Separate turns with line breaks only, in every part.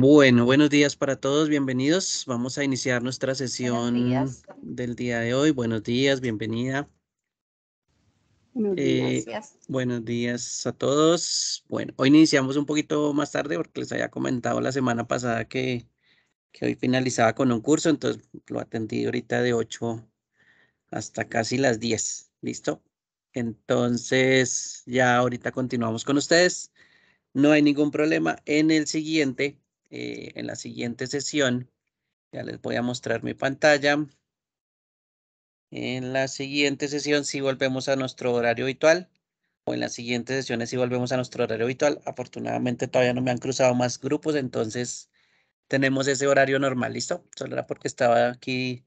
Bueno, buenos días para todos, bienvenidos. Vamos a iniciar nuestra sesión del día de hoy. Buenos días, bienvenida.
Buenos eh, días.
buenos días a todos. Bueno, hoy iniciamos un poquito más tarde porque les había comentado la semana pasada que, que hoy finalizaba con un curso, entonces lo atendí ahorita de 8 hasta casi las 10. ¿Listo? Entonces, ya ahorita continuamos con ustedes. No hay ningún problema. En el siguiente eh, en la siguiente sesión. Ya les voy a mostrar mi pantalla. En la siguiente sesión si volvemos a nuestro horario habitual o en las siguientes sesiones si volvemos a nuestro horario habitual. Afortunadamente todavía no me han cruzado más grupos, entonces tenemos ese horario normal, ¿listo? Solo era porque estaba aquí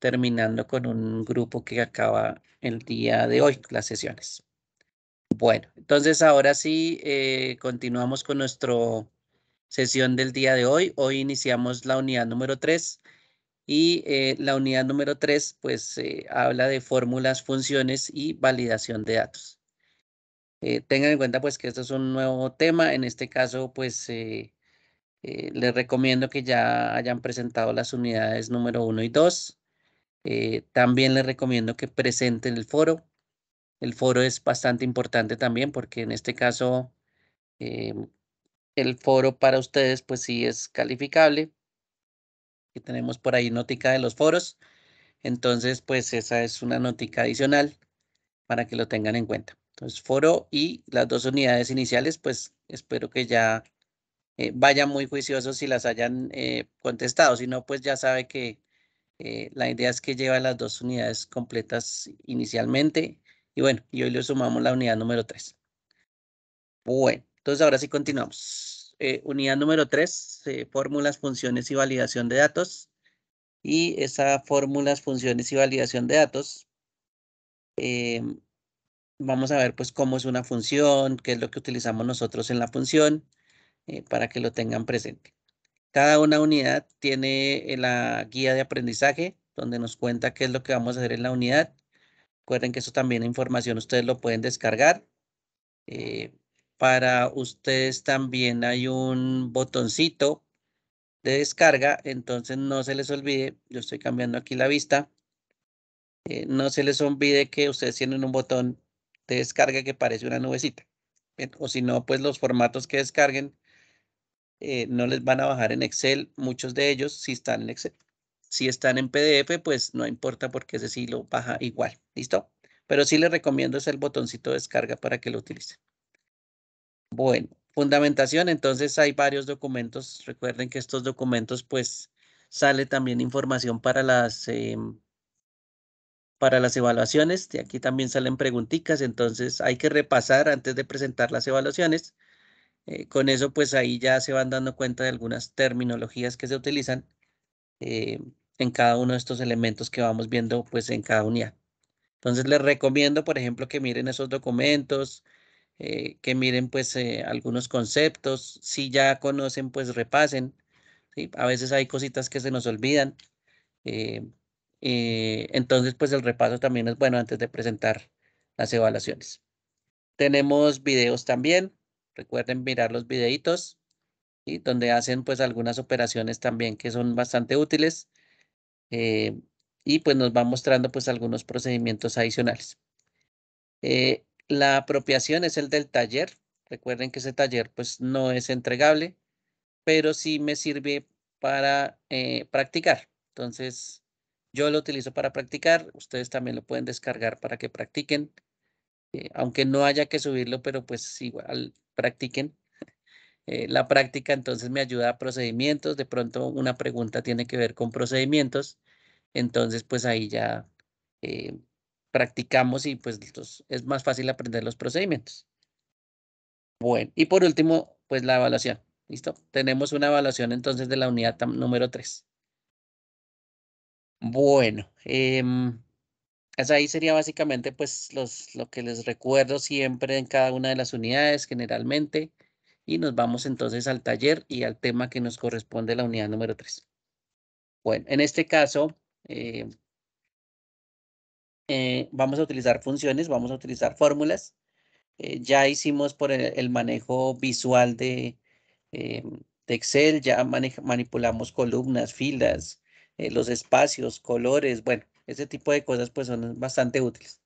terminando con un grupo que acaba el día de hoy, las sesiones. Bueno, entonces ahora sí eh, continuamos con nuestro sesión del día de hoy. Hoy iniciamos la unidad número 3 y eh, la unidad número 3 pues eh, habla de fórmulas, funciones y validación de datos. Eh, tengan en cuenta pues que esto es un nuevo tema, en este caso pues les recomiendo que ya hayan presentado las unidades número 1 y 2. también les recomiendo que presenten el foro. El foro es bastante importante también porque en este caso el foro para ustedes, pues sí es calificable. Y tenemos por ahí notica de los foros. Entonces, pues esa es una notica adicional para que lo tengan en cuenta. Entonces, foro y las dos unidades iniciales, pues espero que ya eh, vayan muy juiciosos si las hayan eh, contestado. Si no, pues ya sabe que eh, la idea es que lleva las dos unidades completas inicialmente. Y bueno, y hoy le sumamos la unidad número 3. Bueno, entonces, ahora sí continuamos. Eh, unidad número 3, eh, fórmulas, funciones y validación de datos. Y esa fórmulas, funciones y validación de datos, eh, vamos a ver pues cómo es una función, qué es lo que utilizamos nosotros en la función, para que lo tengan presente. Cada una unidad tiene la guía de aprendizaje, donde nos cuenta qué es lo que vamos a hacer en la unidad. Recuerden que eso también información ustedes lo pueden descargar. Para ustedes también hay un botoncito de descarga, entonces no se les olvide, yo estoy cambiando aquí la vista, eh, no se les olvide que ustedes tienen un botón de descarga que parece una nubecita. o si no, pues los formatos que descarguen eh, no les van a bajar en Excel, muchos de ellos si están en Excel. Si están en PDF, pues no importa porque ese sí lo baja igual, ¿listo? Pero sí les recomiendo es el botoncito de descarga para que lo utilicen. Bueno, fundamentación, entonces hay varios documentos. Recuerden que estos documentos, pues, sale también información para las, em, para las evaluaciones. De aquí también salen preguntitas, entonces hay que repasar antes de presentar las evaluaciones. Eh, con eso, pues ahí ya se van dando cuenta de algunas terminologías que se utilizan eh, en cada uno de estos elementos que vamos viendo, pues, en cada unidad. Entonces, les recomiendo, por ejemplo, que miren esos documentos, eh, que miren pues eh, algunos conceptos, si ya conocen pues repasen, a veces hay cositas que se nos olvidan, eh, entonces pues el repaso también es bueno antes de presentar las evaluaciones. Tenemos videos también, recuerden mirar los videitos, y donde hacen pues algunas operaciones también que son bastante útiles y pues nos va mostrando pues algunos procedimientos adicionales. La apropiación es el del taller. Recuerden que ese taller pues no es entregable, pero sí me sirve para eh, practicar. Entonces, yo lo utilizo para practicar. Ustedes también lo pueden descargar para que practiquen. Eh, aunque no haya que subirlo, pero pues igual practiquen. Eh, la práctica entonces me ayuda a procedimientos. De pronto una pregunta tiene que ver con procedimientos. Entonces, pues ahí ya practicamos y pues es más fácil aprender los procedimientos. Bueno, y por último, pues la evaluación. ¿Listo? Tenemos una evaluación entonces de la unidad número 3. Bueno, eh, ahí sería básicamente pues los, lo que les recuerdo siempre en cada una de las unidades generalmente. Y nos vamos entonces al taller y al tema que nos corresponde la unidad número 3. Bueno, en este caso, em, eh, vamos a utilizar funciones, vamos a utilizar fórmulas. Eh, ya hicimos por el, manejo visual de, eh, Excel, ya manipulamos columnas, filas, los espacios, colores, bueno, ese tipo de cosas pues son bastante útiles.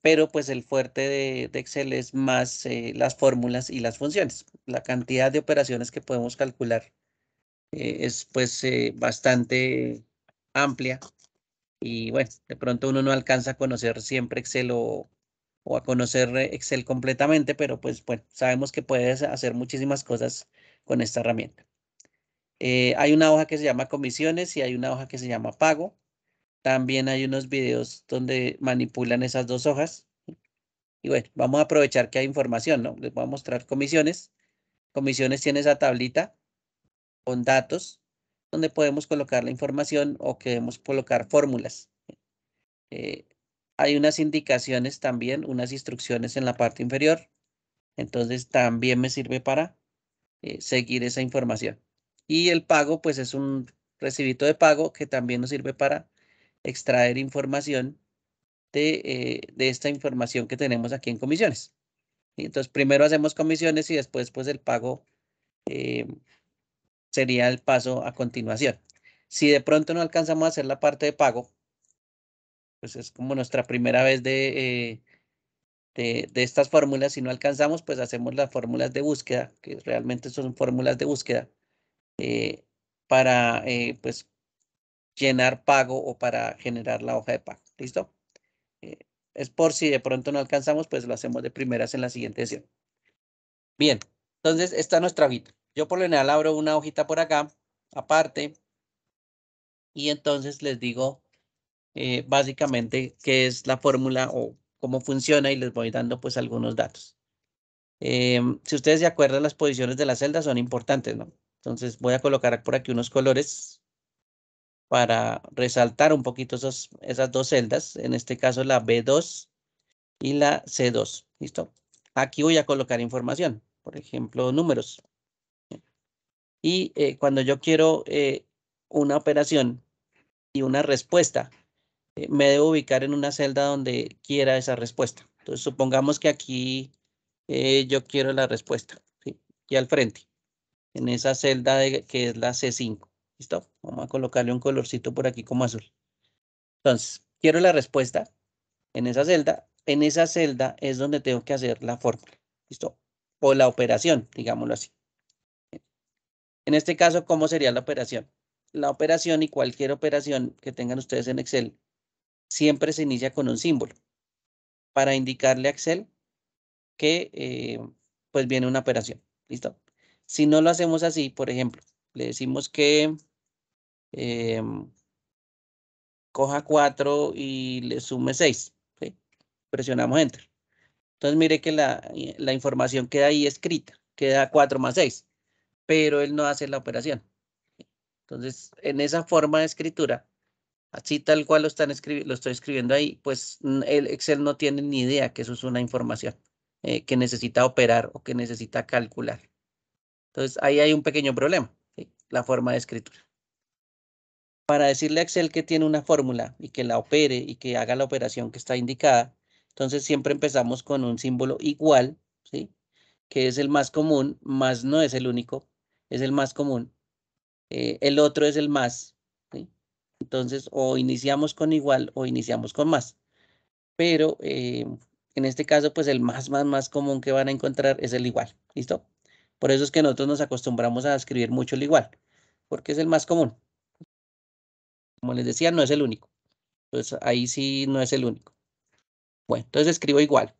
pero pues el fuerte de, de Excel es más las fórmulas y las funciones. La cantidad de operaciones que podemos calcular es pues bastante amplia y bueno, de pronto uno no alcanza a conocer siempre Excel o, a conocer eh, Excel completamente, pero pues bueno, sabemos que puedes hacer muchísimas cosas con esta herramienta. Eh, hay una hoja que se llama comisiones y hay una hoja que se llama pago. También hay unos videos donde manipulan esas dos hojas. Y bueno, vamos a aprovechar que hay información, ¿no? Les voy a mostrar comisiones. Comisiones tiene esa tablita con datos donde podemos colocar la información o queremos colocar fórmulas. Eh, hay unas indicaciones también, unas instrucciones en la parte inferior. Entonces también me sirve para eh, seguir esa información. Y el pago, pues es un recibito de pago que también nos sirve para extraer información de, eh, esta información que tenemos aquí en comisiones. entonces primero hacemos comisiones y después pues el pago sería el paso a continuación. Si de pronto no alcanzamos a hacer la parte de pago, pues es como nuestra primera vez de, eh, de, estas fórmulas. Si no alcanzamos, pues hacemos las fórmulas de búsqueda, que realmente son fórmulas de búsqueda, eh, para eh, pues llenar pago o para generar la hoja de pago. ¿Listo? es por si de pronto no alcanzamos, pues lo hacemos de primeras en la siguiente sesión. Bien, entonces está nuestra vida. Yo por lo general abro una hojita por acá, aparte, y entonces les digo eh, básicamente qué es la fórmula o cómo funciona y les voy dando pues algunos datos. Em, si ustedes se acuerdan, las posiciones de las celdas son importantes, ¿no? Entonces voy a colocar por aquí unos colores para resaltar un poquito esas dos celdas, en este caso la B2 y la C2, ¿listo? Aquí voy a colocar información, por ejemplo, números. Y eh, cuando yo quiero eh, una operación y una respuesta, eh, me debo ubicar en una celda donde quiera esa respuesta. Entonces, supongamos que aquí yo quiero la respuesta, y al frente, en esa celda que es la C5. ¿Listo? Vamos a colocarle un colorcito por aquí como azul. Entonces, quiero la respuesta en esa celda. En esa celda es donde tengo que hacer la fórmula. ¿Listo? O la operación, digámoslo así. En este caso, ¿cómo sería la operación? La operación y cualquier operación que tengan ustedes en Excel siempre se inicia con un símbolo para indicarle a Excel que eh, pues viene una operación. ¿Listo? Si no lo hacemos así, por ejemplo, le decimos que eh, coja 4 y le sume 6. Presionamos Enter. Entonces mire que la, la información queda ahí escrita, queda 4 más 6 pero él no hace la operación. Entonces, en esa forma de escritura, así tal cual lo, están lo estoy escribiendo ahí, pues el Excel no tiene ni idea que eso es una información eh, que necesita operar o que necesita calcular. Entonces, ahí hay un pequeño problema, la forma de escritura. Para decirle a Excel que tiene una fórmula y que la opere y que haga la operación que está indicada, entonces siempre empezamos con un símbolo igual, ¿sí? que es el más común, más no es el único, es el más común. Eh, el otro es el más. Entonces, o iniciamos con igual o iniciamos con más. Pero eh, en este caso, pues el más, más, más común que van a encontrar es el igual. ¿Listo? Por eso es que nosotros nos acostumbramos a escribir mucho el igual, porque es el más común. Como les decía, no es el único. Entonces, ahí sí no es el único. Bueno, entonces escribo igual.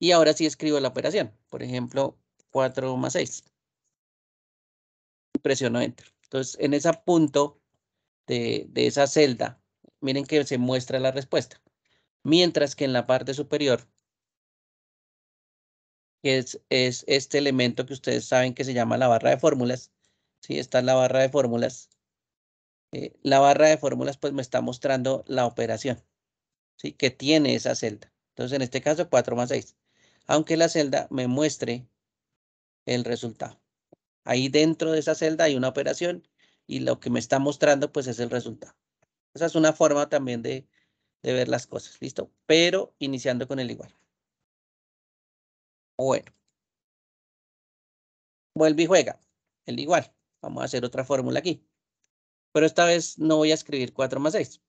Y ahora sí escribo la operación. Por ejemplo, 4 más 6 presiono Enter. Entonces, en ese punto de, esa celda, miren que se muestra la respuesta. Mientras que en la parte superior, que es, este elemento que ustedes saben que se llama la barra de fórmulas. ¿sí? Esta es la barra de fórmulas. Eh, la barra de fórmulas pues me está mostrando la operación ¿sí? que tiene esa celda. Entonces en este caso 4 más 6. Aunque la celda me muestre el resultado. Ahí dentro de esa celda hay una operación y lo que me está mostrando pues es el resultado. Esa es una forma también de, ver las cosas, ¿listo? Pero iniciando con el igual. Bueno. Vuelve y juega. El igual. Vamos a hacer otra fórmula aquí. Pero esta vez no voy a escribir 4 más 6.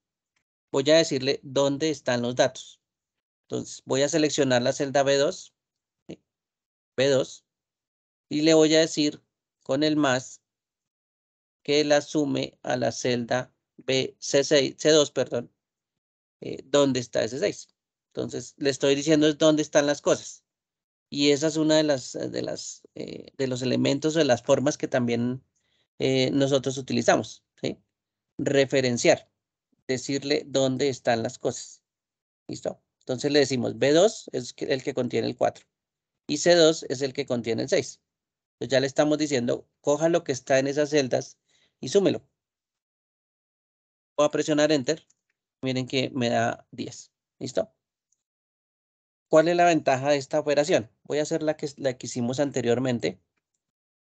Voy a decirle dónde están los datos. Entonces voy a seleccionar la celda B2. b B2. Y le voy a decir con el más que la sume a la celda B, C6, C2, perdón, eh, dónde está ese 6. Entonces, le estoy diciendo dónde están las cosas. Y esa es una de las, de las, eh, de los elementos o de las formas que también eh, nosotros utilizamos, Referenciar, decirle dónde están las cosas. ¿Listo? Entonces le decimos B2 es el que contiene el 4 y C2 es el que contiene el 6. Entonces ya le estamos diciendo, coja lo que está en esas celdas y súmelo. Voy a presionar Enter. Miren que me da 10. ¿Listo? ¿Cuál es la ventaja de esta operación? Voy a hacer la que, la que hicimos anteriormente.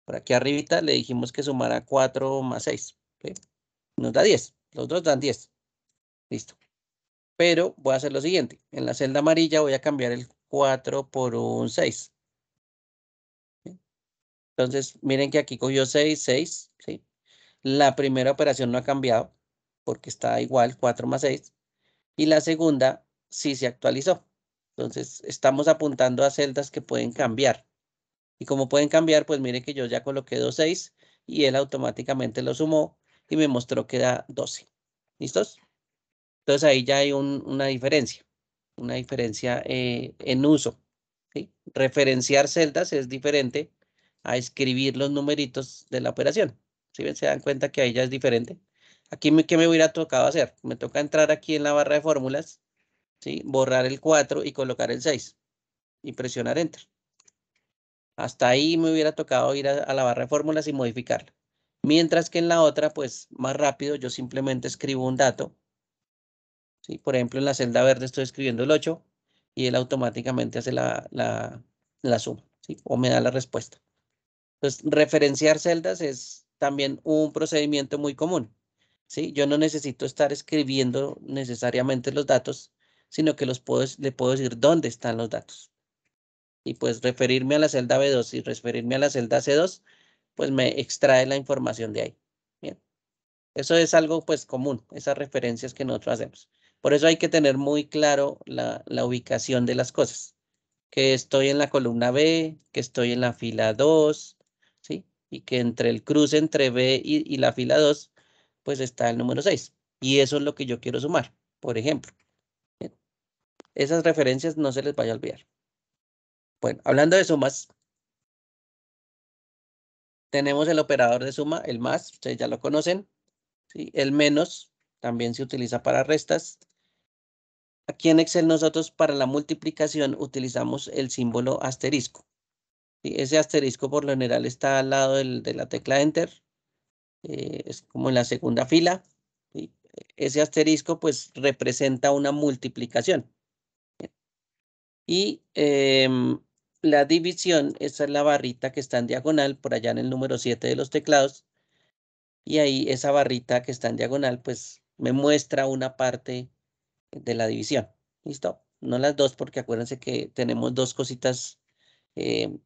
Por aquí arribita le dijimos que sumara 4 más 6. Nos da 10. Los dos dan 10. Listo. Pero voy a hacer lo siguiente. En la celda amarilla voy a cambiar el 4 por un 6. Entonces, miren que aquí cogió 6, 6, ¿sí? La primera operación no ha cambiado porque está igual, 4 más 6. Y la segunda sí se actualizó. Entonces, estamos apuntando a celdas que pueden cambiar. Y como pueden cambiar, pues miren que yo ya coloqué 2, 6 y él automáticamente lo sumó y me mostró que da 12. ¿Listos? Entonces, ahí ya hay una diferencia, una diferencia eh, en uso. ¿sí? Referenciar celdas es diferente a escribir los numeritos de la operación. Si ven? se dan cuenta que ahí ya es diferente. Aquí, ¿qué me hubiera tocado hacer? Me toca entrar aquí en la barra de fórmulas, borrar el 4 y colocar el 6 y presionar Enter. Hasta ahí me hubiera tocado ir a, la barra de fórmulas y modificarla. Mientras que en la otra, pues más rápido, yo simplemente escribo un dato. Por ejemplo, en la celda verde estoy escribiendo el 8 y él automáticamente hace la, suma o me da la respuesta. Entonces, referenciar celdas es también un procedimiento muy común. ¿sí? Yo no necesito estar escribiendo necesariamente los datos, sino que los puedo, le puedo decir dónde están los datos. Y pues referirme a la celda B2 y referirme a la celda C2, pues me extrae la información de ahí. Bien. Eso es algo pues común, esas referencias que nosotros hacemos. Por eso hay que tener muy claro la, la ubicación de las cosas. Que estoy en la columna B, que estoy en la fila 2, y que entre el cruce entre B y, la fila 2, pues está el número 6. Y eso es lo que yo quiero sumar, por ejemplo. Eh, esas referencias no se les vaya a olvidar. Bueno, hablando de sumas, tenemos el operador de suma, el más, ustedes ya lo conocen. El menos también se utiliza para restas. Aquí en Excel nosotros para la multiplicación utilizamos el símbolo asterisco. Ese asterisco por lo general está al lado de la tecla Enter, eh, es como en la segunda fila. Ese asterisco pues representa una multiplicación. Y em, la división, esa es la barrita que está en diagonal, por allá en el número 7 de los teclados. Y ahí esa barrita que está en diagonal pues me muestra una parte de la división. ¿Listo? No las dos porque acuérdense que tenemos dos cositas em,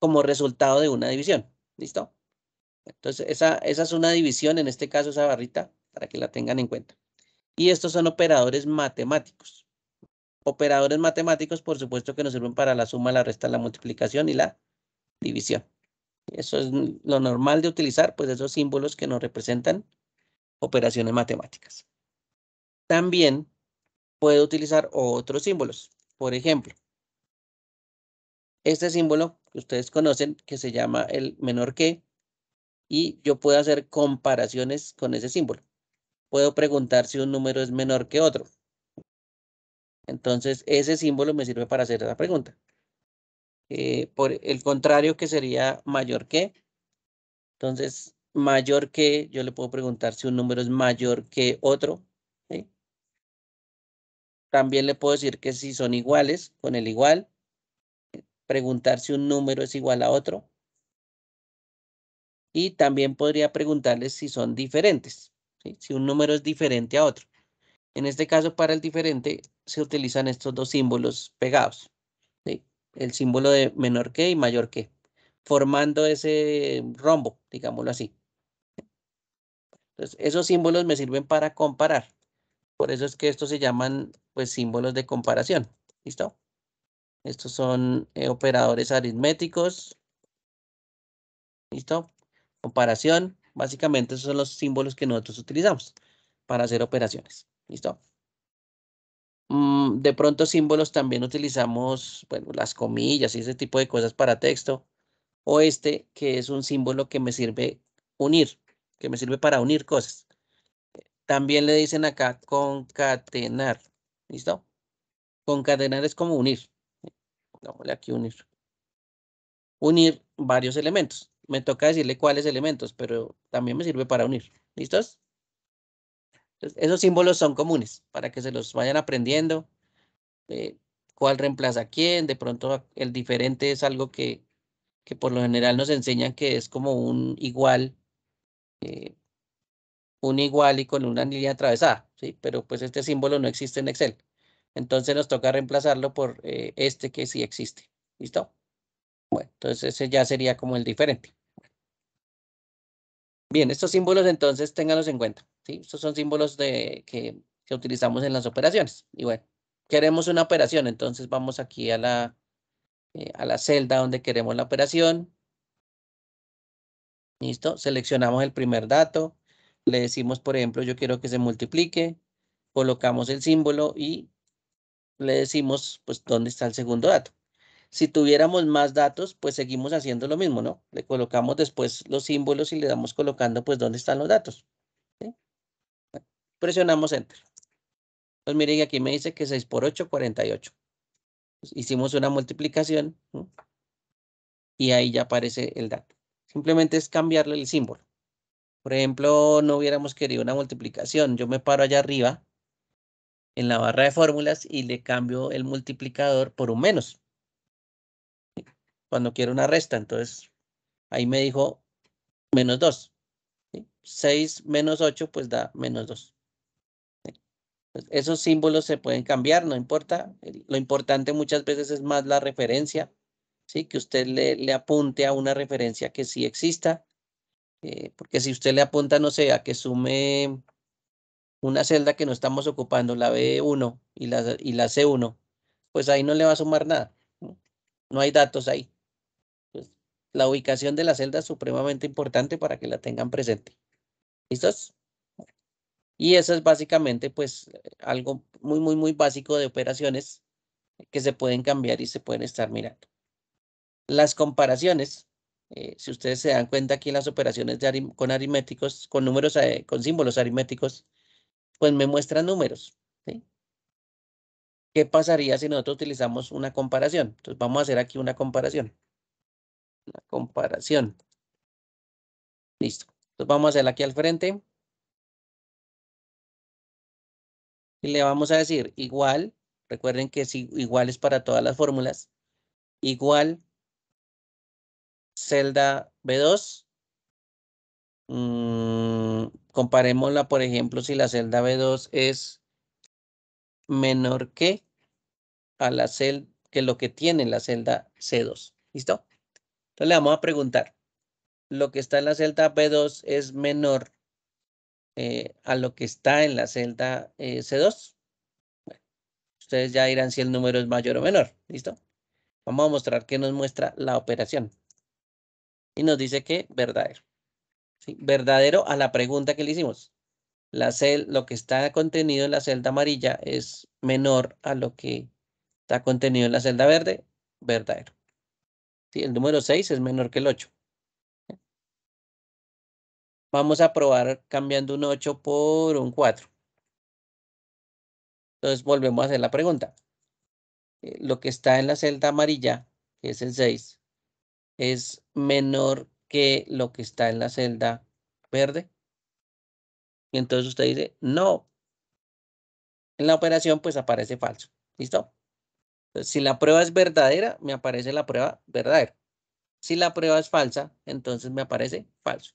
como resultado de una división. ¿Listo? Entonces, esa, es una división, en este caso esa barrita, para que la tengan en cuenta. Y estos son operadores matemáticos. Operadores matemáticos, por supuesto, que nos sirven para la suma, la resta, la multiplicación y la división. Eso es lo normal de utilizar, pues esos símbolos que nos representan operaciones matemáticas. También puedo utilizar otros símbolos. Por ejemplo, este símbolo que ustedes conocen, que se llama el menor que, y yo puedo hacer comparaciones con ese símbolo. Puedo preguntar si un número es menor que otro. Entonces, ese símbolo me sirve para hacer la pregunta. Eh, por el contrario, que sería mayor que. Entonces, mayor que, yo le puedo preguntar si un número es mayor que otro. También le puedo decir que si son iguales, con el igual preguntar si un número es igual a otro. Y también podría preguntarles si son diferentes, si un número es diferente a otro. En este caso, para el diferente, se utilizan estos dos símbolos pegados. El símbolo de menor que y mayor que, formando ese rombo, digámoslo así. Entonces, esos símbolos me sirven para comparar. Por eso es que estos se llaman pues símbolos de comparación. ¿Listo? Estos son eh, operadores aritméticos. ¿Listo? Comparación. Básicamente esos son los símbolos que nosotros utilizamos para hacer operaciones. ¿Listo? Mm, de pronto símbolos también utilizamos, bueno, las comillas y ese tipo de cosas para texto. O este, que es un símbolo que me sirve unir, que me sirve para unir cosas. También le dicen acá concatenar. ¿Listo? Concatenar es como unir. Vamos aquí unir. Unir varios elementos. Me toca decirle cuáles elementos, pero también me sirve para unir. ¿Listos? esos símbolos son comunes para que se los vayan aprendiendo. Eh, ¿Cuál reemplaza a quién? De pronto el diferente es algo que, que por lo general nos enseñan que es como un igual, eh, un igual y con una línea atravesada, ¿sí? Pero pues este símbolo no existe en Excel. Entonces nos toca reemplazarlo por eh, este que sí existe. ¿Listo? Bueno, entonces ese ya sería como el diferente. Bien, estos símbolos entonces ténganlos en cuenta. ¿sí? Estos son símbolos de, que, utilizamos en las operaciones. Y bueno, queremos una operación, entonces vamos aquí a la, eh, a la celda donde queremos la operación. ¿Listo? Seleccionamos el primer dato. Le decimos, por ejemplo, yo quiero que se multiplique. Colocamos el símbolo y le decimos, pues, dónde está el segundo dato. Si tuviéramos más datos, pues seguimos haciendo lo mismo, ¿no? Le colocamos después los símbolos y le damos colocando, pues, dónde están los datos. Presionamos Enter. Pues miren, aquí me dice que 6 por 8, 48. Pues, hicimos una multiplicación y ahí ya aparece el dato. Simplemente es cambiarle el símbolo. Por ejemplo, no hubiéramos querido una multiplicación. Yo me paro allá arriba en la barra de fórmulas y le cambio el multiplicador por un menos. Cuando quiero una resta, entonces ahí me dijo menos 2. 6 menos 8 pues da menos 2. Pues esos símbolos se pueden cambiar, no importa. Lo importante muchas veces es más la referencia, ¿sí? que usted le, apunte a una referencia que sí exista. Eh, porque si usted le apunta, no sé, a que sume una celda que no estamos ocupando, la B1 y la, y la C1, pues ahí no le va a sumar nada. No, hay datos ahí. Pues, la ubicación de la celda es supremamente importante para que la tengan presente. ¿Listos? Y eso es básicamente pues algo muy, muy, muy básico de operaciones que se pueden cambiar y se pueden estar mirando. Las comparaciones, eh, si ustedes se dan cuenta aquí en las operaciones de con aritméticos, con números, eh, con símbolos aritméticos, pues me muestra números. ¿Qué pasaría si nosotros utilizamos una comparación? Entonces vamos a hacer aquí
una comparación. Una comparación. Listo. Entonces vamos a hacerla aquí al frente. Y
le vamos a decir igual. Recuerden que si igual es para todas las fórmulas. Igual celda B2 Comparémosla, por ejemplo, si la celda B2 es menor que a la celda que lo que tiene la celda C2. ¿Listo? Entonces le vamos a preguntar, ¿lo que está en la celda B2 es menor eh, a lo que está en la celda eh, C2? ustedes ya dirán si el número es mayor o menor. ¿Listo? Vamos a mostrar que nos muestra la operación. Y nos dice que verdadero verdadero a la pregunta que le hicimos. La cel, lo que está contenido en la celda amarilla es menor a lo que está contenido en la celda verde, verdadero. El número 6 es menor que el 8. Vamos a probar cambiando un 8 por un 4. Entonces volvemos a hacer la pregunta. Eh, lo que está en la celda amarilla, que es el 6, es menor que lo que está en la celda verde. Y entonces usted dice, no. En la operación, pues aparece falso. ¿Listo? si la prueba es verdadera, me aparece la prueba verdadera. Si la prueba es falsa, entonces me aparece falso.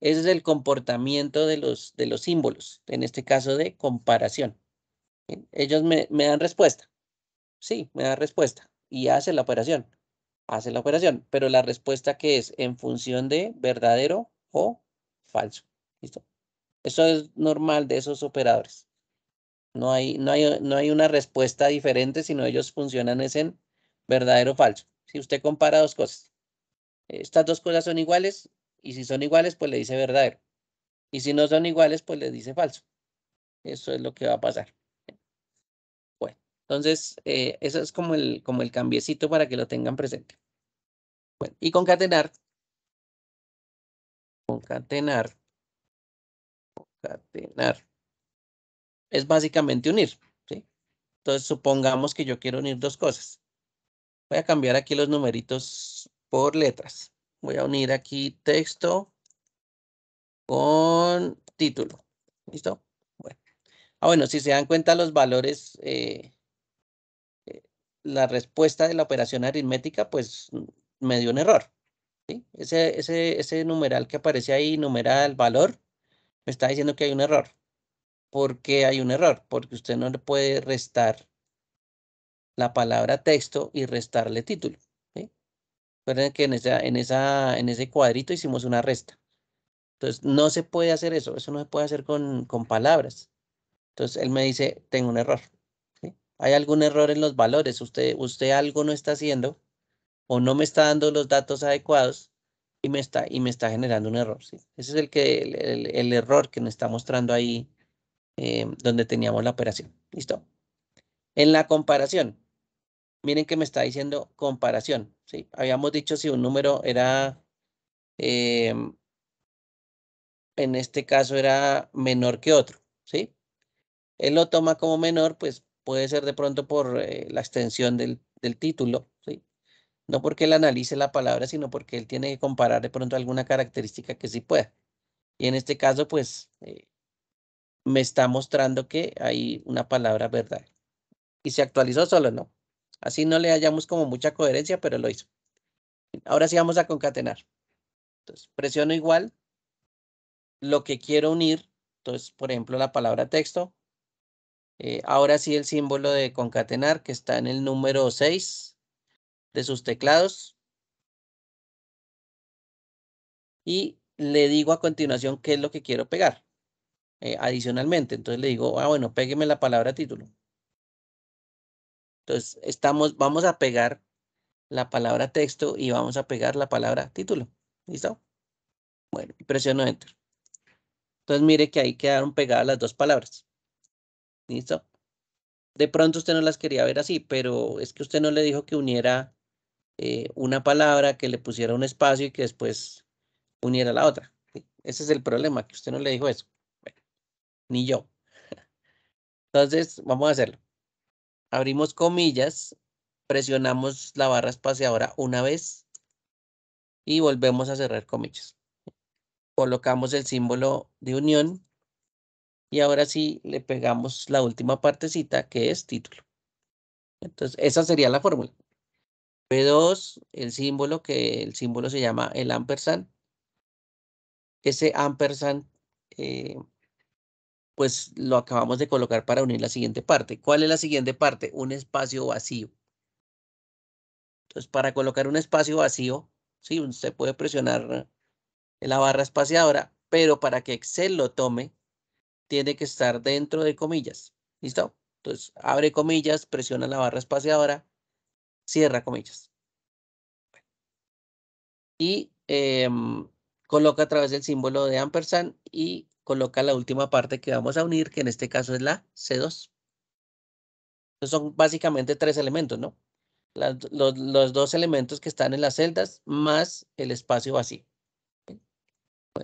Ese es el comportamiento de los, de los símbolos, en este caso de comparación. Ellos me, me dan respuesta. Sí, me dan respuesta y hace la operación. Hace la operación, pero la respuesta que es en función de verdadero o falso. ¿Listo? Eso es normal de esos operadores. No hay, no no hay una respuesta diferente, sino ellos funcionan es en verdadero o falso. Si usted compara dos cosas, eh, estas dos cosas son iguales y si son iguales, pues le dice verdadero. Y si no son iguales, pues le dice falso. Eso es lo que va a pasar. Entonces, eh, eso es como el, como el cambiecito para que
lo tengan presente. Bueno, y concatenar. Concatenar. Concatenar. Es
básicamente unir. ¿sí? Entonces, supongamos que yo quiero unir dos cosas. Voy a cambiar aquí los numeritos por letras. Voy a unir aquí texto con título. ¿Listo? Bueno. Ah, bueno, si se dan cuenta los valores... Eh, la respuesta de la operación aritmética, pues me dio un error. Ese, ese, numeral que aparece ahí, numeral, valor, me está diciendo que hay un error. ¿Por qué hay un error? Porque usted no le puede restar la palabra texto y restarle título. Recuerden que en, esa, en, ese cuadrito hicimos una resta. Entonces, no se puede hacer eso. Eso no se puede hacer con palabras. Entonces, él me dice, tengo un error hay algún error en los valores, usted, usted algo no está haciendo o no me está dando los datos adecuados y me está, y me está generando un error. Ese es el, que, el, error que nos está mostrando ahí eh, donde teníamos la operación. ¿Listo? En la comparación, miren que me está diciendo comparación. Habíamos dicho si un número era, eh, en este caso era menor que otro. ¿sí? Él lo toma como menor, pues puede ser de pronto por eh, la extensión del, título, ¿sí? no porque él analice la palabra, sino porque él tiene que comparar de pronto alguna característica que sí pueda. Y en este caso, pues, eh, me está mostrando que hay una palabra verdad. Y se actualizó solo, ¿no? Así no le hallamos como mucha coherencia, pero lo hizo. Ahora sí vamos a concatenar. Entonces, presiono igual lo que quiero unir. Entonces, por ejemplo, la palabra texto eh, ahora sí el símbolo de concatenar que está en el número 6 de sus teclados. Y le digo a continuación qué es lo que quiero pegar eh, adicionalmente. Entonces le digo, ah, bueno, pégueme la palabra título. Entonces estamos, vamos a pegar la palabra texto y vamos a pegar la palabra título. ¿Listo? Bueno, presiono Enter. Entonces mire que ahí quedaron pegadas las dos palabras. ¿Listo? De pronto usted no las quería ver así, pero es que usted no le dijo que uniera eh, una palabra, que le pusiera un espacio y que después uniera la otra. Ese es el problema, que usted no le dijo eso. Bueno, ni yo. Entonces, vamos a hacerlo. Abrimos comillas, presionamos la barra espaciadora una vez y volvemos a cerrar comillas. Colocamos el símbolo de unión y ahora sí le pegamos la última partecita que es título. Entonces, esa sería la fórmula. P2, el símbolo, que el símbolo se llama el ampersand. Ese ampersand, eh, pues lo acabamos de colocar para unir la siguiente parte. ¿Cuál es la siguiente parte? Un espacio vacío. Entonces, para colocar un espacio vacío, sí, usted puede presionar la barra espaciadora, pero para que Excel lo tome, tiene que estar dentro de comillas. ¿Listo? Entonces, abre comillas, presiona la barra espaciadora, cierra comillas. Y em, coloca a través del símbolo de ampersand y coloca la última parte que vamos a unir, que en este caso es la C2. son básicamente tres elementos, ¿no? los, los dos elementos que están en las celdas más el espacio vacío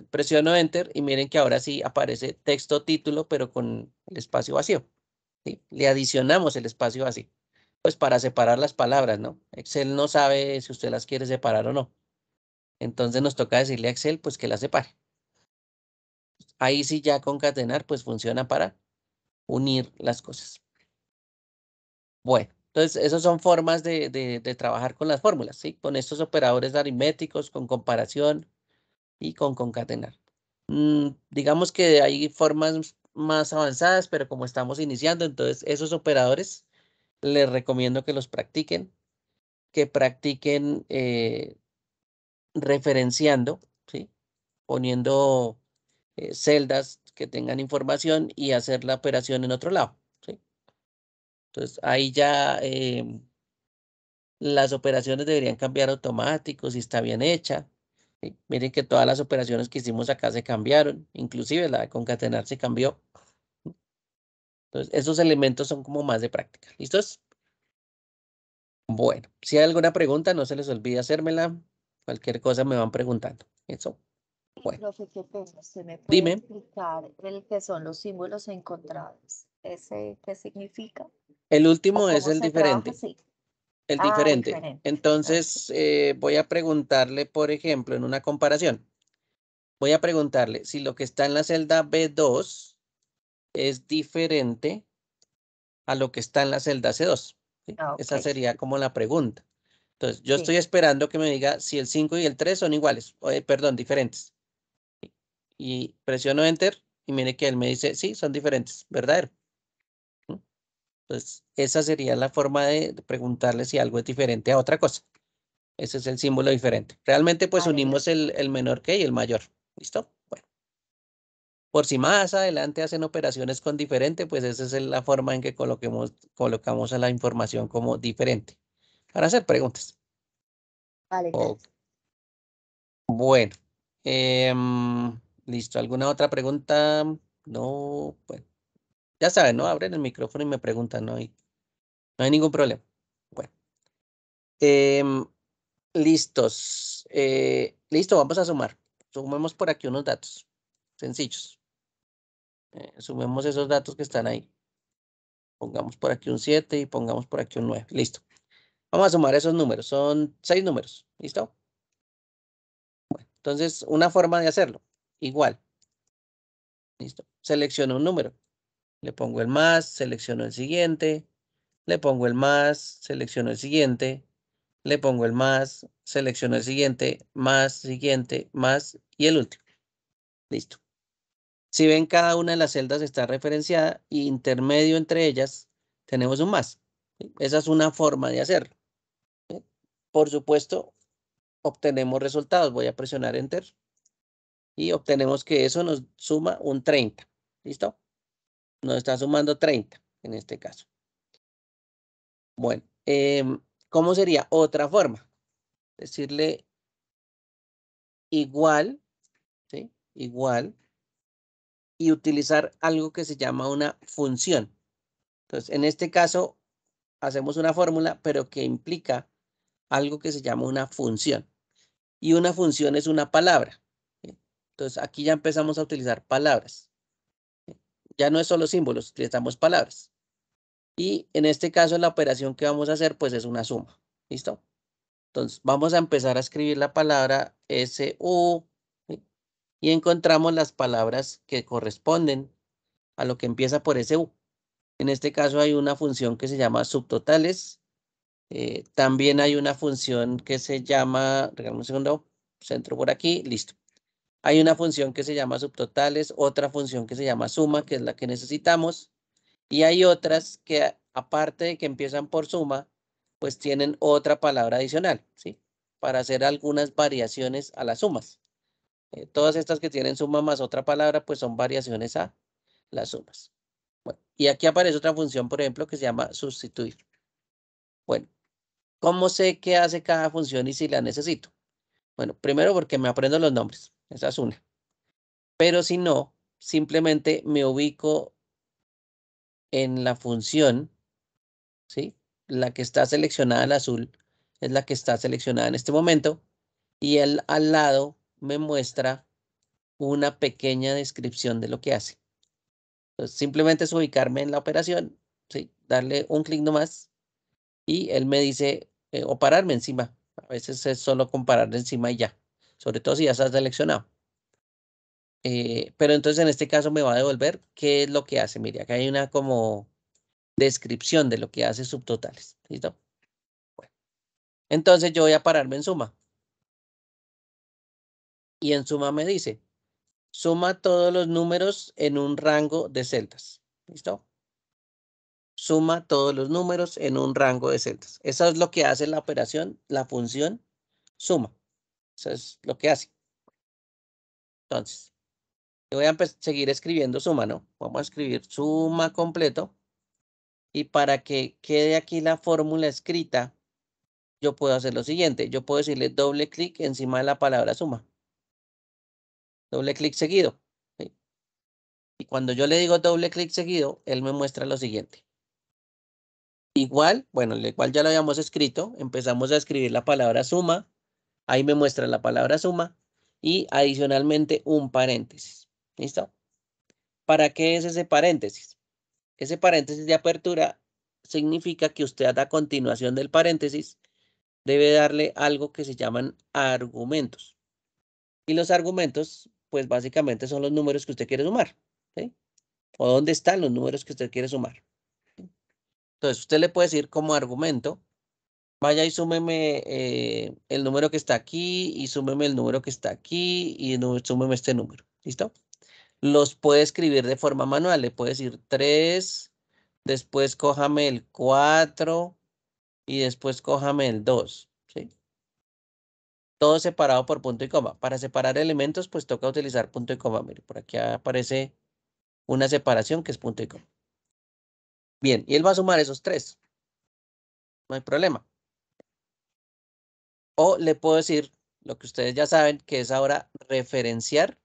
presiono Enter y miren que ahora sí aparece texto título, pero con el espacio vacío. Le adicionamos el espacio vacío, pues para separar las palabras, ¿no? Excel no sabe si usted las quiere separar o no. Entonces nos toca decirle a Excel, pues que las separe. Ahí sí ya concatenar, pues funciona para unir las cosas. Bueno, entonces esas son formas de, de trabajar con las fórmulas, ¿sí? Con estos operadores aritméticos, con comparación, y con concatenar. Mm, digamos que hay formas más avanzadas, pero como estamos iniciando, entonces esos operadores les recomiendo que los practiquen, que practiquen eh, referenciando, ¿sí? poniendo eh, celdas que tengan información y hacer la operación en otro lado. ¿sí? Entonces ahí ya em, las operaciones deberían cambiar automático, si está bien hecha. Miren que todas las operaciones que hicimos acá se cambiaron, inclusive la de concatenar se cambió. Entonces, esos elementos son como más de práctica. ¿Listos? Bueno, si hay alguna pregunta, no se les olvide hacérmela. Cualquier cosa me van preguntando. Eso. Bueno. ¿qué Dime. el que son los símbolos encontrados? ¿Ese
qué significa?
El último es el diferente.
El ah, diferente.
Entonces, eh, voy a preguntarle, por ejemplo, en una comparación, voy a preguntarle si lo que está en la celda B2 es diferente a lo que está en la celda C2. Ah, Esa sería como la pregunta. Entonces, yo estoy esperando que me diga si el 5 y el 3 son iguales, eh, perdón, diferentes. Y presiono Enter y mire que él me dice, sí, son diferentes, ¿verdadero? Entonces, pues, esa sería la forma de preguntarle si algo es diferente a otra cosa. Ese es el símbolo diferente. Realmente, pues ah, unimos el, el, menor que y el mayor. ¿Listo? Bueno. Por si más adelante hacen operaciones con diferente, pues esa es la forma en que colocamos a la información como diferente. Para hacer preguntas. Vale. Bueno. Em, Listo. ¿Alguna otra pregunta? No. Bueno ya saben, ¿no? Abren el micrófono y me preguntan, ¿no? no hay ningún problema. Bueno. Em, listos. Eh, listo, vamos a sumar. Sumemos por aquí unos datos sencillos. Eh, sumemos esos datos que están ahí. Pongamos por aquí un 7 y pongamos por aquí un 9. Listo. Vamos a sumar esos números. Son seis números. ¿Listo? Bueno, entonces, una forma de hacerlo. Igual. Listo. Selecciono un número le pongo el más, selecciono el siguiente, le pongo el más, selecciono el siguiente, le pongo el más, selecciono el siguiente, más, siguiente, más y el último. Listo. Si ven, cada una de las celdas está referenciada y intermedio entre ellas tenemos un más. Esa es una forma de hacerlo. Por supuesto, obtenemos resultados. Voy a presionar Enter y obtenemos que eso nos suma un 30. ¿Listo? nos está sumando 30 en este caso. Bueno, em, ¿cómo sería otra forma? Decirle igual, ¿sí? Igual y utilizar algo que se llama una función. Entonces, en este caso, hacemos una fórmula, pero que implica algo que se llama una función. Y una función es una palabra. Entonces, aquí ya empezamos a utilizar palabras. Ya no es solo símbolos, utilizamos palabras. Y en este caso la operación que vamos a hacer pues es una suma. ¿Listo? Entonces vamos a empezar a escribir la palabra SU y encontramos las palabras que corresponden a lo que empieza por SU. En este caso hay una función que se llama subtotales. Eh, también hay una función que se llama, regálame un segundo, centro por aquí, listo. Hay una función que se llama subtotales, otra función que se llama suma, que es la que necesitamos, y hay otras que aparte de que empiezan por suma, pues tienen otra palabra adicional, ¿sí? Para hacer algunas variaciones a las sumas. Eh, todas estas que tienen suma más otra palabra, pues son variaciones a las sumas. Bueno, y aquí aparece otra función, por ejemplo, que se llama sustituir. Bueno, ¿cómo sé qué hace cada función y si la necesito? Bueno, primero porque me aprendo los nombres. Esa es una. Pero si no, simplemente me ubico en la función, ¿sí? La que está seleccionada la azul es la que está seleccionada en este momento y él al lado me muestra una pequeña descripción de lo que hace. Entonces, simplemente es ubicarme en la operación, ¿sí? darle un clic nomás y él me dice, eh, o pararme encima. A veces es solo comparar encima y ya sobre todo si ya estás seleccionado. Eh, pero entonces en este caso me va a devolver qué es lo que hace. Mire, acá hay una como descripción de lo que hace subtotales. ¿Listo? Bueno. Entonces yo voy a pararme en suma. Y en suma me dice, suma todos los números en un rango de celdas. ¿Listo? Suma todos los números en un rango de celdas. Eso es lo que hace la operación, la función suma. Eso es lo que hace. Entonces, voy a seguir escribiendo suma, ¿no? Vamos a escribir suma completo. Y para que quede aquí la fórmula escrita, yo puedo hacer lo siguiente. Yo puedo decirle doble clic encima de la palabra suma. Doble clic seguido. Y cuando yo le digo doble clic seguido, él me muestra lo siguiente. Igual, bueno, el igual ya lo habíamos escrito. Empezamos a escribir la palabra suma Ahí me muestra la palabra suma y adicionalmente un paréntesis. ¿Listo? ¿Para qué es ese paréntesis? Ese paréntesis de apertura significa que usted a continuación del paréntesis debe darle algo que se llaman argumentos. Y los argumentos, pues básicamente son los números que usted quiere sumar. O dónde están los números que usted quiere sumar. Entonces usted le puede decir como argumento vaya y súmeme eh, el número que está aquí y súmeme el número que está aquí y súmeme este número. ¿Listo? Los puede escribir de forma manual. Le puede decir 3, después cójame el 4 y después cójame el 2. Todo separado por punto y coma. Para separar elementos, pues toca utilizar punto y coma. Mire, por aquí aparece una separación que es punto y coma. Bien, y él va a sumar esos tres. No hay problema. O le puedo decir lo que ustedes ya saben, que es ahora referenciar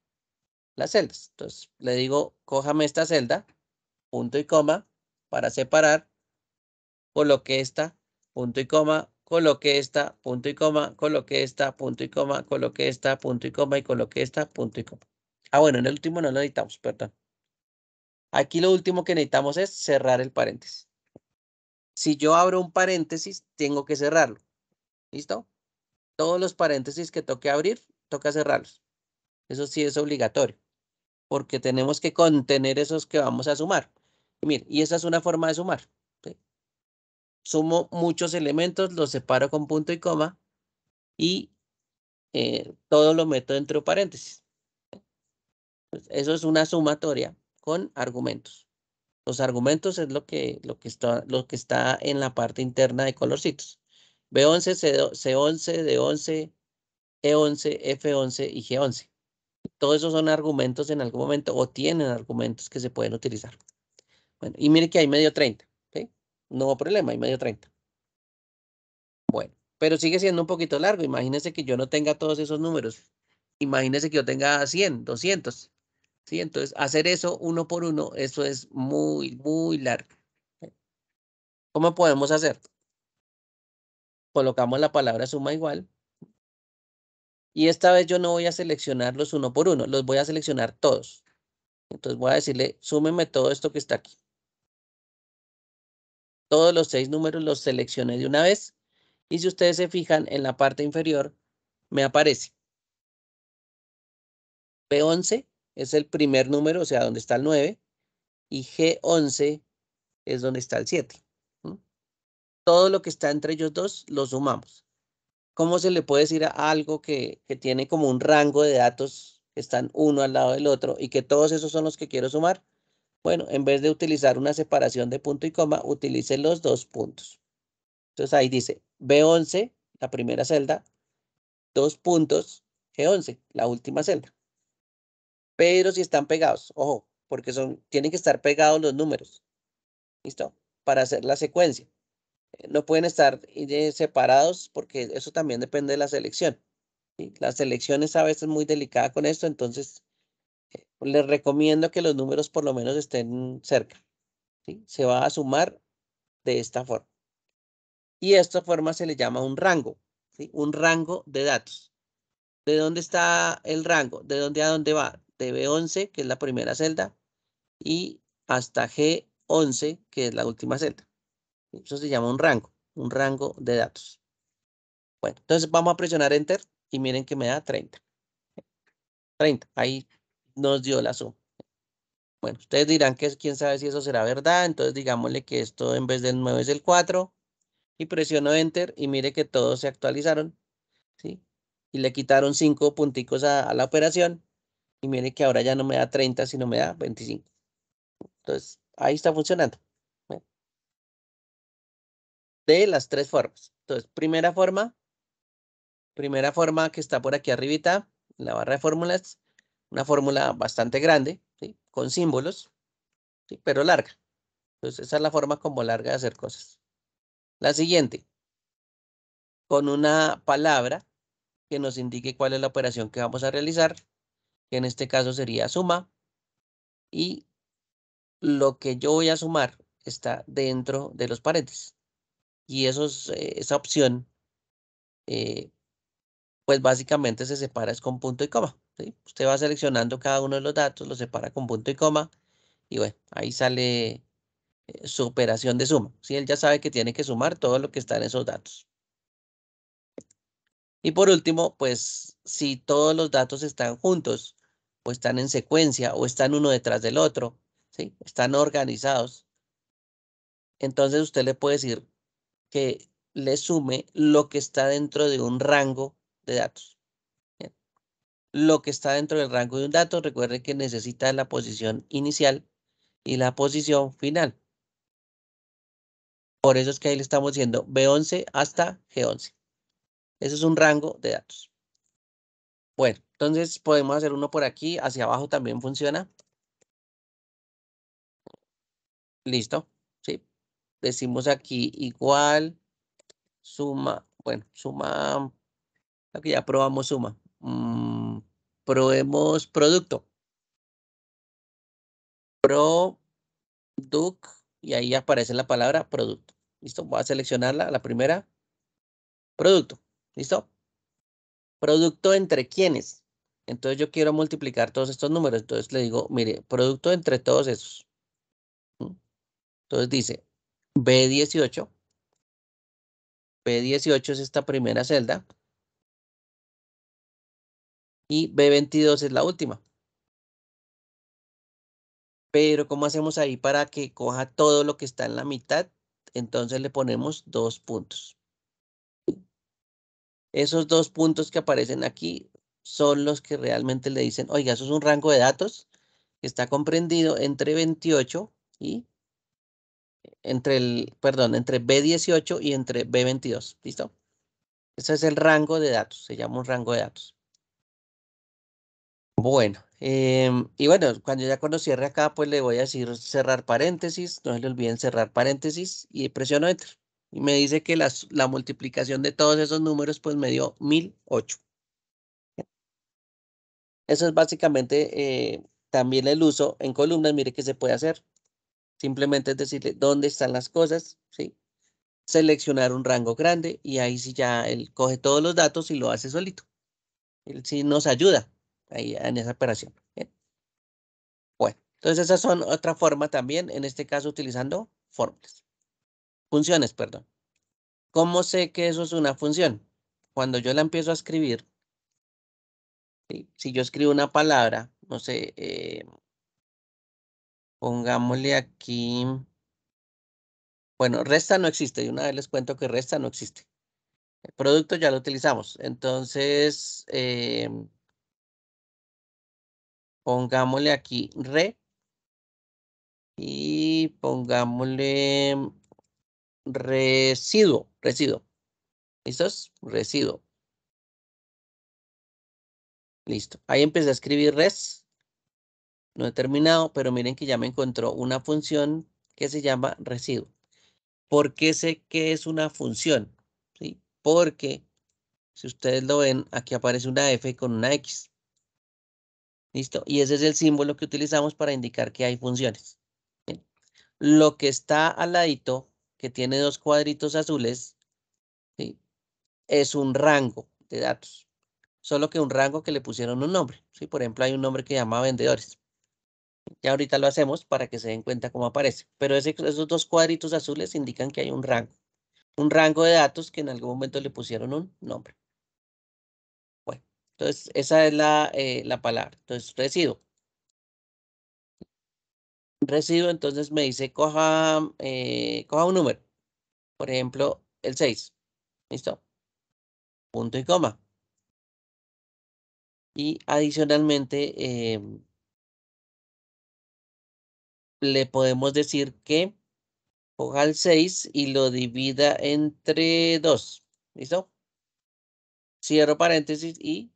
las celdas. Entonces, le digo, cójame esta celda, punto y coma, para separar, coloque esta, punto y coma, coloque esta, punto y coma, coloque esta, punto y coma, coloque esta, punto y coma, y coloque esta, punto y coma. Ah, bueno, en el último no lo necesitamos, perdón. Aquí lo último que necesitamos es cerrar el paréntesis. Si yo abro un paréntesis, tengo que cerrarlo. ¿Listo? todos los paréntesis que toque abrir, toca cerrarlos. Eso sí es obligatorio, porque tenemos que contener esos que vamos a sumar. Y y esa es una forma de sumar. Sumo muchos elementos, los separo con punto y coma y eh, todo lo meto dentro de paréntesis. Pues eso es una sumatoria con argumentos. Los argumentos es lo que, lo que, está, lo que está en la parte interna de colorcitos. B11, C11, D11, E11, F11 y G11. Todos esos son argumentos en algún momento o tienen argumentos que se pueden utilizar. Bueno, y mire que hay medio 30. No No problema, hay medio 30. Bueno, pero sigue siendo un poquito largo. Imagínense que yo no tenga todos esos números. Imagínense que yo tenga 100, 200. ¿sí? Entonces, hacer eso uno por uno, eso es muy, muy largo. ¿Cómo podemos hacer? colocamos la palabra suma igual. Y esta vez yo no voy a seleccionarlos uno por uno, los voy a seleccionar todos. Entonces voy a decirle, súmeme todo esto que está aquí. Todos los seis números los seleccioné de una vez. Y si ustedes se fijan en la parte inferior, me aparece. P11 es el primer número, o sea, donde está el 9. Y G11 es donde está el 7 todo lo que está entre ellos dos lo sumamos. ¿Cómo se le puede decir a algo que, tiene como un rango de datos que están uno al lado del otro y que todos esos son los que quiero sumar? Bueno, en vez de utilizar una separación de punto y coma, utilice los dos puntos. Entonces ahí dice B11, la primera celda, dos puntos, G11, la última celda. Pero si están pegados, ojo, porque son, tienen que estar pegados los números. ¿Listo? Para hacer la secuencia no pueden estar eh, separados porque eso también depende de la selección. ¿sí? La selección es a veces muy delicada con esto, entonces eh, les recomiendo que los números por lo menos estén cerca. Se va a sumar de esta forma. Y esta forma se le llama un rango, un rango de datos. ¿De dónde está el rango? ¿De dónde a dónde va? De B11, que es la primera celda, y hasta G11, que es la última celda. Eso se llama un rango, un rango de datos. Bueno, entonces vamos a presionar Enter y miren que me da 30. 30, ahí nos dio la suma. Bueno, ustedes dirán que quién sabe si eso será verdad, entonces digámosle que esto en vez del 9 es el 4 y presiono Enter y mire que todos se actualizaron, ¿sí? Y le quitaron 5 punticos a, a la operación y mire que ahora ya no me da 30, sino me da 25. Entonces, ahí está funcionando de las tres formas. Entonces, primera forma, primera forma que está por aquí arribita, la barra de fórmulas, una fórmula bastante grande, ¿sí? con símbolos, ¿sí? pero larga. Entonces, esa es la forma como larga de hacer cosas. La siguiente, con una palabra que nos indique cuál es la operación que vamos a realizar, que en este caso sería suma, y lo que yo voy a sumar está dentro de los paréntesis. Y eh, esa opción, eh, pues básicamente se separa es con punto y coma. Usted va seleccionando cada uno de los datos, lo separa con punto y coma, y bueno, ahí sale eh, su operación de suma. Si Él ya sabe que tiene que sumar todo lo que está en esos datos. Y por último, pues si todos los datos están juntos, o están en secuencia, o están uno detrás del otro, ¿sí? están organizados, entonces usted le puede decir que le sume lo que está dentro de un rango de datos. Lo que está dentro del rango de un dato, recuerde que necesita la posición inicial y la posición final. Por eso es que ahí le estamos diciendo B11 hasta G11. Eso es un rango de datos. Bueno, entonces podemos hacer uno por aquí, hacia abajo también funciona. Listo decimos aquí igual, suma, bueno, suma, aquí ya probamos suma.
Mm,
probemos producto. Product, y ahí aparece la palabra producto. ¿Listo? Voy a seleccionarla, la primera. Producto. ¿Listo? Producto entre quiénes. Entonces yo quiero multiplicar todos estos números. Entonces le digo, mire, producto entre todos esos. ¿Mm? Entonces dice, B18. B18 es esta primera celda.
Y B22 es la última. Pero ¿cómo hacemos ahí para que coja todo lo que está en la
mitad? Entonces le ponemos dos puntos. Esos dos puntos que aparecen aquí son los que realmente le dicen, oiga, eso es un rango de datos que está comprendido entre 28 y entre el, perdón, entre B18 y entre B22, ¿listo? Ese es el rango de datos, se llama un rango de datos. Bueno, em, y bueno, cuando ya cuando cierre acá, pues le voy a decir cerrar paréntesis, no se le olviden cerrar paréntesis y presiono enter. Y me dice que la multiplicación de todos esos números pues me dio 1008. Eso es básicamente eh, también el uso en columnas, mire que se puede hacer. Simplemente es decirle dónde están las cosas, ¿sí? Seleccionar un rango grande y ahí sí ya él coge todos los datos y lo hace solito. Él sí nos ayuda ahí en esa operación. Bueno, entonces esas son otra forma también, en este caso utilizando fórmulas. Funciones, perdón. ¿Cómo sé que eso es una función? Cuando yo la empiezo a escribir, si yo escribo una palabra, no sé, eh, Pongámosle aquí. Bueno, resta no existe. Y una vez les cuento que resta no existe. El producto ya lo utilizamos. Entonces, eh, pongámosle aquí re. Y pongámosle residuo, residuo. ¿Listos? Residuo. Listo. Ahí empecé a escribir res no he terminado, pero miren que ya me encontró una función que se llama residuo. ¿Por qué sé que es una función? ¿Sí? Porque, si ustedes lo ven, aquí aparece una F con una X. ¿Listo? Y ese es el símbolo que utilizamos para indicar que hay funciones. Lo que está al ladito, que tiene dos cuadritos azules, es un rango de datos. Solo que un rango que le pusieron un nombre. ¿sí? Por ejemplo, hay un nombre que llama vendedores. Ya ahorita lo hacemos para que se den cuenta cómo aparece. Pero esos dos cuadritos azules indican que hay un rango. Un rango de datos que en algún momento le pusieron un nombre. Bueno, entonces esa es la, eh, la palabra. Entonces, residuo. Residuo, entonces me dice, coja, eh, coja un número. Por ejemplo, el 6. ¿Listo?
Punto y coma. Y adicionalmente... Em, le podemos decir que
coja el 6 y lo divida entre 2. ¿Listo?
Cierro paréntesis y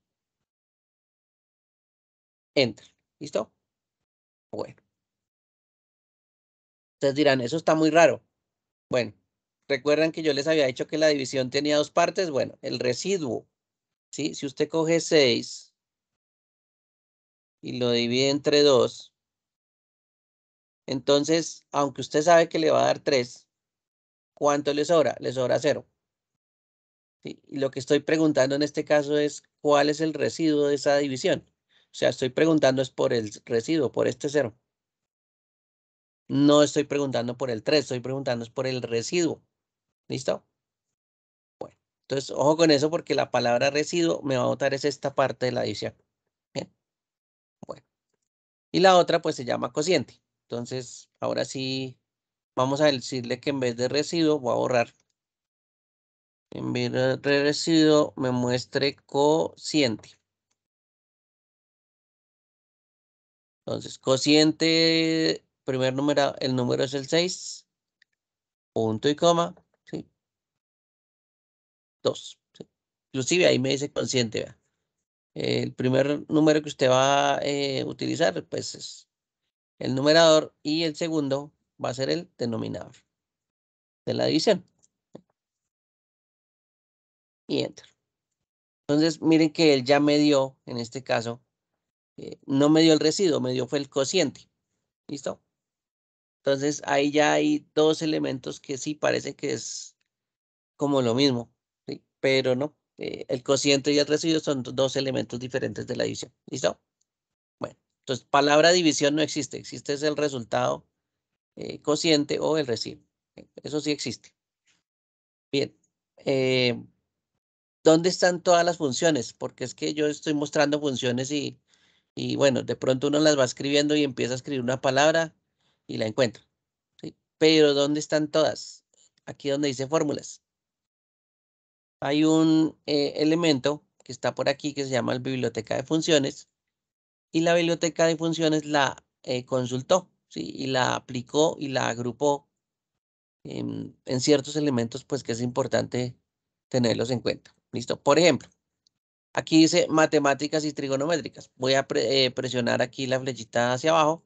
enter. ¿Listo? Bueno. Ustedes dirán, eso está muy raro.
Bueno, recuerdan que yo les había dicho que la división tenía dos partes. Bueno, el residuo. ¿sí? Si usted coge 6 y lo divide entre 2, entonces, aunque usted sabe que le va a dar 3, ¿cuánto le sobra? Le sobra 0. Y lo que estoy preguntando en este caso es cuál es el residuo de esa división. O sea, estoy preguntando es por el residuo, por este 0. No estoy preguntando por el 3, estoy preguntando es por el residuo. ¿Listo? Bueno, entonces ojo con eso porque la palabra residuo me va a botar es esta parte de la división. Bien. Bueno. Y la otra pues se llama cociente. Entonces, ahora sí, vamos a decirle que en vez de residuo, voy a borrar. En vez de residuo, me muestre cociente. Entonces, cociente, primer número, el número es el 6, punto y coma, ¿sí? 2. Inclusive ahí me dice cociente. ¿verdad? El primer número que usted va a eh, utilizar, pues es el numerador y el segundo va a ser el denominador de la división. Y enter. Entonces, miren que él ya me dio, en este caso, eh, no me dio el residuo, me dio fue el cociente. ¿Listo? Entonces, ahí ya hay dos elementos que sí parece que es como lo mismo, pero no. Eh, el cociente y el residuo son dos elementos diferentes de la división. ¿Listo? Entonces, palabra división no existe, existe es el resultado eh, cociente o el recibo. Eso sí existe. Bien. Eh, ¿Dónde están todas las funciones? Porque es que yo estoy mostrando funciones y, y bueno, de pronto uno las va escribiendo y empieza a escribir una palabra y la encuentra. Pero ¿dónde están todas? Aquí donde dice fórmulas. Hay un eh, elemento que está por aquí que se llama el biblioteca de funciones y la biblioteca de funciones la eh, consultó ¿sí? y la aplicó y la agrupó en, ciertos elementos pues que es importante tenerlos en cuenta. ¿Listo? Por ejemplo, aquí dice matemáticas y trigonométricas. Voy a eh, presionar aquí la
flechita hacia abajo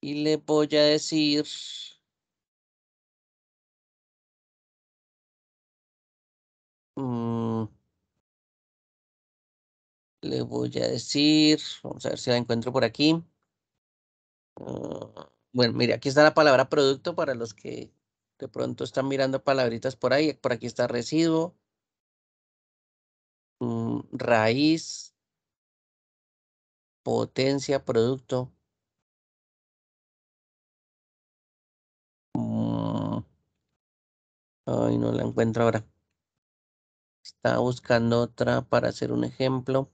y le voy a decir... Mm, le voy a decir, vamos a ver si la encuentro
por aquí. Ah, bueno, mire, aquí está la palabra producto para los que de pronto están mirando palabritas por ahí. Por aquí está residuo,
mm, raíz, potencia, producto. Mm. ay, no la encuentro ahora. Está buscando otra para hacer un ejemplo.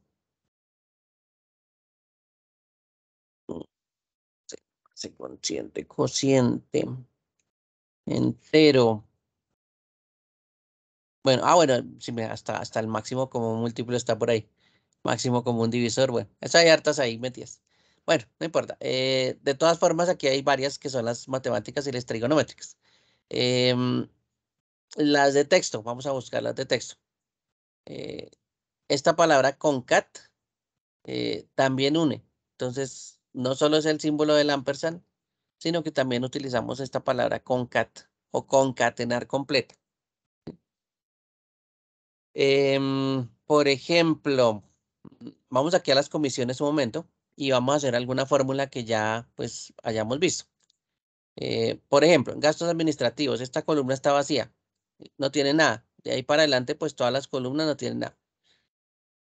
consciente, cociente, entero. Bueno, ah, bueno, hasta, hasta
el máximo como múltiplo está por ahí. Máximo como un divisor, bueno, eso hay hartas ahí metidas. Bueno, no importa. Eh, de todas formas, aquí hay varias que son las matemáticas y las trigonométricas. Em, las de texto, vamos a buscar las de texto. Eh, esta palabra concat eh, también une. Entonces, no solo es el símbolo del ampersand, sino que también utilizamos esta palabra concat o concatenar completo. Em, por ejemplo, vamos aquí a las comisiones un momento y vamos a hacer alguna fórmula que ya pues hayamos visto. Eh, por ejemplo, gastos administrativos, esta columna está vacía, no tiene nada. De ahí para adelante, pues todas las columnas no tienen nada.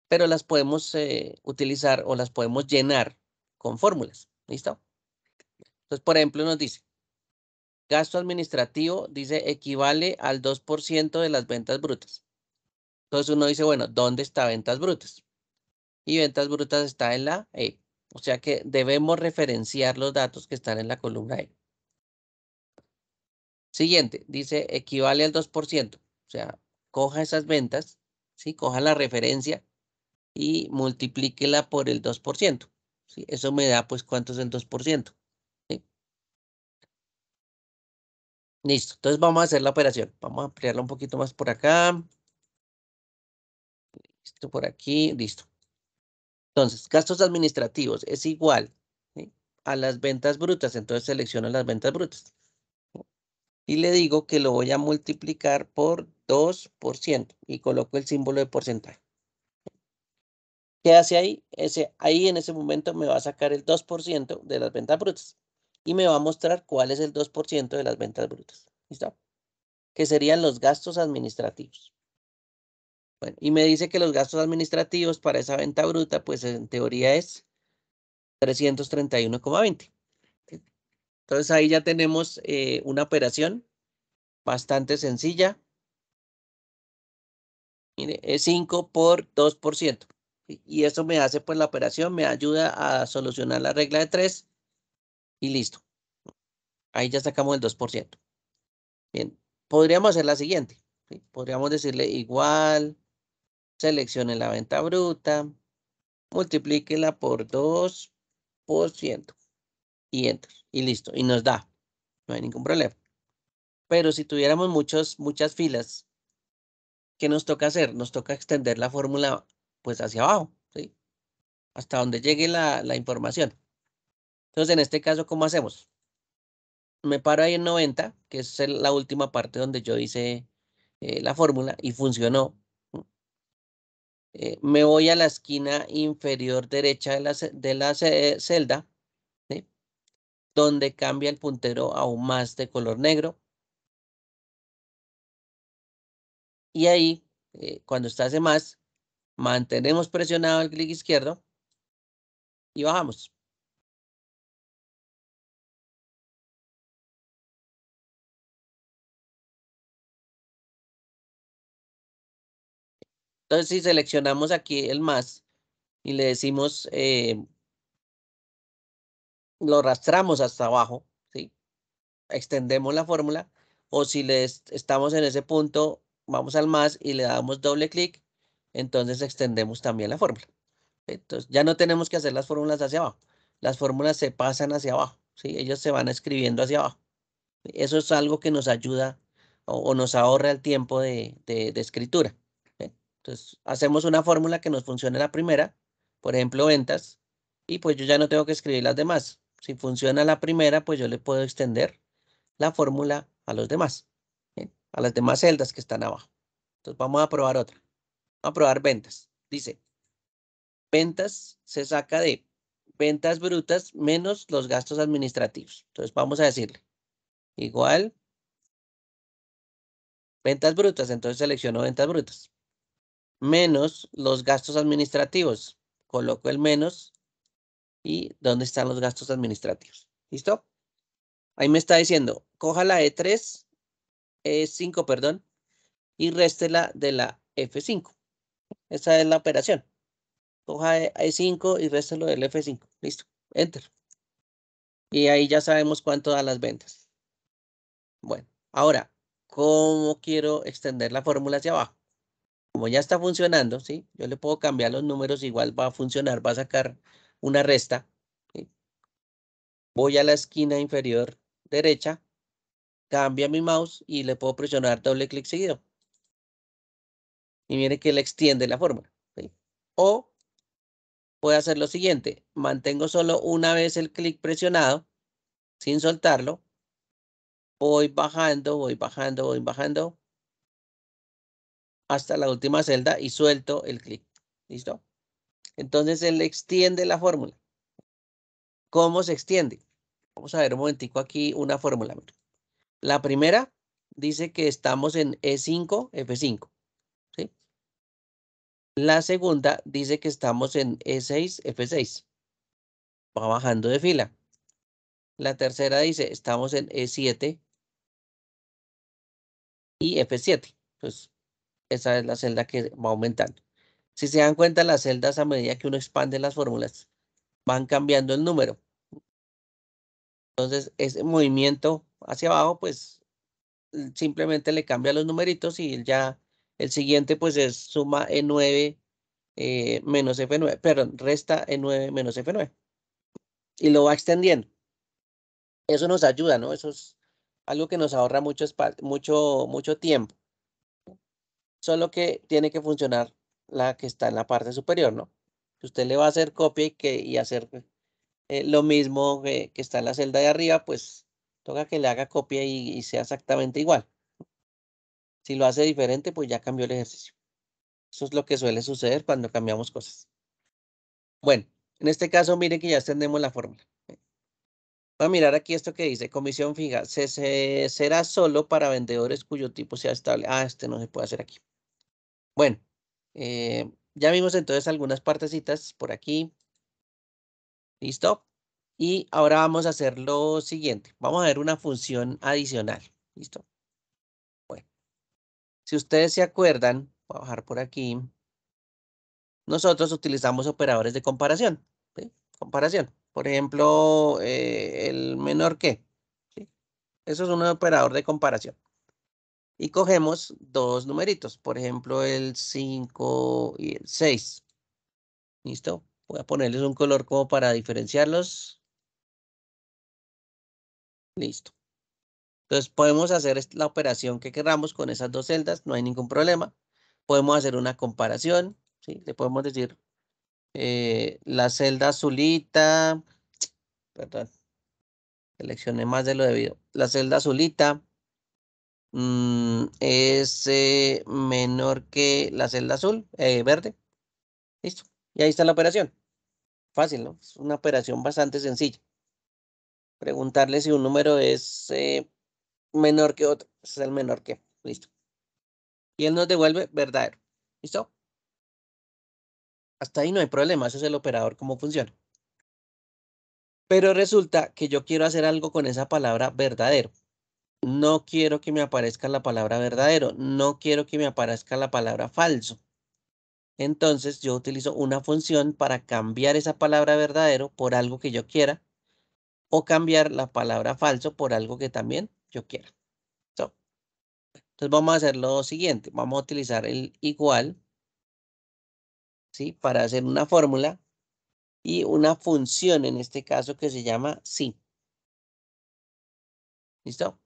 Pero las podemos eh, utilizar o las podemos llenar con fórmulas. ¿Listo? Entonces, por ejemplo, nos dice, gasto administrativo, dice, equivale al 2% de las ventas brutas. Entonces uno dice, bueno, ¿dónde está ventas brutas? Y ventas brutas está en la E. O sea que debemos referenciar los datos que están en la columna E. Siguiente, dice, equivale al 2%. O sea, coja esas ventas, ¿sí? coja la referencia y multiplíquela por el 2%. Eso me da, pues, cuántos en 2%? Listo, entonces vamos a hacer la operación. Vamos a ampliarla un poquito más por acá. Listo, por aquí, listo. Entonces, gastos administrativos es igual a las ventas brutas. Entonces, selecciono las ventas brutas. Y le digo que lo voy a multiplicar por 2% y coloco el símbolo de porcentaje. ¿Qué hace ahí? Ese, ahí en ese momento me va a sacar el 2% de las ventas brutas y me va a mostrar cuál es el 2% de las ventas brutas. ¿Listo? Que serían los gastos administrativos. y me dice que los gastos administrativos para esa venta bruta, pues en teoría es 331,20. Entonces ahí ya tenemos eh, una operación bastante sencilla. Mire, es 5 por 2% y eso me hace pues la operación, me ayuda a solucionar la regla de 3 y listo. Ahí ya sacamos el 2%. Bien, podríamos hacer la siguiente. Podríamos decirle igual, seleccione la venta bruta, multiplíquela por 2% y enter y listo. Y nos da, no hay ningún problema. Pero si tuviéramos muchos, muchas filas, ¿qué nos toca hacer? Nos toca extender la fórmula pues hacia abajo, ¿sí? hasta donde llegue la, información. Entonces, en este caso, ¿cómo hacemos? Me paro ahí en 90, que es la última parte donde yo hice eh, la fórmula y funcionó. Eh, me voy a la esquina inferior derecha de la, de la celda, ¿sí? donde cambia el puntero aún más de color negro.
Y ahí, eh, cuando está hace más, Mantenemos presionado el clic izquierdo y bajamos. Entonces, si seleccionamos aquí el más y le decimos, eh,
lo arrastramos hasta abajo, ¿sí? extendemos la fórmula, o si les, estamos en ese punto, vamos al más y le damos doble clic entonces extendemos también la fórmula. Entonces ya no tenemos que hacer las fórmulas hacia abajo. Las fórmulas se pasan hacia abajo, ¿sí? Ellos se van escribiendo hacia abajo. Eso es algo que nos ayuda o, nos ahorra el tiempo de, escritura. Entonces hacemos una fórmula que nos funcione la primera, por ejemplo ventas, y pues yo ya no tengo que escribir las demás. Si funciona la primera, pues yo le puedo extender la fórmula a los demás, a las demás celdas que están abajo. Entonces vamos a probar otra a probar ventas. Dice, ventas se saca de ventas brutas menos los gastos administrativos. Entonces vamos a decirle, igual, ventas brutas, entonces selecciono ventas brutas, menos los gastos administrativos. Coloco el menos y dónde están los gastos administrativos. ¿Listo? Ahí me está diciendo, coja la E3, E5, perdón, y réstela de la F5. Esa es la operación. Coja E5 y lo del F5. Listo. Enter. Y ahí ya sabemos cuánto da las ventas. Bueno, ahora, ¿cómo quiero extender la fórmula hacia abajo? Como ya está funcionando, ¿sí? Yo le puedo cambiar los números, igual va a funcionar, va a sacar una resta. Voy a la esquina inferior derecha, cambia mi mouse y le puedo presionar doble clic seguido. Y mire que le extiende la fórmula. O puede hacer lo siguiente. Mantengo solo una vez el clic presionado sin soltarlo. Voy bajando, voy bajando, voy bajando hasta la última celda y suelto el clic. ¿Listo? Entonces él extiende la fórmula. ¿Cómo se extiende? Vamos a ver un momentico aquí una fórmula. La primera dice que estamos en E5, F5. La segunda dice que estamos en E6, F6. Va bajando de fila. La tercera dice, estamos en E7 y F7. Pues esa es la celda que va aumentando. Si se dan cuenta, las celdas a medida que uno expande las fórmulas van cambiando el número. Entonces, ese movimiento hacia abajo, pues simplemente le cambia los numeritos y ya el siguiente pues es suma E9 eh, menos F9, perdón, resta E9 menos F9. Y lo va extendiendo. Eso nos ayuda, ¿no? Eso es algo que nos ahorra mucho, mucho, mucho tiempo. Solo que tiene que funcionar la que está en la parte superior, ¿no? Usted le va a hacer copia y, que, y hacer eh, lo mismo eh, que, está en la celda de arriba, pues toca que le haga copia y sea exactamente igual. Si lo hace diferente, pues ya cambió el ejercicio. Eso es lo que suele suceder cuando cambiamos cosas. Bueno, en este caso, miren que ya tenemos la fórmula. Voy a mirar aquí esto que dice, comisión fija, será solo para vendedores cuyo tipo sea estable. Ah, este no se puede hacer aquí. Bueno, eh, ya vimos entonces algunas partecitas por aquí. ¿Listo? Y ahora vamos a hacer lo siguiente. Vamos a ver una función adicional. ¿Listo? Si ustedes se acuerdan, voy a bajar por aquí, nosotros utilizamos operadores de comparación. Comparación. Por ejemplo, eh, el menor que. Eso es un operador de comparación. Y cogemos dos numeritos, por ejemplo, el 5 y el 6. ¿Listo? Voy a ponerles un color como para diferenciarlos. Listo. Entonces podemos hacer la operación que queramos con esas dos celdas, no hay ningún problema. Podemos hacer una comparación, le podemos decir eh, la celda azulita, perdón, seleccioné más de lo debido. La celda azulita
mm,
es eh, menor que la celda azul, eh, verde. Listo. Y ahí está la operación. Fácil, ¿no? Es una operación bastante sencilla. Preguntarle si un número es menor que otro. es el menor que. Listo. Y él nos devuelve verdadero. ¿Listo? Hasta ahí no hay problema. Ese es el operador, como funciona. Pero resulta que yo quiero hacer algo con esa palabra verdadero. No quiero que me aparezca la palabra verdadero. No quiero que me aparezca la palabra falso. Entonces yo utilizo una función para cambiar esa palabra verdadero por algo que yo quiera o cambiar la palabra falso por algo que también yo quiera. entonces vamos a hacer lo siguiente. Vamos a utilizar el igual
¿sí? para hacer una fórmula y una función en este caso que se llama sí. ¿Listo?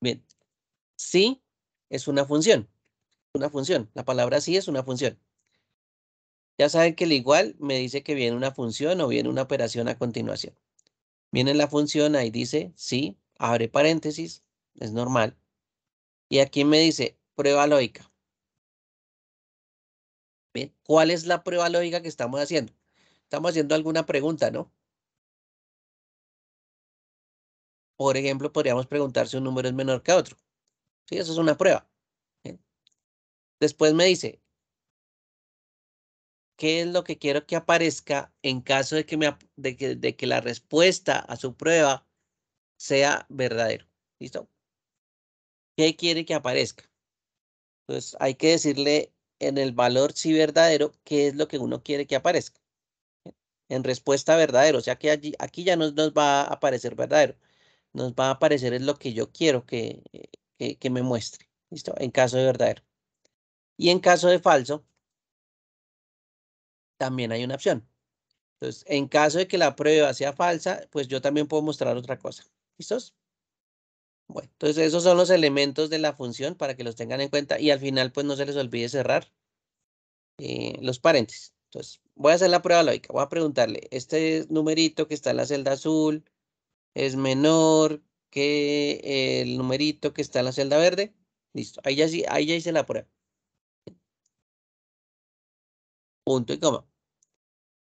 Bien. Sí es una función. Una
función. La palabra sí es una función. Ya saben que el igual me dice que viene una función o viene una operación a continuación. Viene la función, ahí dice sí, abre paréntesis, es normal. Y aquí me dice prueba lógica.
¿cuál es la prueba lógica que estamos haciendo? Estamos haciendo alguna pregunta, ¿no? Por ejemplo,
podríamos preguntar si un número es menor que otro. Sí, eso es una prueba. Después me dice, qué es lo que quiero que aparezca en caso de que, la respuesta a su prueba sea verdadero. ¿Listo? ¿Qué quiere que aparezca? Entonces hay que decirle en el valor si verdadero qué es lo que uno quiere que aparezca. En respuesta verdadero, o sea que aquí ya no nos va a aparecer verdadero. Nos va a aparecer es lo que yo quiero que, que, que me muestre. ¿Listo? En caso de verdadero. Y en caso de falso, también hay una opción. Entonces, en caso de que la prueba sea falsa, pues yo también puedo mostrar otra cosa. ¿Listos? Bueno, entonces esos son los elementos de la función para que los tengan en cuenta y al final pues no se les olvide cerrar eh, los paréntesis. Entonces, voy a hacer la prueba lógica. Voy a preguntarle, este numerito que está en la celda azul es menor que el numerito que está en la celda verde. Listo, ahí ya, sí, ahí ya hice la prueba punto y coma.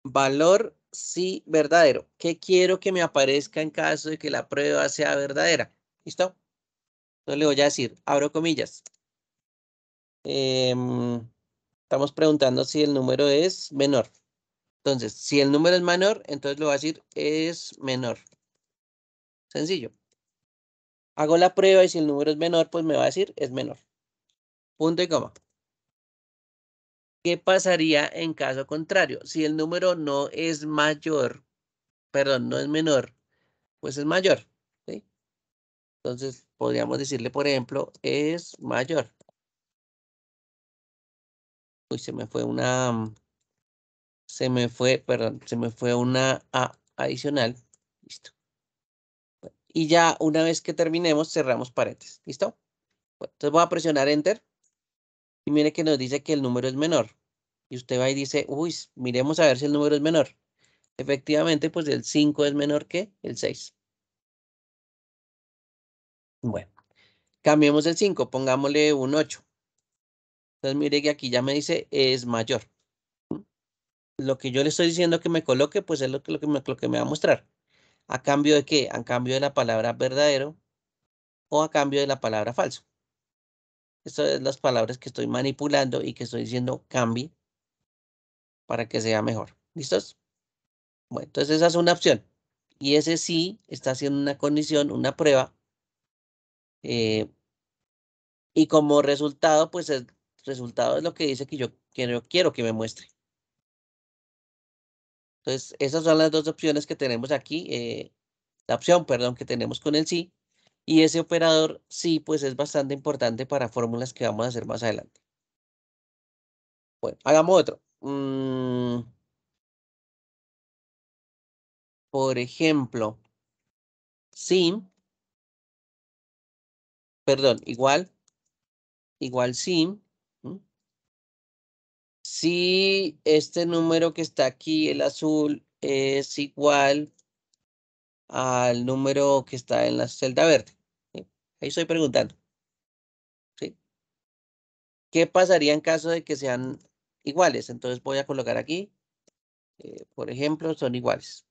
Valor si verdadero. ¿Qué quiero que me aparezca en caso de que la prueba sea verdadera? ¿Listo? Entonces le voy a decir, abro comillas. Em, estamos preguntando si el número es menor. Entonces, si el número es menor, entonces lo voy a decir es menor. Sencillo. Hago la prueba y si el número es menor, pues me va a decir es menor. Punto y coma. ¿Qué pasaría en caso contrario? Si el número no es mayor, perdón, no es menor, pues es mayor. Entonces podríamos decirle, por ejemplo, es mayor. Uy, se me fue una... Mm, se me fue, perdón, se me fue una A adicional. Listo. Y ya una vez que terminemos, cerramos paréntesis. ¿Listo? Entonces voy a presionar Enter y mire que nos dice que el número es menor. Y usted va y dice, uy, miremos a ver si el número es menor. Efectivamente, pues el 5 es menor que el 6. Bueno, cambiemos el 5, pongámosle un 8. Entonces mire que aquí ya me dice es mayor. Lo que yo le estoy diciendo que me coloque, pues es lo que, lo que, me, lo me va a mostrar. ¿A cambio de qué? A cambio de la palabra verdadero o a cambio de la palabra falso. Estas son las palabras que estoy manipulando y que estoy diciendo cambie para que sea mejor. ¿Listos? Bueno, entonces esa es una opción. Y ese sí está haciendo una condición, una prueba. Eh, y como resultado, pues el resultado es lo que dice que yo quiero, quiero que me muestre. Entonces, esas son las dos opciones que tenemos aquí. Eh, la opción, perdón, que tenemos con el sí y ese operador sí, pues es bastante importante para fórmulas que vamos a hacer más adelante.
Bueno, hagamos otro. Mm. por ejemplo, sí. Perdón, igual. Igual sí.
Si este número que está aquí, el azul, es igual al número que está en la celda verde. Ahí estoy preguntando. ¿sí? ¿Qué pasaría en caso de que sean iguales? Entonces voy a colocar aquí, eh, por ejemplo, son iguales.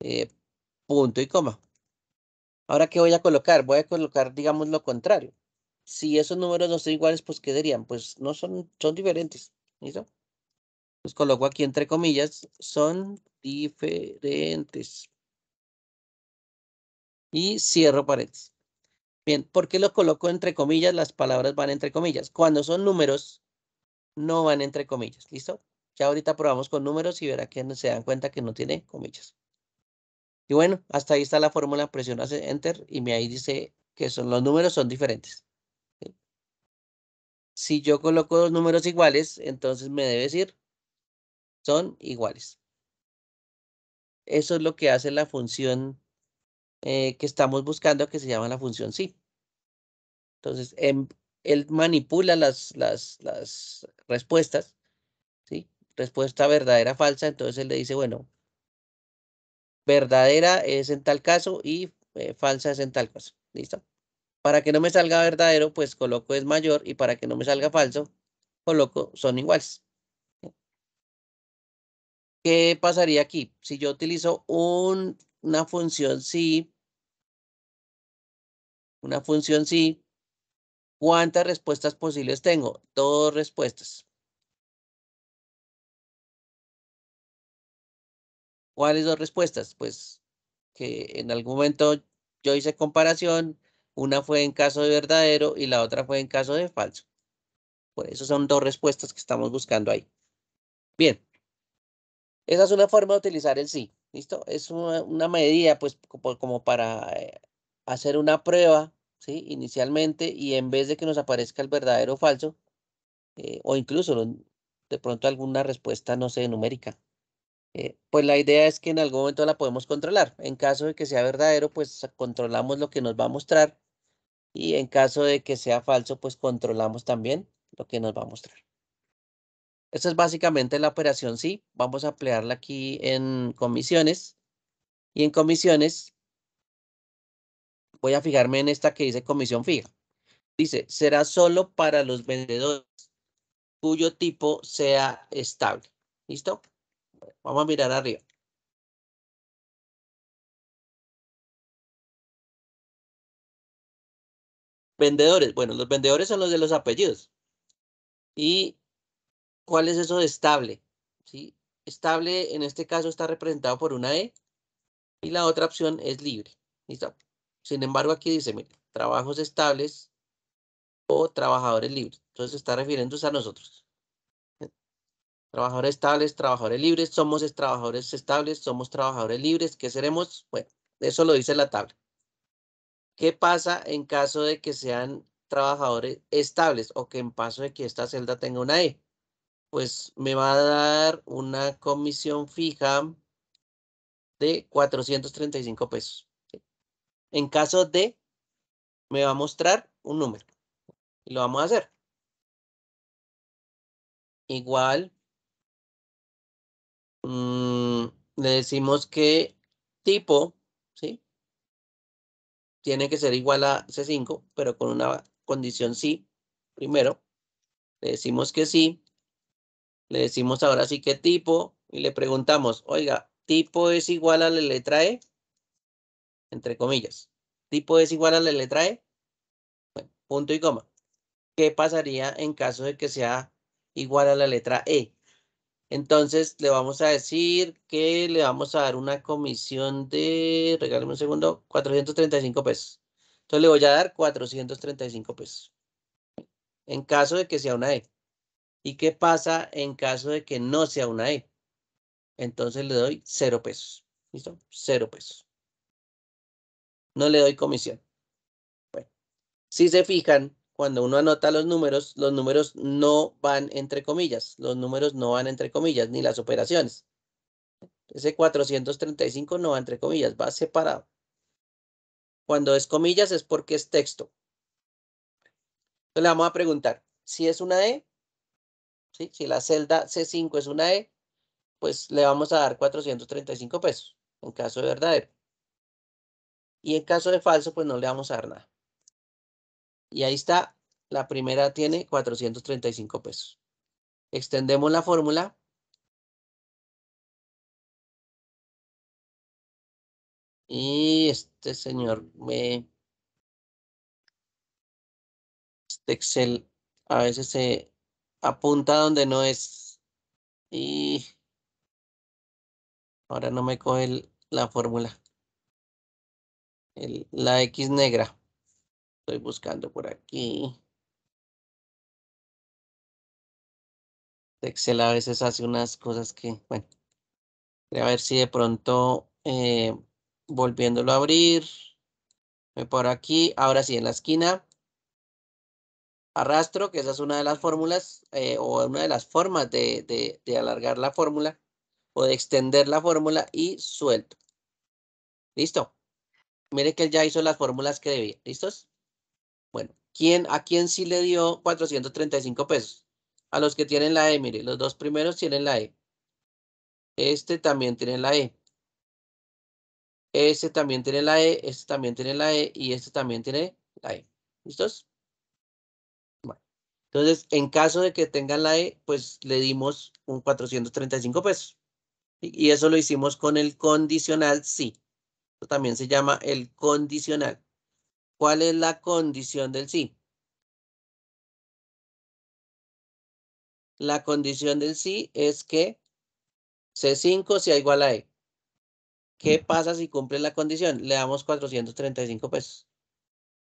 Eh, punto y coma. Ahora, ¿qué voy a colocar? Voy a colocar, digamos, lo contrario. Si esos números no son iguales, pues, ¿qué dirían? Pues, no son, son diferentes. ¿Listo? Pues coloco aquí entre comillas, son diferentes. Y cierro paréntesis. Bien, ¿por qué lo coloco entre comillas? Las palabras van entre comillas. Cuando son números, no van entre comillas. ¿Listo? Ya ahorita probamos con números y verá que se dan cuenta que no tiene comillas. Y bueno, hasta ahí está la fórmula. Presiona Enter y me ahí dice que son, los números son diferentes. Si yo coloco dos números iguales, entonces me debe decir son iguales. Eso es lo que hace la función eh, que estamos buscando, que se llama la función sí. Entonces, em, él manipula las, las, respuestas, ¿sí? Respuesta verdadera, falsa, entonces él le dice, bueno, verdadera es en tal caso y eh, falsa es en tal caso, ¿listo? Para que no me salga verdadero, pues coloco es mayor y para que no me salga falso, coloco son iguales. ¿Qué pasaría aquí? Si yo utilizo una función sí.
una función si, ¿cuántas respuestas posibles tengo? Dos respuestas. ¿Cuáles dos respuestas? Pues que en algún
momento yo hice comparación, una fue en caso de verdadero y la otra fue en caso de falso. Por eso son dos respuestas que estamos buscando ahí. Bien. Esa es una forma de utilizar el sí, ¿listo? Es una, medida, pues, como, para eh, hacer una prueba, ¿sí? Inicialmente, y en vez de que nos aparezca el verdadero o falso, eh, o incluso de pronto alguna respuesta, no sé, numérica. Eh, pues la idea es que en algún momento la podemos controlar. En caso de que sea verdadero, pues controlamos lo que nos va a mostrar. Y en caso de que sea falso, pues controlamos también lo que nos va a mostrar. Esta es básicamente la operación sí. Vamos a emplearla aquí en comisiones. Y en comisiones voy a fijarme en esta que dice comisión fija. Dice, será solo para los vendedores cuyo tipo sea estable. ¿Listo?
Vamos a mirar arriba. Vendedores. Bueno, los vendedores son los de los apellidos. Y ¿Cuál es eso de estable? ¿Sí?
Estable en este caso está representado por una E y la otra opción es libre. Sin embargo, aquí dice, trabajos estables o trabajadores libres. Entonces está refiriéndose a nosotros. Trabajadores estables, trabajadores libres, somos trabajadores estables, somos trabajadores libres, ¿qué seremos? Bueno, eso lo dice la tabla. ¿Qué pasa en caso de que sean trabajadores estables o que en caso de que esta celda tenga una E? pues me va a dar una comisión fija de 435 pesos.
En caso de, me va a mostrar un número. Y lo vamos a hacer. Igual, mm, le decimos que tipo, ¿sí?
Tiene que ser igual a C5, pero con una condición sí, primero. Le decimos que sí. Le decimos ahora sí que tipo y le preguntamos, oiga, tipo es igual a la letra E, entre comillas. Tipo es igual a la letra E, punto y coma. ¿Qué pasaría en caso de que sea igual a la letra E? Entonces le vamos a decir que le vamos a dar una comisión de, regálame un segundo, 435 pesos. Entonces le voy a dar 435 pesos. En caso de que sea una E. ¿Y qué pasa en caso de que no sea una E? Entonces le doy cero pesos. ¿Listo? Cero pesos. No le doy comisión. Bueno, si se fijan, cuando uno anota los números, los números no van entre comillas. Los números no van entre comillas, ni las operaciones. Ese 435 no va entre comillas, va separado. Cuando es comillas es porque es texto. Entonces le vamos a preguntar, si es una E, si la celda C5 es una E, pues le vamos a dar 435 pesos en caso de verdadero. Y en caso de falso, pues no le vamos a dar nada. Y ahí está, la primera
tiene 435 pesos. Extendemos la fórmula. Y este señor me... Este Excel
a veces se apunta donde no es. Y ahora no me coge la fórmula.
la X negra. Estoy buscando por aquí. Excel a veces hace unas cosas que,
bueno, a ver si de pronto eh, volviéndolo a abrir, me aquí, ahora sí en la esquina, arrastro, que esa es una de las fórmulas eh, o una de las formas de, alargar la fórmula o de extender la fórmula y suelto. ¿Listo? Mire que él ya hizo las fórmulas que debía. ¿Listos? Bueno, ¿quién, ¿a quién sí le dio 435 pesos? A los que tienen la E, mire, los dos primeros tienen la E. Este también tiene la E. Este también tiene la E, este también tiene la E y este también tiene la E. ¿Listos? Entonces, en caso de que tengan la E, pues le dimos un 435 pesos. Y eso lo hicimos con el condicional sí. también se llama el condicional. ¿Cuál es la condición del sí? La condición del sí es que C5 sea igual a E. ¿Qué pasa si cumple la condición? Le damos 435 pesos.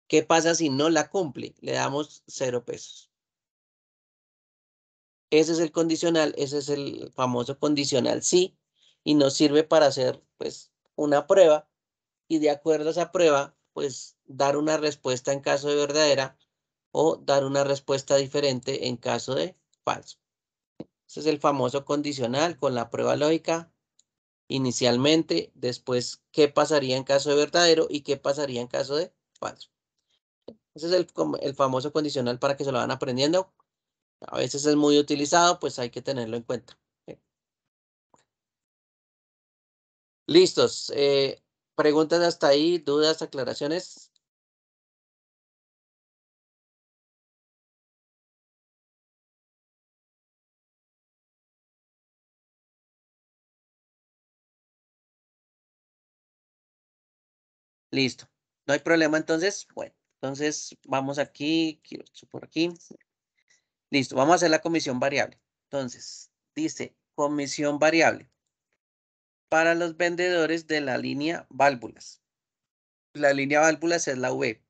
¿Qué pasa si no la cumple? Le damos 0 pesos. Ese es el condicional, ese es el famoso condicional sí, y nos sirve para hacer pues una prueba y de acuerdo a esa prueba pues dar una respuesta en caso de verdadera o dar una respuesta diferente en caso de falso. Ese es el famoso condicional con la prueba lógica inicialmente, después qué pasaría en caso de verdadero y qué pasaría en caso de falso. Ese es el, el famoso condicional para que se lo van aprendiendo a veces es muy utilizado, pues hay que tenerlo en cuenta.
Listos. Eh, preguntas hasta ahí, dudas, aclaraciones. Listo. No hay problema entonces. Bueno, entonces vamos aquí, quiero por aquí.
Listo, vamos a hacer la comisión variable. Entonces, dice comisión variable para los vendedores de la línea válvulas. La línea válvulas es la V.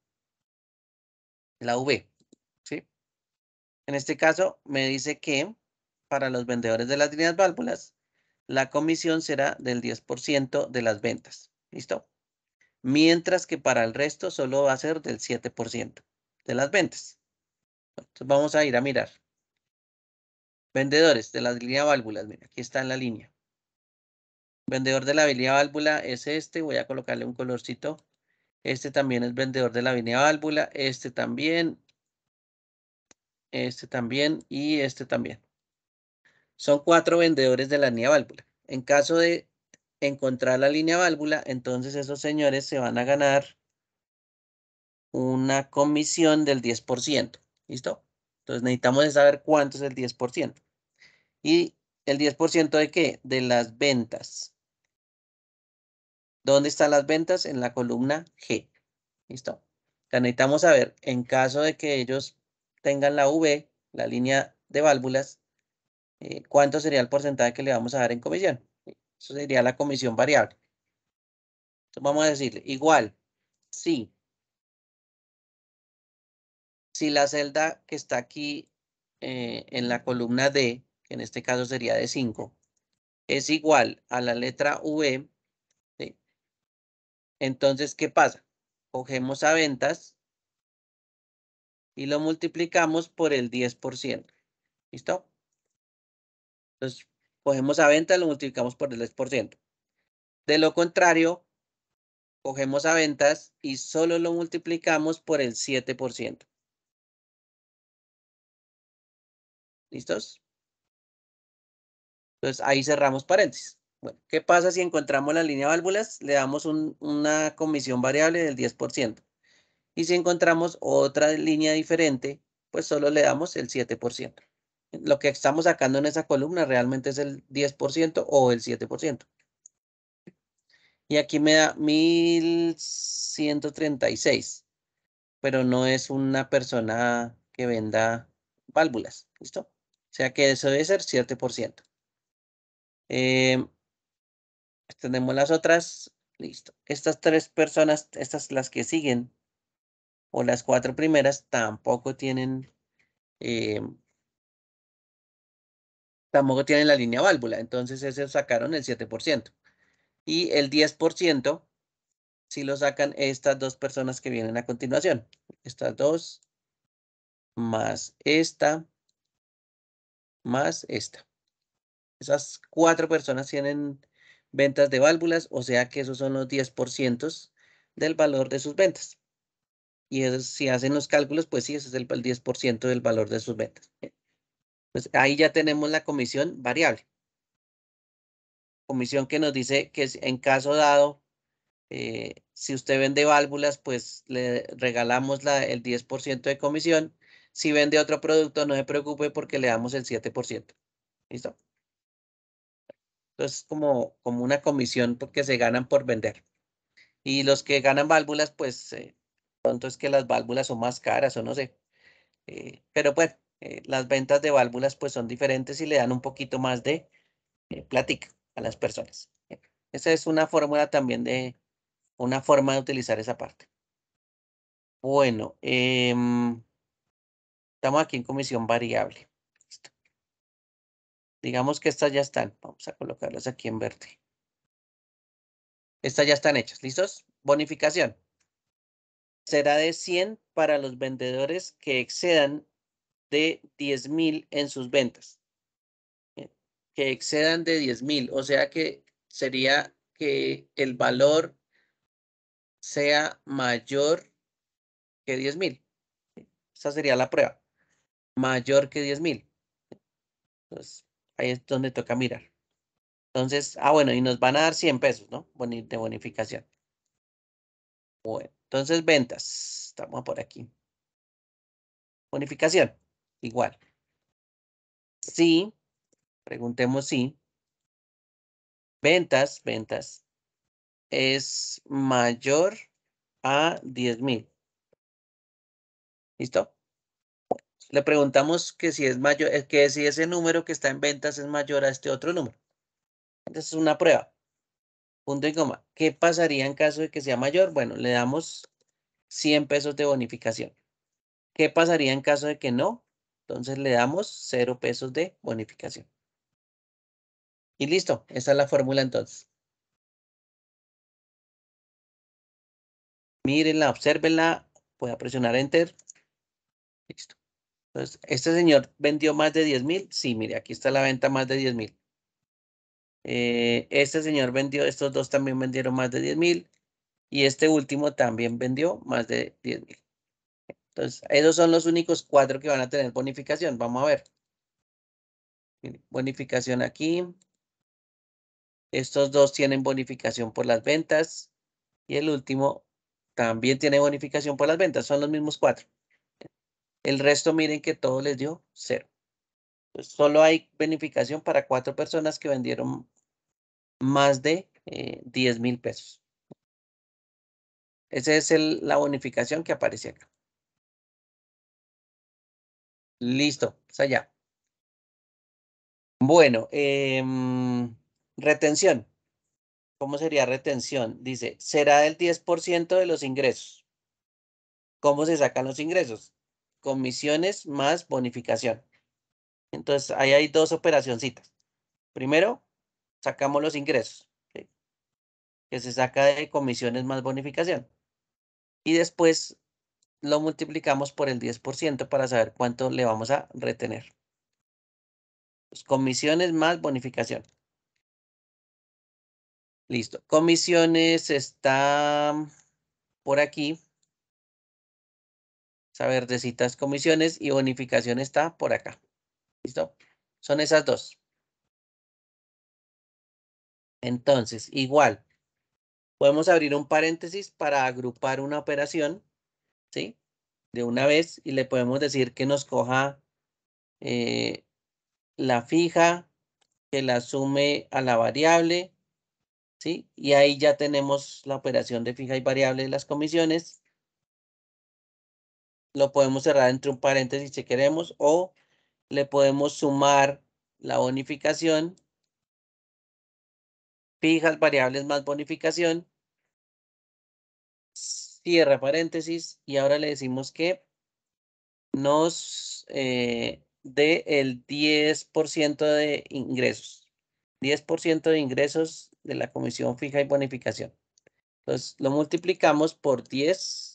La V, ¿sí? En este caso, me dice que para los vendedores de las líneas válvulas, la comisión será del 10% de las ventas. ¿Listo? Mientras que para el resto solo va a ser del 7% de las ventas. Entonces vamos a ir a mirar. Vendedores de la línea válvulas. Mira, aquí está en la línea. Vendedor de la línea válvula es este. Voy a colocarle un colorcito. Este también es vendedor de la línea válvula. Este también. Este también. Y este también. Son cuatro vendedores de la línea válvula. En caso de encontrar la línea válvula, entonces esos señores se van a ganar una comisión del 10%. ¿Listo? Entonces necesitamos saber cuánto es el 10%. ¿Y el 10% de qué? De las ventas. ¿Dónde están las ventas? En la columna G. ¿Listo? necesitamos saber, en caso de que ellos tengan la V, la línea de válvulas, eh, cuánto sería el porcentaje que le vamos a dar en comisión. Eso sería la comisión variable. Entonces vamos a decirle, igual, sí, si la celda que está aquí eh, en la columna D, que en este caso sería de 5, es igual a la letra V, ¿sí? entonces, ¿qué pasa? Cogemos a ventas y lo multiplicamos por el 10%. ¿Listo? Entonces, cogemos a ventas, y lo multiplicamos por el 10%. De lo contrario, cogemos a ventas
y solo lo multiplicamos por el 7%. ¿Listos? Entonces ahí cerramos paréntesis. Bueno,
¿qué pasa si encontramos la línea válvulas? Le damos una comisión variable del 10%. Y si encontramos otra línea diferente, pues solo le damos el 7%. Lo que estamos sacando en esa columna realmente es el 10% o el 7%. Y aquí me da 1136, pero no es una persona que venda válvulas, ¿listo? O sea que eso debe ser 7%. Eh, tenemos las otras. Listo. Estas tres personas, estas las que siguen, o las cuatro primeras, tampoco tienen, eh, tampoco tienen la línea válvula. Entonces, esos sacaron el 7%. Y el 10% si lo sacan estas dos personas que vienen a continuación. Estas dos, más esta, más esta. Esas cuatro personas tienen ventas de válvulas, o sea que esos son los 10% del valor de sus ventas. Y si hacen los cálculos, pues sí, ese es el, 10% del valor de sus ventas. Pues ahí ya tenemos la comisión variable. Comisión que nos dice que en caso dado, eh, si usted vende válvulas, pues le regalamos la, el 10% de comisión. Si vende otro producto, no se preocupe porque le damos el 7%. ¿Listo? Entonces, como, como una comisión porque se ganan por vender. Y los que ganan válvulas, pues eh, pronto es que las válvulas son más caras o no sé. Eh, pero bueno, eh, las ventas de válvulas pues son diferentes y le dan un poquito más de plática a las personas. Esa es una fórmula también de, una forma de utilizar esa parte. Bueno, em, Estamos aquí en comisión variable. Digamos que estas ya están. Vamos a colocarlas aquí en verde. Estas ya están hechas. ¿Listos? Bonificación. Será de 100 para los vendedores que excedan de 10.000 en sus ventas. Que excedan de 10.000. O sea que sería que el valor sea mayor que 10.000. Esa sería la prueba mayor que 10.000. Entonces, ahí es donde toca mirar. Entonces, ah, bueno, y nos van a dar 100 pesos, ¿no? De bonificación. Bueno, entonces ventas, estamos por aquí. Bonificación, igual. Sí, preguntemos si ventas, ventas, es mayor a 10.000. ¿Listo? le preguntamos que si es mayor, eh, que si ese número que está en ventas es mayor a este otro número. Entonces es una prueba. Punto y coma. ¿Qué pasaría en caso de que sea mayor? Bueno, le damos 100 pesos de bonificación. ¿Qué pasaría en caso de que no?
Entonces le damos 0 pesos de bonificación. Y listo, Esta es la fórmula entonces. Mírenla, observenla, voy a presionar Enter. Listo. Entonces,
¿este señor vendió más de 10 mil? Sí, mire, aquí está la venta más de 10 mil. Eh, este señor vendió, estos dos también vendieron más de 10 mil. Y este último también vendió más de 10 mil. Entonces, esos son los únicos cuatro que van a tener bonificación. Vamos a ver. Bonificación aquí. Estos dos tienen bonificación por las ventas. Y el último también tiene bonificación por las ventas. Son los mismos cuatro. El resto, miren que todo les dio cero. Pues, solo hay bonificación para cuatro personas que vendieron
más de 10 eh, mil pesos. Esa es la bonificación que aparece acá. Listo, pues allá. Bueno, em,
retención. ¿Cómo sería retención? Dice, será del 10% de los ingresos. ¿Cómo se sacan los ingresos? comisiones más bonificación. Entonces, ahí hay dos operacioncitas. Primero, sacamos los ingresos, que se saca de comisiones más bonificación. Y después lo multiplicamos por el 10% para saber cuánto le vamos a retener. Pues, comisiones más bonificación. Listo. Comisiones está por aquí. Saber de citas, comisiones y bonificación está por acá. ¿Listo? Son esas dos. Entonces, igual, podemos abrir un paréntesis para agrupar una operación, ¿sí? De una vez y le podemos decir que nos coja eh, la fija, que la sume a la variable, ¿sí? Y ahí ya tenemos la operación de fija y variable de las comisiones lo podemos cerrar entre un paréntesis si queremos o le podemos sumar la bonificación, fijas variables más bonificación, cierra paréntesis y ahora le decimos que nos eh, dé el 10% de ingresos, 10% de ingresos de la comisión fija y bonificación. Entonces lo multiplicamos por 10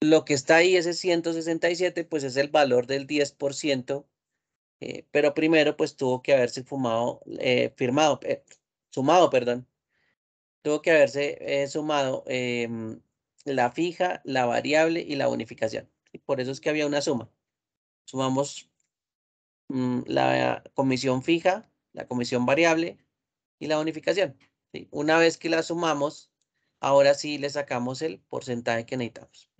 lo que está ahí, ese 167, pues es el valor del 10%, eh, pero primero pues tuvo que haberse fumado, eh, firmado, eh, sumado, perdón, tuvo que haberse sumado em, la fija, la variable y la bonificación. Y por eso es que había una suma. Sumamos mm, la comisión fija, la comisión variable y la bonificación. Una vez que la sumamos, ahora sí le sacamos el porcentaje que necesitamos.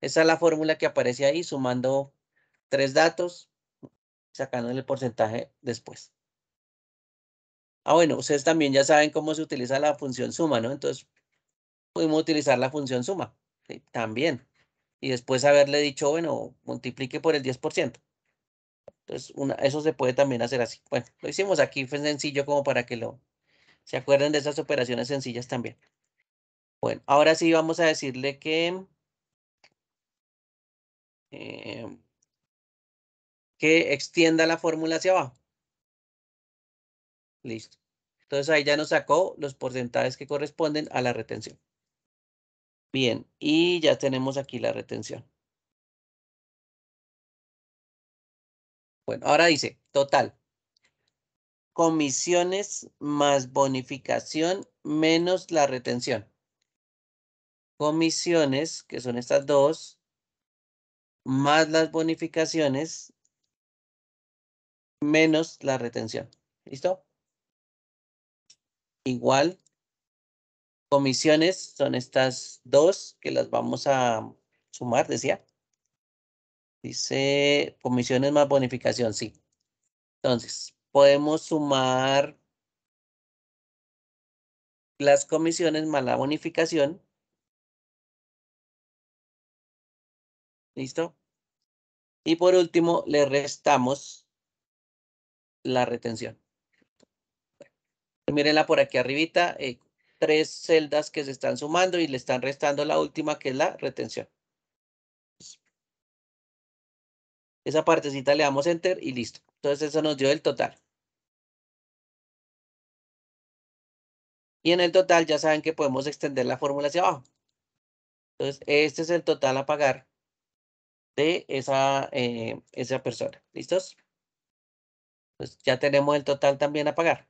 Esa es la fórmula que aparece ahí, sumando tres datos, sacándole el porcentaje después. Ah, bueno, ustedes también ya saben cómo se utiliza la función suma, ¿no? Entonces, podemos utilizar la función suma también. Y después haberle dicho, bueno, multiplique por el 10%. Entonces, eso se puede también hacer así. Bueno, lo hicimos aquí, fue sencillo como para que lo se acuerden de esas operaciones sencillas también. Bueno, ahora sí vamos a decirle que,
em, que extienda la fórmula hacia abajo.
Listo. Entonces ahí
ya nos sacó
los porcentajes
que corresponden a la retención. Bien, y ya tenemos aquí la retención. Bueno, ahora dice,
total. Comisiones más bonificación menos la retención comisiones, que son estas dos, más las bonificaciones, menos la retención. ¿Listo? Igual, comisiones son estas dos que las vamos a sumar, decía. Dice comisiones más bonificación, sí.
Entonces, podemos sumar las comisiones más la bonificación ¿Listo? Y por último, le restamos
la retención. Mírenla por aquí arribita, eh, tres celdas que se están sumando y le están restando la última que es la retención.
Esa partecita le damos enter y listo. Entonces eso nos dio el total. Y en el total
ya saben que podemos extender la fórmula hacia abajo. Entonces este es el total a pagar de esa, eh, esa persona. ¿Listos? Pues ya tenemos el total también a pagar.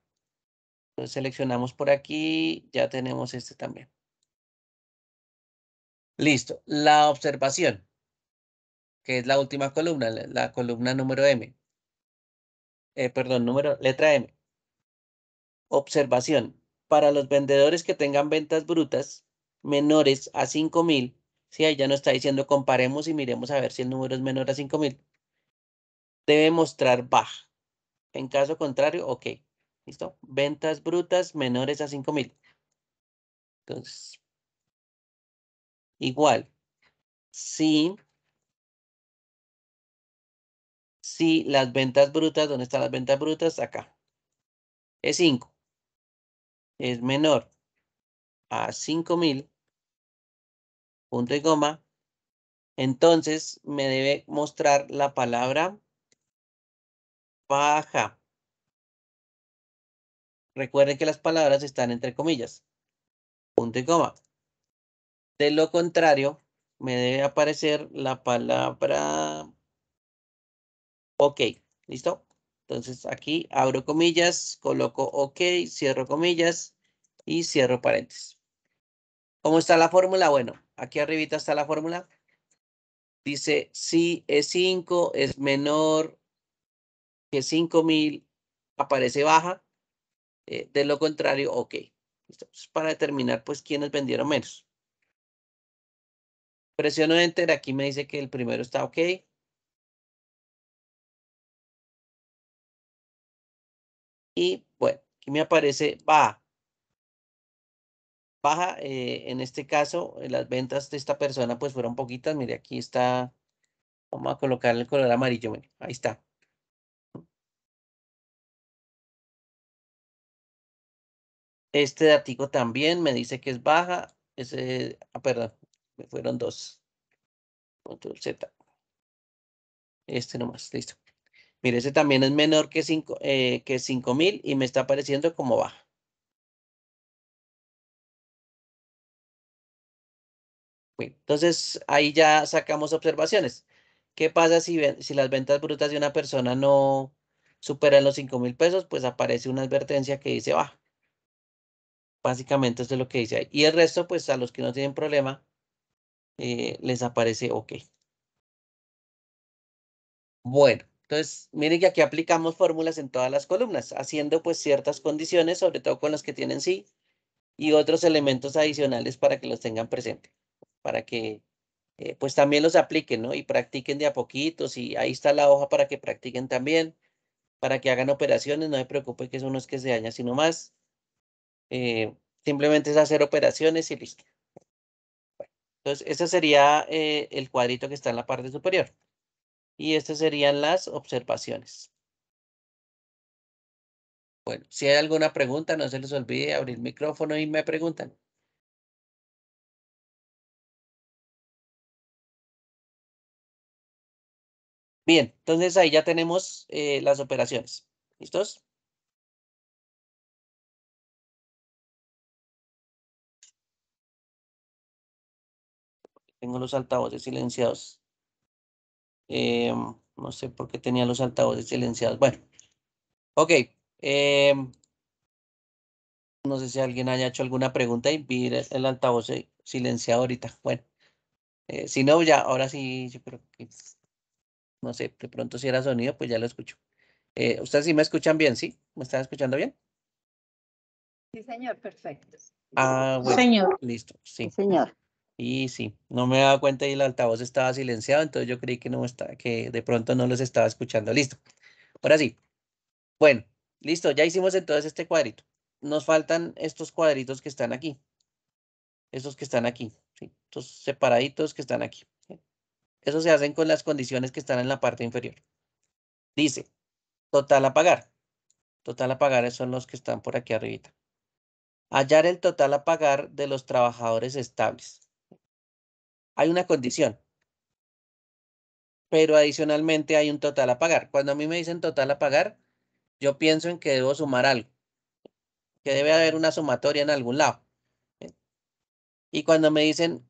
Entonces seleccionamos por aquí, ya tenemos este también. Listo. La observación, que es la última columna, la, columna número M. Eh, perdón, número, letra M. Observación. Para los vendedores que tengan ventas brutas menores a 5,000, si Ahí ya nos está diciendo comparemos y miremos a ver si el número es menor a 5000. Debe mostrar baja. En caso contrario, ok. ¿Listo? Ventas brutas menores a 5000.
Entonces, igual, si, si las ventas brutas, ¿dónde están las ventas brutas? Acá. Es 5. Es menor
a 5000 punto y coma, entonces me debe mostrar la palabra paja Recuerden que las palabras están entre comillas, punto y coma. De lo contrario, me debe aparecer la palabra ok, ¿listo? Entonces aquí abro comillas, coloco ok, cierro comillas y cierro paréntesis. ¿Cómo está la fórmula? Bueno, aquí arribita está la fórmula, dice si E5 es menor que 5000, aparece baja, eh, de lo contrario, ok. Listo. para
determinar pues quiénes vendieron menos. Presiono Enter, aquí me dice que el primero está ok. Y bueno, aquí me aparece baja
baja. Eh, en este caso, eh, las ventas de esta persona pues fueron poquitas. Mire, aquí
está, vamos a colocar el color amarillo, ahí está. Este datico también me dice que es baja. Ese, ah, perdón, me fueron dos. Z. Este nomás, listo.
Mire, ese también es menor que
5 eh, que 5000 y me está apareciendo como baja. entonces ahí ya sacamos
observaciones. ¿Qué pasa si, las ventas brutas de una persona no superan los 5 mil pesos? Pues aparece una advertencia que dice, baja. básicamente esto es lo que dice ahí. Y el resto, pues a los que no tienen problema, eh, les aparece OK. Bueno, entonces miren que aquí aplicamos fórmulas en todas las columnas, haciendo pues ciertas condiciones, sobre todo con las que tienen sí, y otros elementos adicionales para que los tengan presentes para que eh, pues también los apliquen, ¿no? Y practiquen de a poquitos y ahí está la hoja para que practiquen también, para que hagan operaciones, no se preocupen que son unos que se dañan, sino más. Eh, simplemente es hacer operaciones y listo. entonces, este sería eh, el cuadrito que está en la parte superior. Y estas serían las observaciones.
Bueno, si hay alguna pregunta, no se les olvide abrir el micrófono y me preguntan. Bien, entonces ahí ya tenemos eh, las operaciones. ¿Listos? Tengo los altavoces silenciados. Eh, no sé por qué tenía los altavoces silenciados. Bueno,
ok. Eh, no sé si alguien haya hecho alguna pregunta y vi el altavoz silenciado ahorita. Bueno, si no, ya, ahora sí, yo creo que no sé, de pronto si era sonido, pues ya lo escucho. Eh, ¿Ustedes sí me escuchan bien, sí? ¿Me están escuchando bien? Sí, señor, perfecto. Ah, bueno. Señor. Listo, sí. señor. Y sí, no me daba cuenta y el altavoz estaba silenciado, entonces yo creí que no está, que de pronto no los estaba escuchando. Listo. Ahora sí. Bueno, listo, ya hicimos entonces este cuadrito. Nos faltan estos cuadritos que están aquí. Estos que están aquí, ¿sí? estos separaditos que están aquí. Eso se hacen con las condiciones que están en la parte inferior. Dice, total a pagar. Total a pagar son los que están por aquí arribita. Hallar el total a pagar de los trabajadores estables. Hay una condición. Pero adicionalmente hay un total a pagar. Cuando a mí me dicen total a pagar, yo pienso en que debo sumar algo. Que debe haber una sumatoria en algún lado. Y cuando me dicen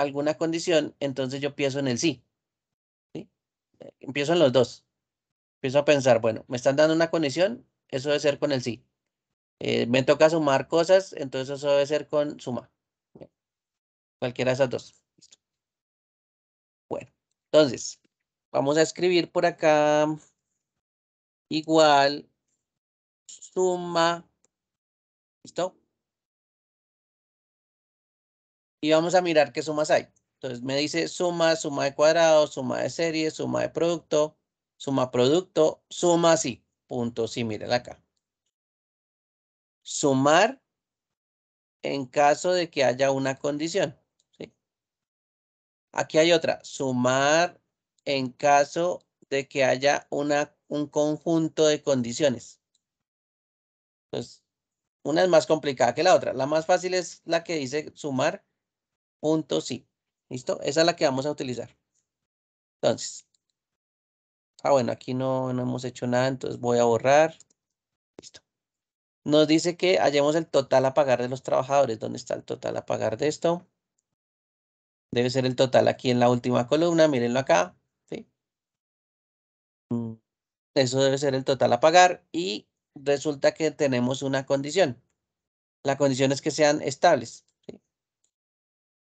alguna condición, entonces yo pienso en el sí. Empiezo en los dos. Empiezo a pensar, bueno, me están dando una condición, eso debe ser con el sí. Eh, me toca sumar cosas, entonces eso debe ser con suma. Cualquiera de esas dos. Bueno, entonces, vamos a escribir por acá igual suma, ¿listo? y vamos a mirar qué sumas hay. Entonces me dice suma, suma de cuadrados, suma de serie, suma de producto, suma producto, suma así. Punto, sí, miren acá. Sumar en caso de que haya una condición. Aquí hay otra. Sumar en caso de que haya una, un conjunto de condiciones. Entonces, pues, una es más complicada que la otra. La más fácil es la que dice sumar punto sí. ¿Listo? Esa es la que vamos a utilizar. Entonces. Ah, bueno, aquí no, no hemos hecho nada, entonces voy a borrar. Listo. Nos dice que hallemos el total a pagar de los trabajadores. ¿Dónde está el total a pagar de esto? Debe ser el total aquí en la última columna. Mírenlo acá. ¿sí? Mm, eso debe ser el total a pagar. Y resulta que tenemos una condición. La condición es que sean estables.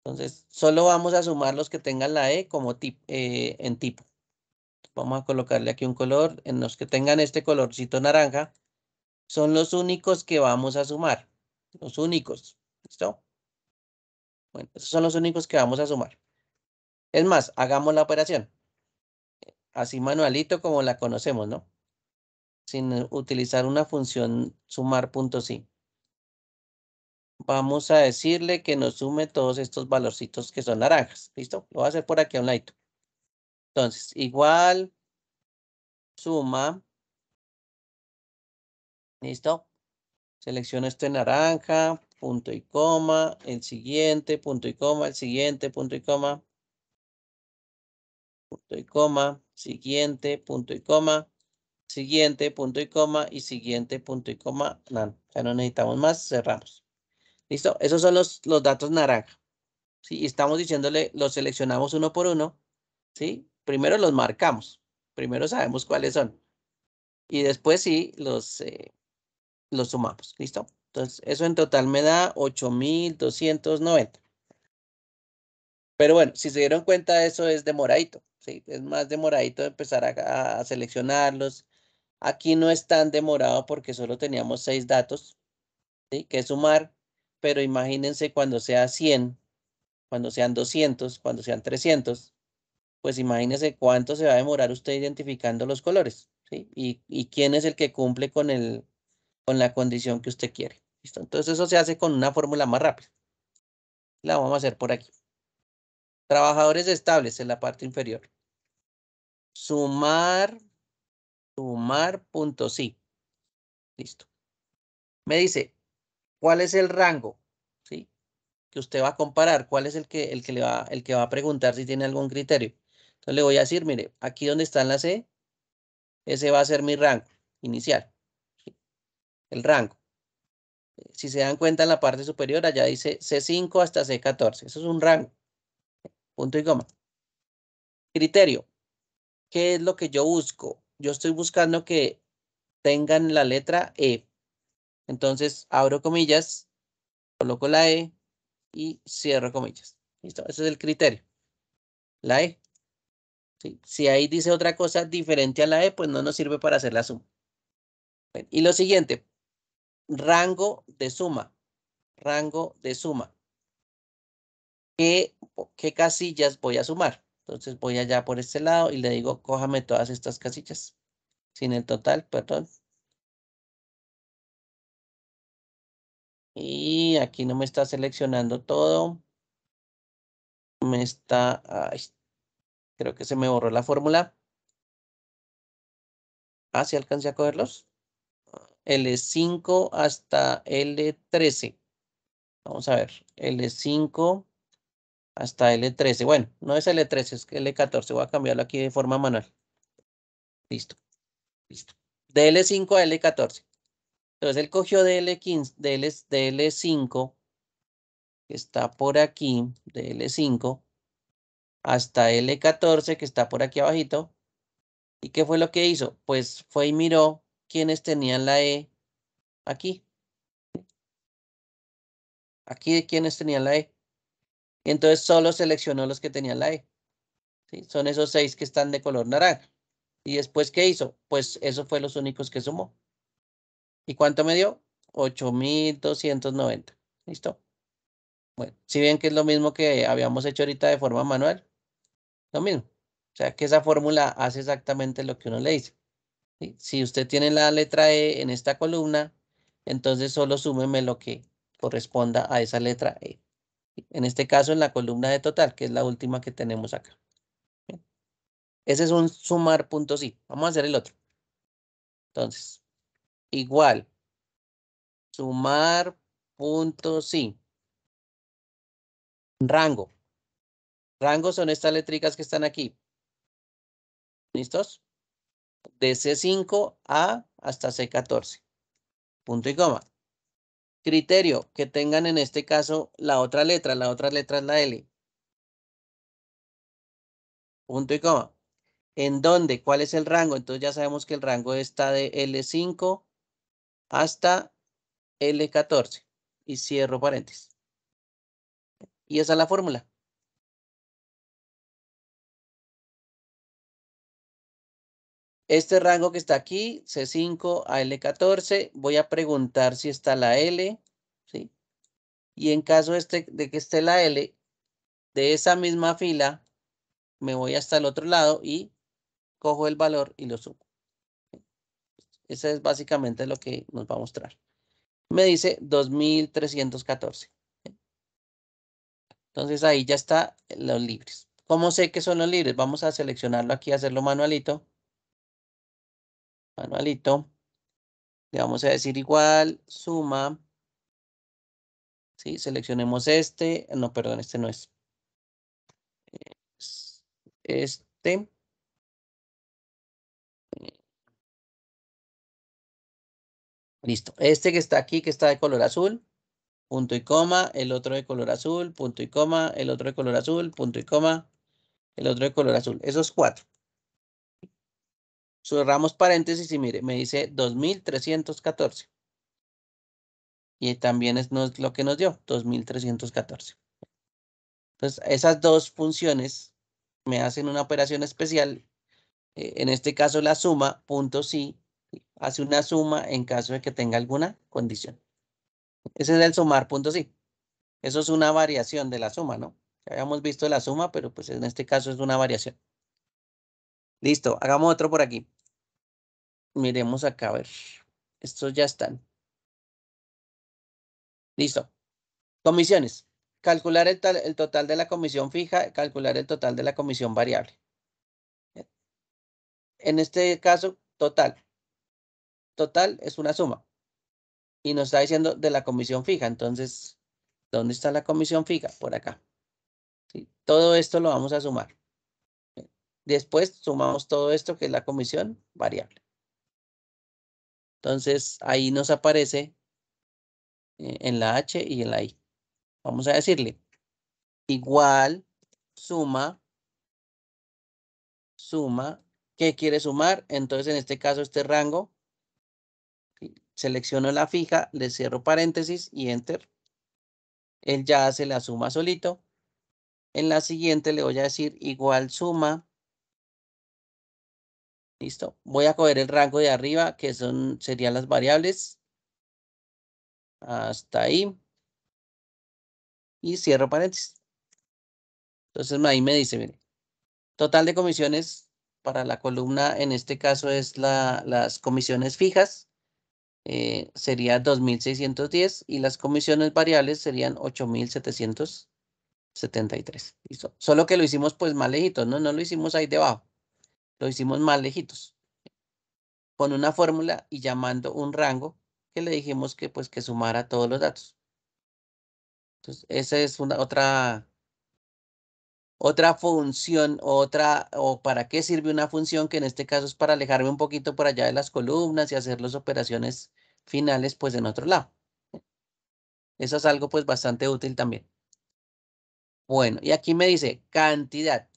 Entonces, solo vamos a sumar los que tengan la E como eh, en tipo. Vamos a colocarle aquí un color. En los que tengan este colorcito naranja, son los únicos que vamos a sumar. Los únicos. ¿Listo? Bueno, esos son los únicos que vamos a sumar. Es más, hagamos la operación. Así manualito como la conocemos, ¿no? Sin utilizar una función sumar.sí vamos a decirle que nos sume todos estos valorcitos que son naranjas. ¿Listo? Lo voy a hacer por aquí a un lado. Entonces, igual, suma. ¿Listo? Selecciono en este naranja, punto y coma, el siguiente, punto y coma, el siguiente, punto y coma. Punto y coma, siguiente, punto y coma, siguiente, punto y coma, y siguiente, punto y coma. No, ya no necesitamos más, cerramos. ¿Listo? Esos son los, los datos naranja. ¿sí? Y estamos diciéndole, los seleccionamos uno por uno. ¿sí? Primero los marcamos. Primero sabemos cuáles son. Y después sí los, eh, los sumamos. ¿Listo? Entonces, eso en total me da 8,290. Pero bueno, si se dieron cuenta, eso es demoradito. ¿sí? Es más demoradito empezar a, seleccionarlos. Aquí no es tan demorado porque solo teníamos seis datos, ¿sí? que sumar, pero imagínense cuando sea 100, cuando sean 200, cuando sean 300, pues imagínense cuánto se va a demorar usted identificando los colores, ¿sí? Y, quién es el que cumple con, el, con la condición que usted quiere. ¿listo? Entonces eso se hace con una fórmula más rápida. La vamos a hacer por aquí. Trabajadores estables en la parte inferior. Sumar, sumar punto sí. Listo. Me dice, cuál es el rango, ¿sí? Que usted va a comparar, cuál es el que, el que, le va, el que va a preguntar si tiene algún criterio. Entonces le voy a decir, mire, aquí donde está en la C, ese va a ser mi rango inicial, el rango. Si se dan cuenta en la parte superior, allá dice C5 hasta C14. Eso es un rango. Punto y coma. Criterio. ¿Qué es lo que yo busco? Yo estoy buscando que tengan la letra E. Entonces, abro comillas, coloco la E y cierro comillas. ¿Listo? Ese es el criterio. La E. Si ahí dice otra cosa diferente a la E, pues no nos sirve para hacer la suma. Y lo siguiente, rango de suma. Rango de suma. ¿Qué casillas voy a sumar? Entonces voy allá por este lado y le digo, cójame todas estas casillas. Sin el total, perdón,
Y aquí no me está seleccionando todo. Me está...
creo que se me borró la fórmula. Ah, ¿sí alcancé a cogerlos. L5 hasta L13. Vamos a ver. L5 hasta L13. Bueno, no es L13, es L14. Voy a cambiarlo aquí de forma manual. Listo. Listo. De L5 a L14. Entonces él cogió DL15, L 15 de L 5 que está por aquí, de l 5 hasta L14, que está por aquí abajito. ¿Y qué fue lo que hizo? Pues fue y miró quiénes tenían la E aquí. Aquí de quienes tenían la E. entonces solo seleccionó los que tenían la E. Son esos seis que están de color naranja. ¿Y después qué hizo? Pues esos fue los únicos que sumó. ¿Y cuánto me dio? 8.290. ¿Listo? Bueno, si bien que es lo mismo que habíamos hecho ahorita de forma manual, lo mismo. O sea, que esa fórmula hace exactamente lo que uno le dice. Si usted tiene la letra E en esta columna, entonces solo súmeme lo que corresponda a esa letra E. En este caso, en la columna de total, que es la última que tenemos acá. Ese es un sumar punto sí. Vamos a hacer el otro. Entonces, igual sumar punto sí. Rango. Rango son estas letricas que están aquí. ¿Listos? De C5 a hasta C14. Punto y coma. Criterio, que tengan en este caso la otra letra. La otra letra es la L. Punto y coma. ¿En dónde? ¿Cuál es el rango? Entonces ya sabemos que el rango está de L5
hasta L14 y cierro paréntesis. Y esa es la fórmula. Este rango que está aquí, C5
a L14, voy a preguntar si está la L, Y en caso este, de que esté la L, de esa misma fila, me voy hasta el otro lado y cojo el valor y lo subo. Eso es básicamente lo que nos va a mostrar. Me dice 2314. ¿eh? Entonces ahí ya está eh, los libres. ¿Cómo sé que son los libres? Vamos a seleccionarlo aquí, hacerlo manualito. Manualito. Le vamos a decir igual, suma. ¿sí? Seleccionemos
este. No, perdón, este no es. Este. Listo. Este que está aquí, que está de color azul, punto y coma, el
otro de color azul, punto y coma, el otro de color azul, punto y coma, el otro de color azul. Esos cuatro. Cerramos paréntesis y mire, me dice 2314. Y también es, lo que nos dio, 2314. Entonces, esas dos funciones me hacen una operación especial. Eh, en este caso, la suma, punto sí, hace una suma en caso de que tenga alguna condición. Ese es el sumar punto sí. Eso es una variación de la suma, ¿no? Ya habíamos visto la suma, pero pues en este caso es una variación.
Listo, hagamos otro por aquí. Miremos acá, a ver. Estos ya están. Listo.
Comisiones. Calcular el, el total de la comisión fija, calcular el total de la comisión variable. En este caso, total total es una suma. Y nos está diciendo de la comisión fija. Entonces, ¿dónde está la comisión fija? Por acá. Todo esto lo vamos a sumar. Después sumamos todo esto que es la comisión variable. Entonces, ahí nos aparece eh, en la H y en la I. Vamos a decirle igual suma suma. ¿Qué quiere sumar? Entonces, en este caso, este rango selecciono la fija, le cierro paréntesis y enter. Él ya hace la suma solito. En la siguiente le voy a decir igual suma.
Listo. Voy a coger el rango de arriba, que son, serían las variables. Hasta ahí. Y cierro paréntesis. Entonces ahí me dice, mire, total de
comisiones para la columna, en este caso es las comisiones fijas. Eh, sería 2.610 y las comisiones variables serían 8.773. Solo que lo hicimos pues más lejitos, ¿no? No lo hicimos ahí debajo. Lo hicimos más lejitos. Con una fórmula y llamando un rango que le dijimos que pues que sumara todos los datos. Entonces, esa es una otra otra función, otra, o para qué sirve una función, que en este caso es para alejarme un poquito por allá de las columnas y hacer las operaciones finales pues en otro lado. Eso es algo pues bastante útil también. Bueno, y aquí me dice cantidad.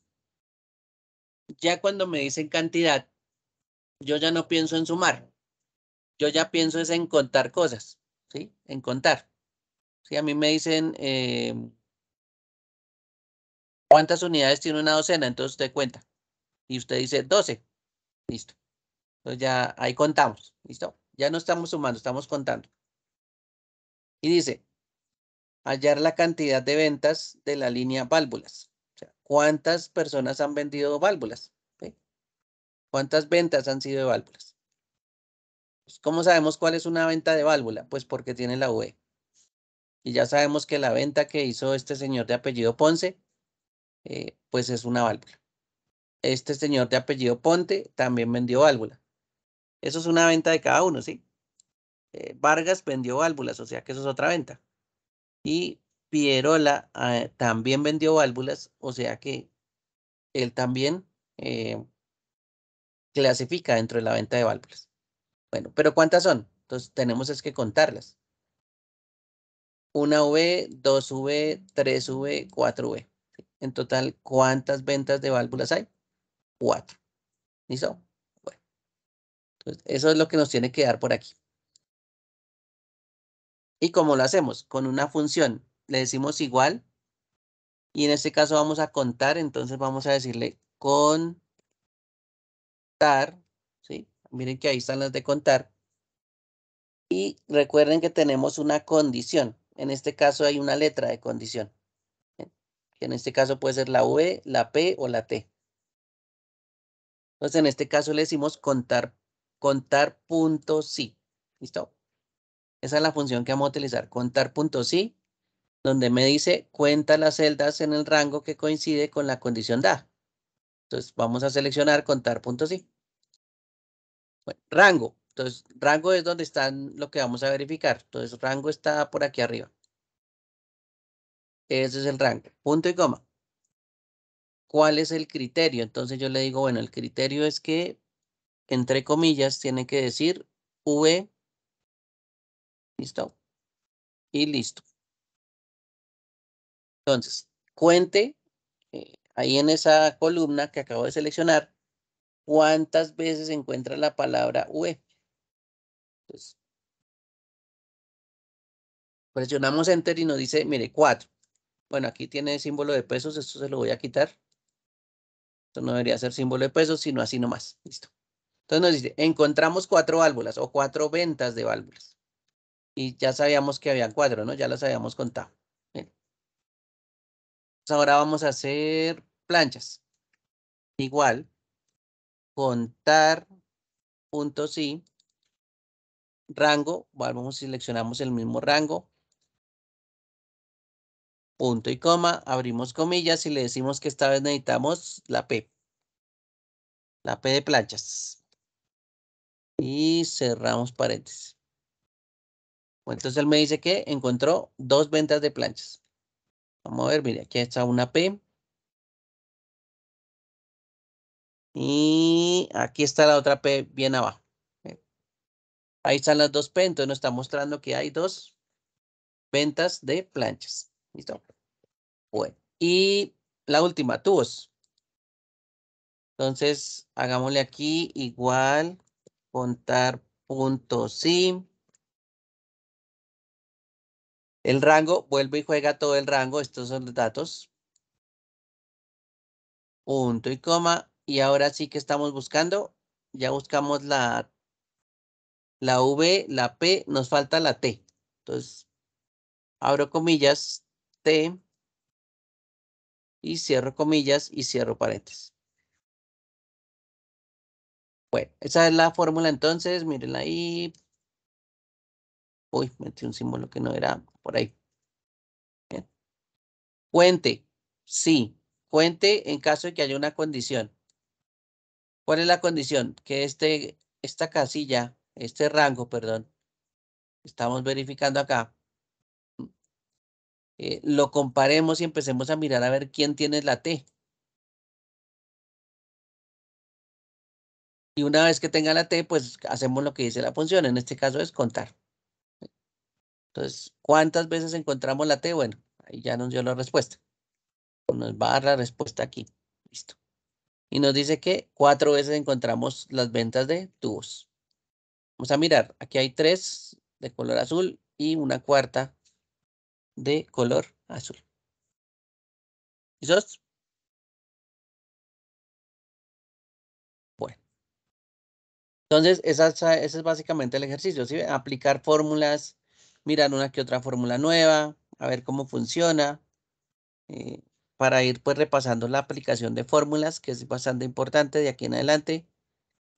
Ya cuando me dicen cantidad, yo ya no pienso en sumar. Yo ya pienso es en contar cosas, ¿sí? En contar. Si a mí me dicen... Em, ¿Cuántas unidades tiene una docena? Entonces usted cuenta. Y usted dice 12. Listo. Entonces ya ahí contamos. ¿Listo? Ya no estamos sumando, estamos contando. Y dice, hallar la cantidad de ventas de la línea válvulas. O sea, ¿cuántas personas han vendido válvulas? ¿Cuántas ventas han sido de válvulas? Pues, ¿Cómo sabemos cuál es una venta de válvula? Pues porque tiene la V. E. Y ya sabemos que la venta que hizo este señor de apellido Ponce eh, pues es una válvula. Este señor de apellido Ponte también vendió válvula. Eso es una venta de cada uno, ¿sí? Eh, Vargas vendió válvulas, o sea que eso es otra venta. Y Pierola eh, también vendió válvulas, o sea que él también clasifica dentro de la venta de válvulas. Bueno, pero ¿cuántas son? Entonces tenemos es que contarlas. Una v 2V, 3V, 4V. En total, ¿cuántas ventas de válvulas hay? Cuatro. ¿Listo? Bueno. Entonces, eso es lo que nos tiene que dar por aquí. ¿Y cómo lo hacemos? Con una función. Le decimos igual. Y en este caso vamos a contar. Entonces vamos a decirle contar. ¿sí? Miren que ahí están las de contar. Y recuerden que tenemos una condición. En este caso hay una letra de condición que en este caso puede ser la V, la P o la T. Entonces, en este caso le decimos contar, contar punto sí. ¿Listo? Esa es la función que vamos a utilizar, contar punto sí, donde me dice cuenta las celdas en el rango que coincide con la condición da. Entonces, vamos a seleccionar contar punto sí. rango. Entonces, rango es donde están lo que vamos a verificar. Entonces, rango está por aquí arriba. Ese es el rank. Punto y coma. ¿Cuál es el criterio? Entonces yo le digo, bueno, el criterio es que, entre comillas, tiene que decir V.
Listo. Y listo. Entonces, cuente eh, ahí en esa columna que acabo de
seleccionar cuántas veces encuentra la palabra V. presionamos Enter y nos dice, mire, cuatro. Bueno, aquí tiene símbolo de pesos, esto se lo voy a quitar. Esto no debería ser símbolo de pesos, sino así nomás. Listo. Entonces nos dice, encontramos cuatro válvulas o cuatro ventas de válvulas. Y ya sabíamos que había cuatro, ¿no? Ya las habíamos contado. Entonces pues ahora vamos a hacer planchas. Igual, contar punto y rango, vamos y seleccionamos el mismo rango, punto y coma, abrimos comillas y le decimos que esta vez necesitamos la P. La P de planchas. Y cerramos paréntesis. Entonces él me dice que encontró dos ventas de planchas.
Vamos a ver, mire, aquí está una P. Y aquí está la otra P bien abajo. Ahí
están las dos P, entonces nos está mostrando que hay dos ventas de planchas. ¿Listo? Bueno, y la última, tubos. Entonces, hagámosle aquí igual, contar punto
sí. El rango, vuelve y juega todo el rango, estos son los datos. Punto y coma.
Y ahora sí que estamos buscando, ya buscamos la, la V, la P, nos falta la T. Entonces, abro comillas, y cierro comillas y cierro paréntesis.
Bueno, esa es la fórmula entonces, mírenla ahí. Uy, metí un símbolo que no era por ahí. Bien.
sí, cuente en caso de que haya una condición. ¿Cuál es la condición? Que este, esta casilla, este rango, perdón, estamos verificando acá, eh, lo comparemos y empecemos a mirar a ver quién tiene la T. Y una vez que tenga la T, pues hacemos lo que dice la función. En este caso es contar. Entonces, ¿cuántas veces encontramos la T? Bueno, ahí ya nos dio la respuesta. Nos va a dar la respuesta aquí. Listo. Y nos dice que cuatro veces encontramos las ventas de tubos. Vamos a mirar. Aquí
hay tres de color azul y una cuarta de color azul. ¿Listos? Bueno. Entonces, esa, ese es básicamente el ejercicio,
¿sí? Aplicar fórmulas, mirar una que otra fórmula nueva, a ver cómo funciona, eh, para ir pues repasando la aplicación de fórmulas, que es bastante importante de aquí en adelante,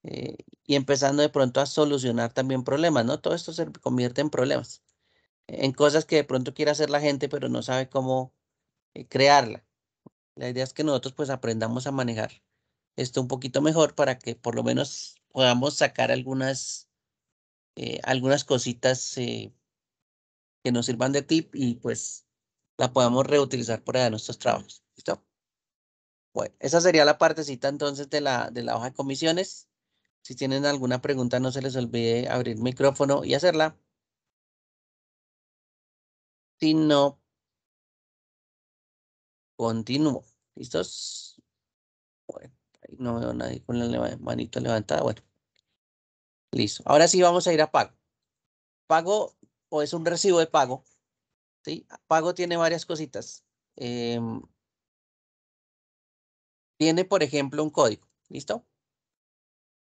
eh, y empezando de pronto a solucionar también problemas, ¿no? Todo esto se convierte en problemas en cosas que de pronto quiere hacer la gente, pero no sabe cómo eh, crearla. La idea es que nosotros pues aprendamos a manejar esto un poquito mejor para que por lo menos podamos sacar algunas, eh, algunas cositas eh, que nos sirvan de tip y pues la podamos reutilizar por allá nuestros trabajos. ¿Listo? Bueno, esa sería la partecita entonces de la, de la hoja de comisiones. Si tienen alguna pregunta, no se les olvide abrir micrófono
y hacerla continuo. Continuo. ¿Listos?
Bueno, ahí no veo nadie con la manito levantada. Bueno. Listo. Ahora sí vamos a ir a pago. Pago o es un recibo de pago. ¿sí? Pago tiene varias cositas. Em, tiene, por ejemplo, un código. ¿Listo?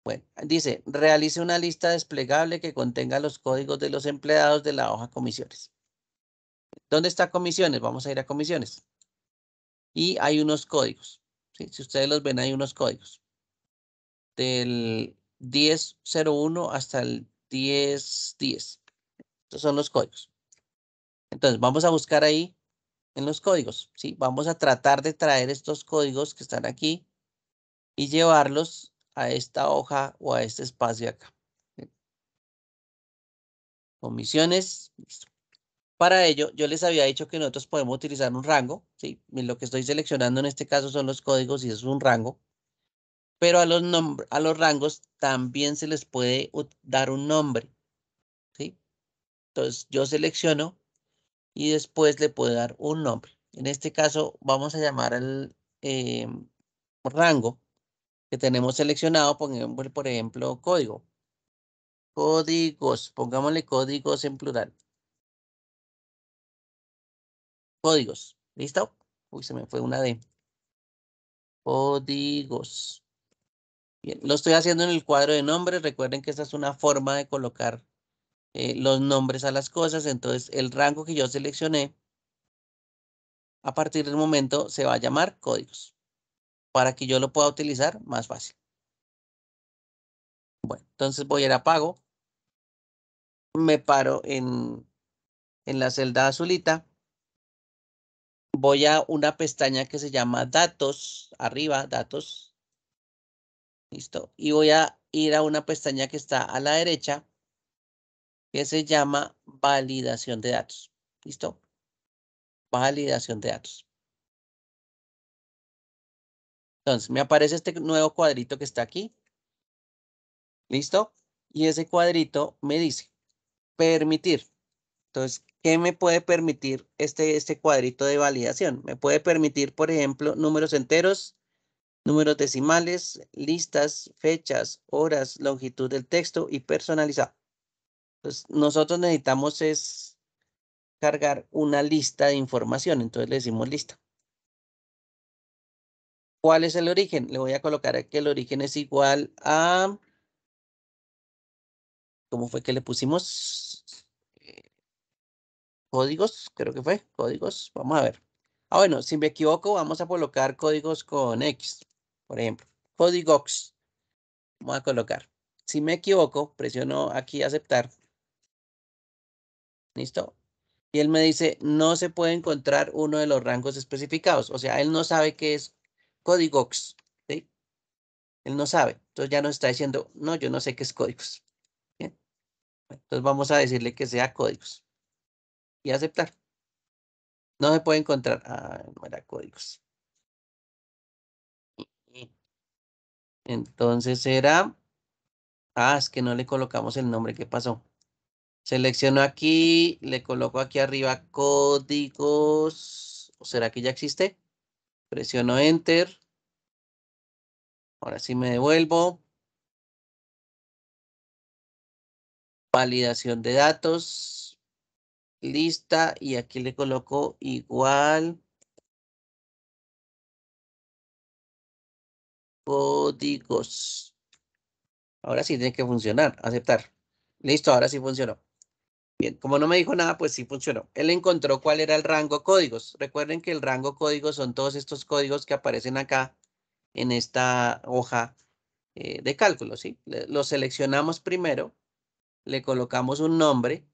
Bueno, dice, realice una lista desplegable que contenga los códigos de los empleados de la hoja comisiones. ¿Dónde está comisiones? Vamos a ir a comisiones. Y hay unos códigos. Si ustedes los ven, hay unos códigos. Del 1001 hasta el 1010. Estos son los códigos. Entonces, vamos a buscar ahí en los códigos. ¿sí? Vamos a tratar de traer estos códigos que están aquí y llevarlos a esta hoja o a este espacio acá. Comisiones. Para ello, yo les había dicho que nosotros podemos utilizar un rango, ¿sí? Lo que estoy seleccionando en este caso son los códigos y es un rango. Pero a los, a los rangos también se les puede dar un nombre, ¿sí? Entonces, yo selecciono y después le puedo dar un nombre. En este caso, vamos a llamar al eh, rango que tenemos seleccionado, pongamos, por ejemplo, código. Códigos, pongámosle códigos en plural códigos. ¿Listo? Uy, se me fue una de códigos. Bien, lo estoy haciendo en el cuadro de nombres. Recuerden que esta es una forma de colocar eh, los nombres a las cosas. Entonces, el rango que yo seleccioné a partir del momento se va a llamar códigos para que yo lo pueda utilizar
más fácil. Bueno, entonces voy a ir a pago. Me paro en la celda azulita
voy a una pestaña que se llama datos, arriba, datos. Listo. Y voy a ir a una pestaña que está a la derecha que se llama validación de datos. ¿Listo? Validación de datos. Entonces, me aparece este nuevo cuadrito que está aquí. ¿Listo? Y ese cuadrito me dice permitir. Entonces, ¿qué me puede permitir este, este cuadrito de validación? Me puede permitir, por ejemplo, números enteros, números decimales, listas, fechas, horas, longitud del texto y personalizado. Entonces, nosotros necesitamos es cargar una lista de información,
entonces le decimos lista.
¿Cuál es el origen? Le voy a colocar que el origen es igual a... ¿Cómo fue que le pusimos? códigos, creo que fue, códigos, vamos a ver. Ah, bueno, si me equivoco, vamos a colocar códigos con X, por ejemplo, Codigox. vamos a colocar. Si me equivoco, presiono aquí aceptar. ¿Listo? Y él me dice, no se puede encontrar uno de los rangos especificados. O sea, él no sabe qué es códigos. ¿sí? Él no sabe. Entonces ya nos está diciendo, no, yo no sé qué es códigos. Entonces vamos a decirle que sea códigos y aceptar. No se puede encontrar. Ah, no era códigos. Entonces era. Ah, es que no le colocamos el nombre. ¿Qué pasó? Selecciono aquí, le coloco aquí arriba códigos.
¿O será que ya existe? Presiono Enter. Ahora sí me devuelvo. Validación de datos lista y aquí le coloco igual códigos. Ahora sí tiene que funcionar, aceptar. Listo, ahora sí
funcionó. Bien, como no me dijo nada, pues sí funcionó. Él encontró cuál era el rango códigos. Recuerden que el rango códigos son todos estos códigos que aparecen acá en esta hoja eh, de cálculo, ¿sí? Lo seleccionamos primero, le colocamos un nombre,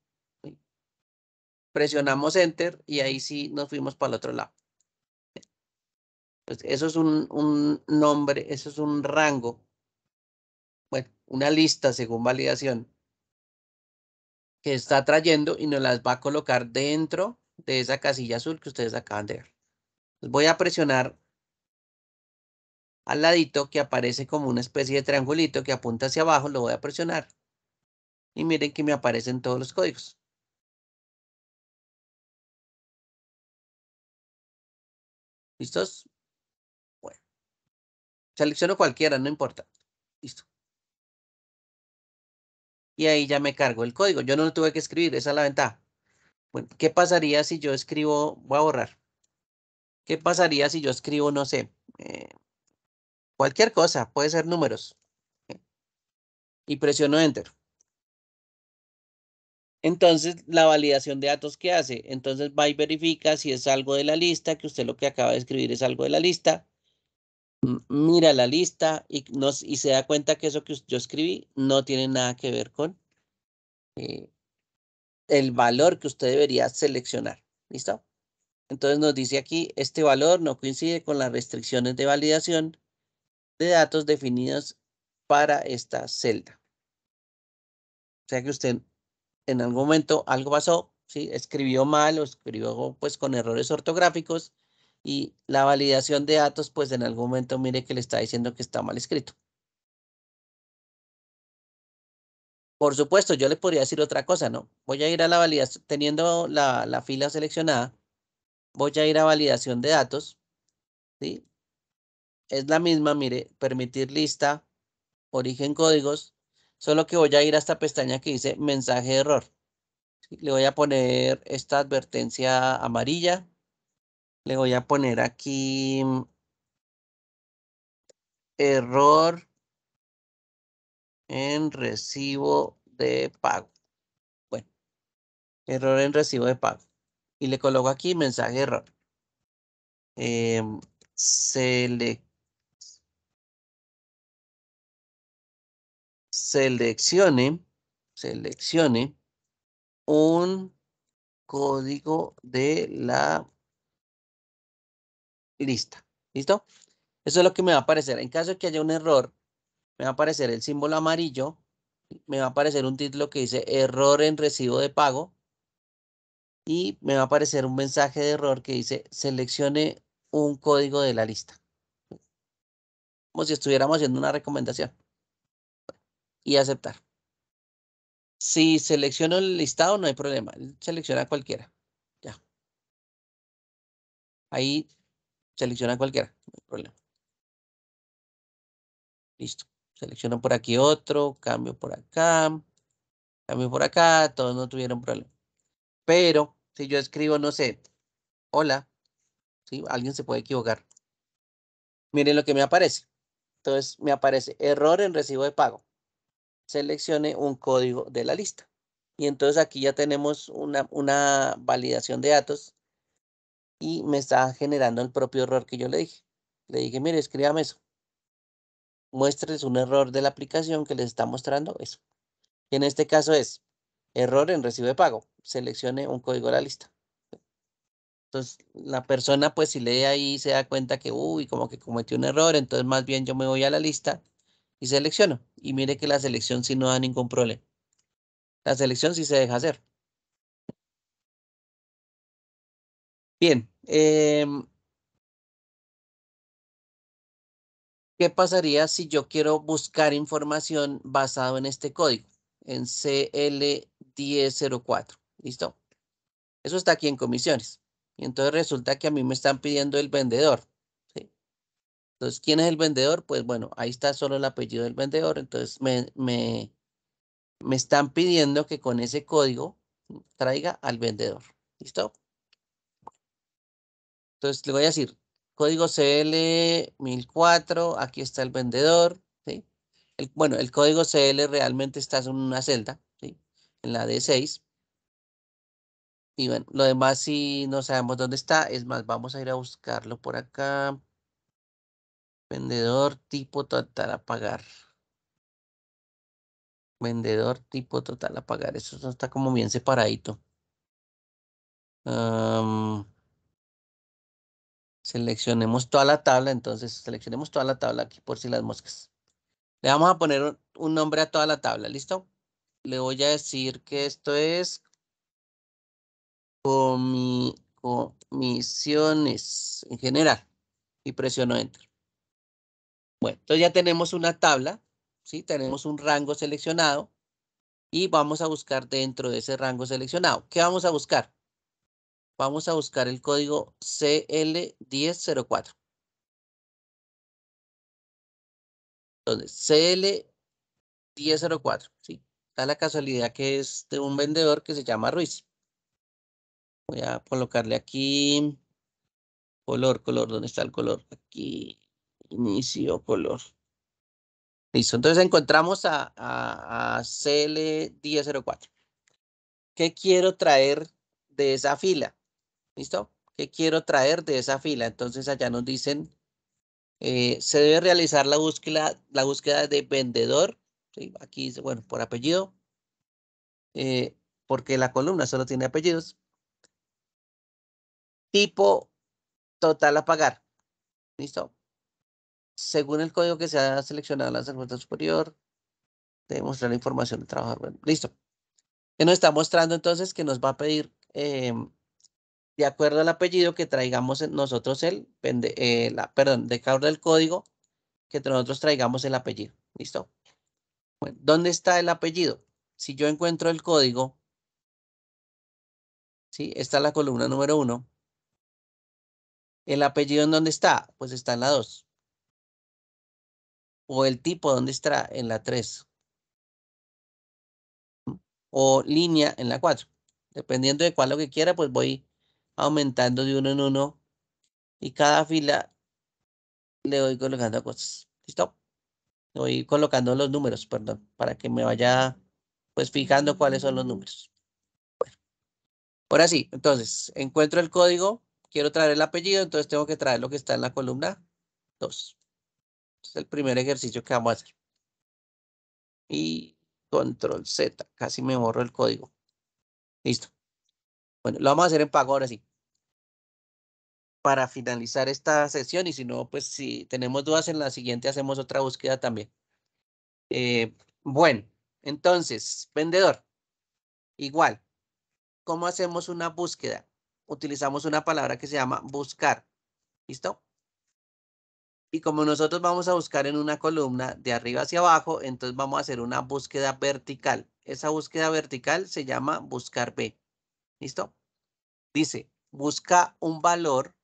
presionamos enter y ahí sí nos fuimos para el otro lado. Pues eso es un, un nombre, eso es un rango. Bueno, una lista según validación que está trayendo y nos las va a colocar dentro de esa casilla azul que ustedes acaban de ver. Voy a presionar al ladito que aparece como una especie de triangulito que apunta hacia abajo, lo voy a presionar. Y miren que me aparecen
todos los códigos. ¿Listos? Bueno. Selecciono cualquiera, no importa. Listo. Y ahí ya me cargo el código.
Yo no lo tuve que escribir, esa es la ventaja. Bueno, ¿qué pasaría si yo escribo, voy a borrar? ¿Qué pasaría si yo escribo, no sé, eh, cualquier cosa, puede ser números? Y presiono Enter. Entonces, la validación de datos que hace, entonces va y verifica si es algo de la lista, que usted lo que acaba de escribir es algo de la lista, mira la lista y, nos, y se da cuenta que eso que yo escribí no tiene nada que ver con eh, el valor que usted debería seleccionar. ¿Listo? Entonces nos dice aquí, este valor no coincide con las restricciones de validación de datos definidos para esta celda. O sea que usted en algún momento algo pasó, ¿sí? escribió mal o escribió pues con errores ortográficos y la validación de datos pues en algún momento mire que le está diciendo que está mal escrito. Por supuesto, yo le podría decir otra cosa, ¿no? Voy a ir a la validación, teniendo la, fila seleccionada, voy a ir a validación de datos, Es la misma, mire, permitir lista, origen códigos, Solo que voy a ir a esta pestaña que dice mensaje de error. Le voy a poner esta advertencia amarilla. Le voy a poner aquí mm, error en recibo de pago. Bueno, error en recibo de pago. Y le coloco aquí mensaje de error.
Eh, seleccione, seleccione
un código de la lista. ¿Listo? Eso es lo que me va a aparecer. En caso de que haya un error, me va a aparecer el símbolo amarillo, me va a aparecer un título que dice error en recibo de pago y me va a aparecer un mensaje de error que dice seleccione un código de la lista. Como si estuviéramos haciendo una recomendación y aceptar. Si selecciono
el listado, no hay problema. Selecciona cualquiera. Ya. Ahí selecciona cualquiera. No hay problema.
Listo. Selecciono por aquí otro, cambio por acá, cambio por acá, todos no tuvieron problema. Pero si yo escribo, no sé, hola, si alguien se puede equivocar. Miren lo que me aparece. Entonces me aparece error en recibo de pago seleccione un código de la lista. Y entonces aquí ya tenemos una, validación de datos y me está generando el propio error que yo le dije. Le dije, mire, escríbame eso. Muestres un error de la aplicación que les está mostrando eso. Y en este caso es error en recibe pago. Seleccione un código de la lista. Entonces, la persona, pues, si lee ahí, se da cuenta que, uy, como que cometió un error, entonces más bien yo me voy a la lista y selecciono. Y mire que la selección sí no da ningún problema. La selección sí
se deja hacer. Bien. Em, ¿Qué pasaría si
yo quiero buscar información basado en este código? En CL1004. ¿Listo? Eso está aquí en comisiones. Y entonces resulta que a mí me están pidiendo el vendedor. Entonces, ¿quién es el vendedor? Pues bueno, ahí está solo el apellido del vendedor. Entonces, me, están pidiendo que con ese código traiga al vendedor. ¿Listo? Entonces, le voy a decir, código CL1004, aquí está el vendedor. ¿sí? bueno, el código CL realmente está en una celda, ¿sí? en la D6. Y bueno, lo demás si no sabemos dónde está, es más, vamos a ir a buscarlo por acá. Vendedor tipo total a
pagar. Vendedor tipo total a pagar. Eso está como bien separadito.
seleccionemos toda la tabla. Entonces, seleccionemos toda la tabla aquí por si las moscas. Le vamos a poner un, nombre a toda la tabla. ¿Listo? Le voy a decir que esto es comisiones en general. Y presiono Enter. Bueno, entonces ya tenemos una tabla, ¿sí? tenemos un rango seleccionado y vamos a buscar dentro de ese rango seleccionado. ¿Qué vamos a buscar? Vamos a buscar el código CL1004. Entonces, CL1004, ¿sí? Da la casualidad que es de un vendedor que se llama Ruiz. Voy a colocarle aquí color, color, ¿dónde está el color? Aquí inicio color. Listo, entonces encontramos a, a, a CL1004. ¿Qué quiero traer de esa fila? ¿Listo? ¿Qué quiero traer de esa fila? Entonces allá nos dicen, eh, se debe realizar la búsqueda, la búsqueda de vendedor. Aquí dice, bueno, por apellido. Eh, porque la columna solo tiene apellidos. Tipo total a pagar. ¿Listo? según el código que se ha seleccionado en la herramienta superior, debe mostrar la información del trabajador. listo. Que nos está mostrando entonces que nos va a pedir, eh, de acuerdo al apellido, que traigamos nosotros el, eh, la, perdón, de acuerdo del código, que nosotros traigamos el apellido. Listo. ¿Dónde está el apellido? Si yo encuentro el código,
¿sí? Está la columna número uno. ¿El apellido en dónde está? Pues está en la 2 o el
tipo donde está en la 3 o línea en la 4. Dependiendo de cuál lo que quiera, pues voy aumentando de uno en uno y cada fila le voy colocando cosas. ¿Listo? voy colocando los números, perdón, para que me vaya pues fijando cuáles son los números. Bueno, ahora sí, entonces encuentro el código, quiero traer el apellido, entonces tengo que traer lo que está en la columna 2. Es el primer ejercicio que vamos a hacer. Y control Z, casi me borro el código.
Listo. Bueno,
lo vamos a hacer en pago ahora sí. Para finalizar esta sesión y si no, pues si tenemos dudas en la siguiente hacemos otra búsqueda también. Eh, bueno, entonces, vendedor. Igual, ¿cómo hacemos una búsqueda? Utilizamos una palabra que se llama buscar. ¿Listo? Y como nosotros vamos a buscar en una columna de arriba hacia abajo, entonces vamos a hacer una búsqueda vertical. Esa búsqueda vertical se llama buscar B. ¿Listo? Dice, busca un valor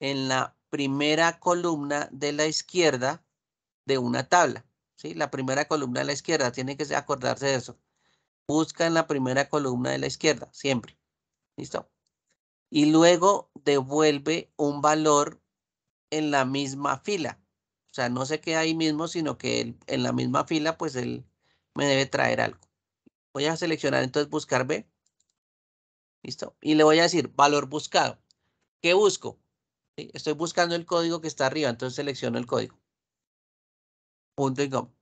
en la primera columna de la izquierda de una tabla. ¿sí? La primera columna de la izquierda, tiene que acordarse de eso. Busca en la primera columna de la izquierda, siempre. ¿Listo? Y luego devuelve un valor en la misma fila. O sea, no se queda ahí mismo, sino que en la misma fila, pues él me debe traer algo. Voy a seleccionar entonces buscar B. Listo. Y le voy a decir valor buscado. ¿Qué busco? Estoy buscando el código que está arriba, entonces selecciono el código. Punto y com.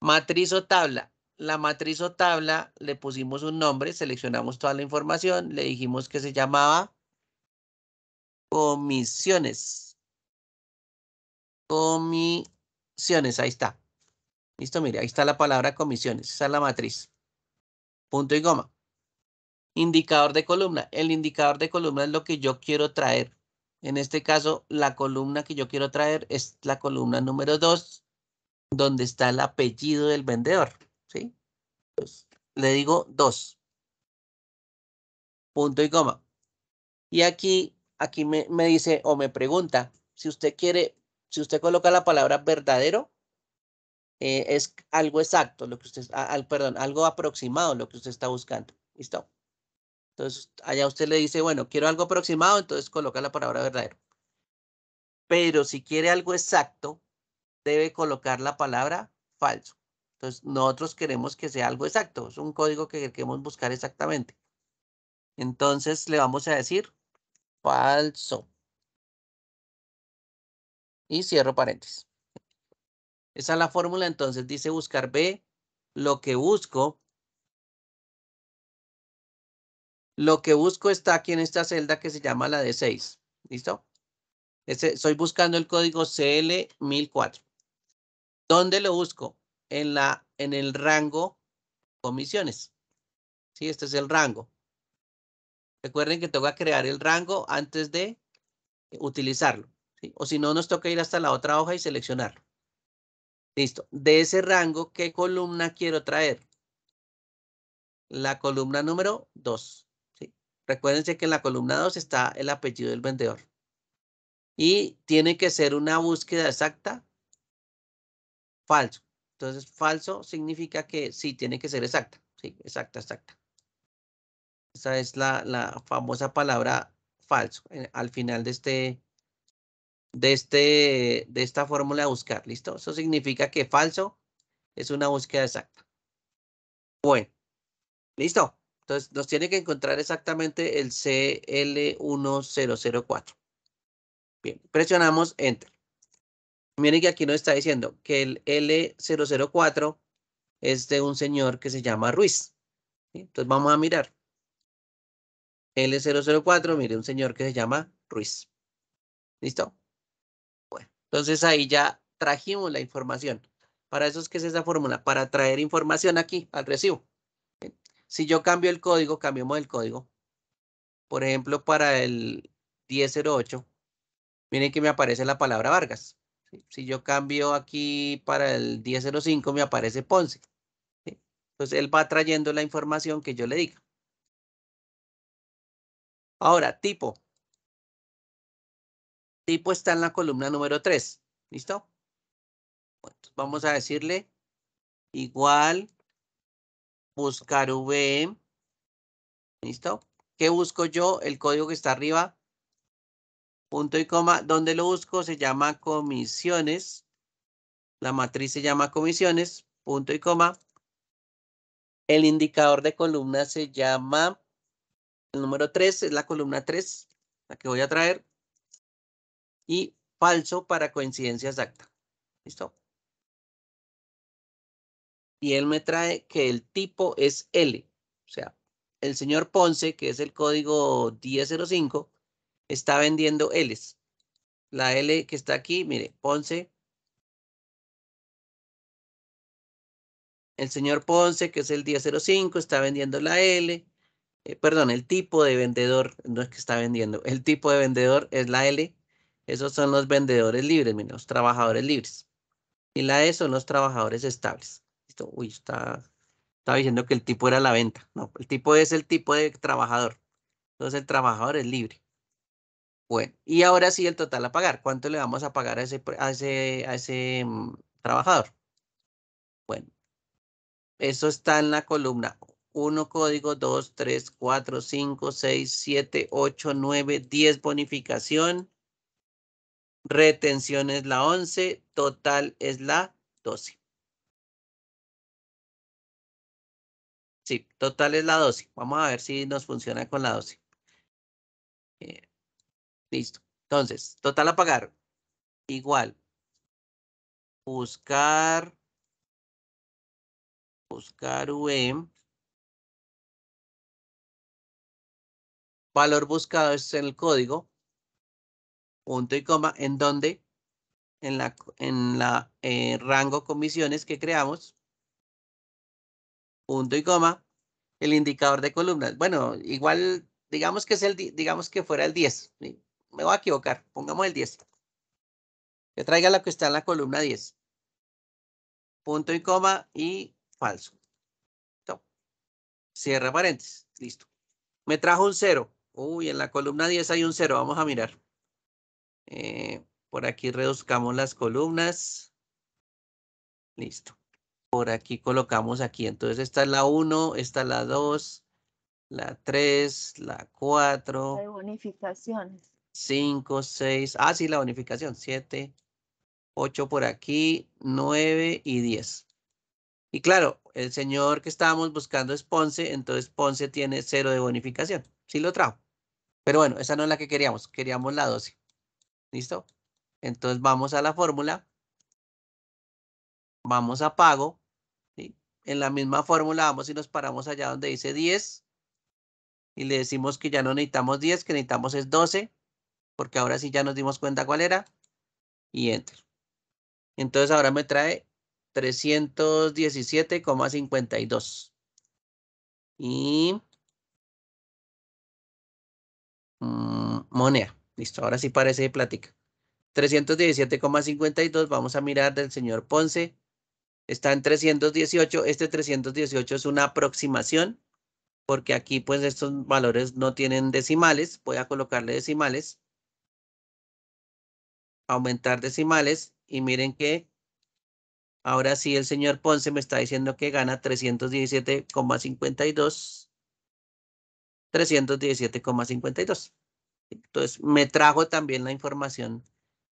Matriz o tabla. La matriz o tabla le pusimos un nombre, seleccionamos toda la información, le dijimos que se llamaba comisiones comisiones. Ahí está. Listo, mire, ahí está la palabra comisiones. Esa es la matriz. Punto y goma. Indicador de columna. El indicador de columna es lo que yo quiero traer. En este caso, la columna que yo quiero traer es la columna número 2, donde está el apellido del vendedor. ¿sí? Pues, le digo 2. Punto y coma Y aquí, aquí me, me dice o me pregunta, si usted quiere si usted coloca la palabra verdadero, eh, es algo exacto, lo que usted, al, perdón, algo aproximado lo que usted está buscando. ¿Listo? Entonces, allá usted le dice, bueno, quiero algo aproximado, entonces coloca la palabra verdadero. Pero si quiere algo exacto, debe colocar la palabra falso. Entonces, nosotros queremos que sea algo exacto. Es un código que queremos buscar exactamente. Entonces, le vamos a decir falso. Y cierro paréntesis. Esa es la fórmula, entonces dice buscar B, lo que busco. Lo que busco está aquí en esta celda que se llama la de 6 ¿Listo? estoy buscando el código CL1004. ¿Dónde lo busco? En, la, en el rango comisiones. Sí, este es el rango. Recuerden que tengo que crear el rango antes de utilizarlo. O si no, nos toca ir hasta la otra hoja y seleccionarlo. Listo. De ese rango, ¿qué columna quiero traer? La columna número 2. ¿sí? Recuérdense que en la columna 2 está el apellido del vendedor. Y tiene que ser una búsqueda exacta. Falso. Entonces, falso significa que sí, tiene que ser exacta. Sí, exacta, exacta. Esa es la, la famosa palabra falso eh, al final de este, de, este, de esta fórmula de buscar, ¿listo? Eso significa que falso es una búsqueda exacta. Bueno, ¿listo? Entonces nos tiene que encontrar exactamente el CL1004. Bien, presionamos Enter. Miren que aquí nos está diciendo que el L004 es de un señor que se llama Ruiz. Entonces vamos a mirar. L004, mire, un señor que se llama Ruiz. ¿Listo? Entonces ahí ya trajimos la información. Para eso es que es esa fórmula, para traer información aquí al recibo. Si yo cambio el código, cambiamos el código. Por ejemplo, para el 1008, miren que me aparece la palabra Vargas. Si yo cambio aquí para el 1005, me aparece Ponce. Entonces él va trayendo la información que yo
le diga. Ahora, tipo tipo está en la columna número 3. ¿Listo?
vamos a decirle igual buscar V. ¿Listo? ¿Qué busco yo? El código que está arriba. Punto y coma. ¿Dónde lo busco? Se llama comisiones. La matriz se llama comisiones. Punto y coma. El indicador de columna se llama, el número 3 es la columna 3, la que voy a traer y falso para coincidencia exacta. ¿Listo? Y él me trae que el tipo es L. O sea, el señor Ponce, que es el código 1005, está vendiendo Ls. La L que está aquí, mire, Ponce. El señor Ponce, que es el 1005, está vendiendo la L. Eh, perdón, el tipo de vendedor, no es que está vendiendo, el tipo de vendedor es la L esos son los vendedores libres, miren, los trabajadores libres. Y la E son los trabajadores estables. Uy, estaba diciendo que el tipo era la venta. No, el tipo es el tipo de trabajador. Entonces el trabajador es libre. Bueno, y ahora sí el total a pagar. ¿Cuánto le vamos a pagar a ese, mm, trabajador? Bueno, eso está en la columna 1 código 2, 3, 4, 5, 6, 7, 8, 9, 10 bonificación retención es la 11, total es la
12. Sí, total es la 12. Vamos a ver si nos funciona con la 12. Eh, listo. Entonces, total a pagar. Igual. Buscar. Buscar UM. Valor buscado es el código
punto y coma, en donde
en la, en la
eh, rango comisiones que creamos, punto y coma, el indicador de columnas. Bueno, igual, digamos que, es el, digamos que fuera el 10. Me voy a equivocar, pongamos el 10. Que traiga la que está en la columna 10. Punto y coma y falso. Cierra paréntesis. Listo. Me trajo un 0. Uy, en la columna 10 hay un cero, Vamos a mirar. Eh, por aquí reduzcamos las columnas. Listo. Por aquí colocamos aquí. Entonces esta es la 1, esta es la 2, la 3, la 4. Hay bonificaciones. 5, 6. Ah, sí, la bonificación. 7, 8 por aquí, 9 y 10. Y claro, el señor que estábamos buscando es Ponce, entonces Ponce tiene 0 de bonificación. Sí lo trajo. Pero bueno, esa no es la que queríamos. Queríamos la 12. ¿Listo? Entonces vamos a la fórmula. Vamos a pago. En la misma fórmula vamos y nos paramos allá donde dice 10. Y le decimos que ya no necesitamos 10, que necesitamos es 12. Porque ahora sí ya nos dimos cuenta cuál era. Y enter. Entonces ahora me trae 317,52. Y...
Mm, moneda.
Listo, ahora sí parece de plática. 317,52, vamos a mirar del señor Ponce. Está en 318, este 318 es una aproximación, porque aquí pues estos valores no tienen decimales, voy a colocarle decimales. Aumentar decimales y miren que ahora sí el señor Ponce me está diciendo que gana 317,52. 317,52. Entonces, me trajo también la información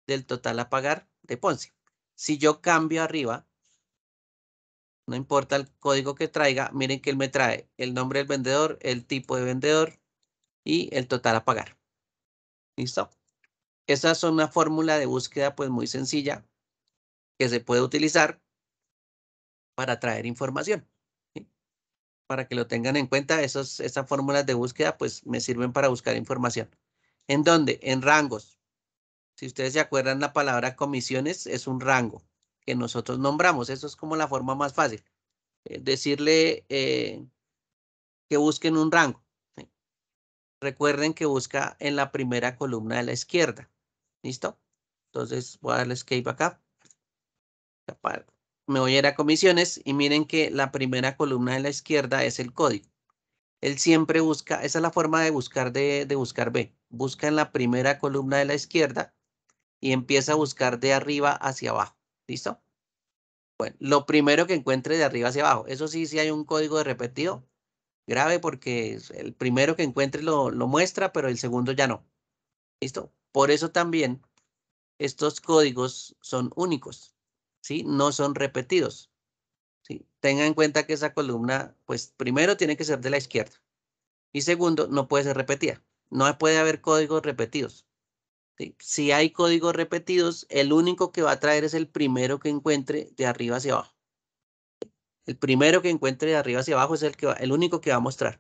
del total a pagar de Ponzi. Si yo cambio arriba, no importa el código que traiga, miren que él me trae el nombre del vendedor, el tipo de vendedor y el total a pagar. ¿Listo? Esas son una fórmula de búsqueda pues muy sencilla que se puede utilizar para traer información. Para que lo tengan en cuenta, esas fórmulas de búsqueda pues me sirven para buscar información. ¿En dónde? En rangos. Si ustedes se acuerdan, la palabra comisiones es un rango que nosotros nombramos. Eso es como la forma más fácil. Eh, decirle eh, que busquen un rango. Recuerden que busca en la primera columna de la izquierda. ¿Listo? Entonces voy a darle escape acá. Me voy a ir a comisiones y miren que la primera columna de la izquierda es el código. Él siempre busca, esa es la forma de buscar de buscar B busca en la primera columna de la izquierda y empieza a buscar de arriba hacia abajo. ¿Listo? Bueno, lo primero que encuentre de arriba hacia abajo. Eso sí, sí hay un código de repetido grave porque el primero que encuentre lo, muestra, pero el segundo ya no. ¿Listo? Por eso también estos códigos son únicos, ¿sí? No son repetidos. ¿sí? Tenga en cuenta que esa columna, pues primero tiene que ser de la izquierda y segundo, no puede ser repetida. No puede haber códigos repetidos. Si hay códigos repetidos, el único que va a traer es el primero que encuentre de arriba hacia abajo. El primero que encuentre de arriba hacia abajo es el, que el único que va a mostrar.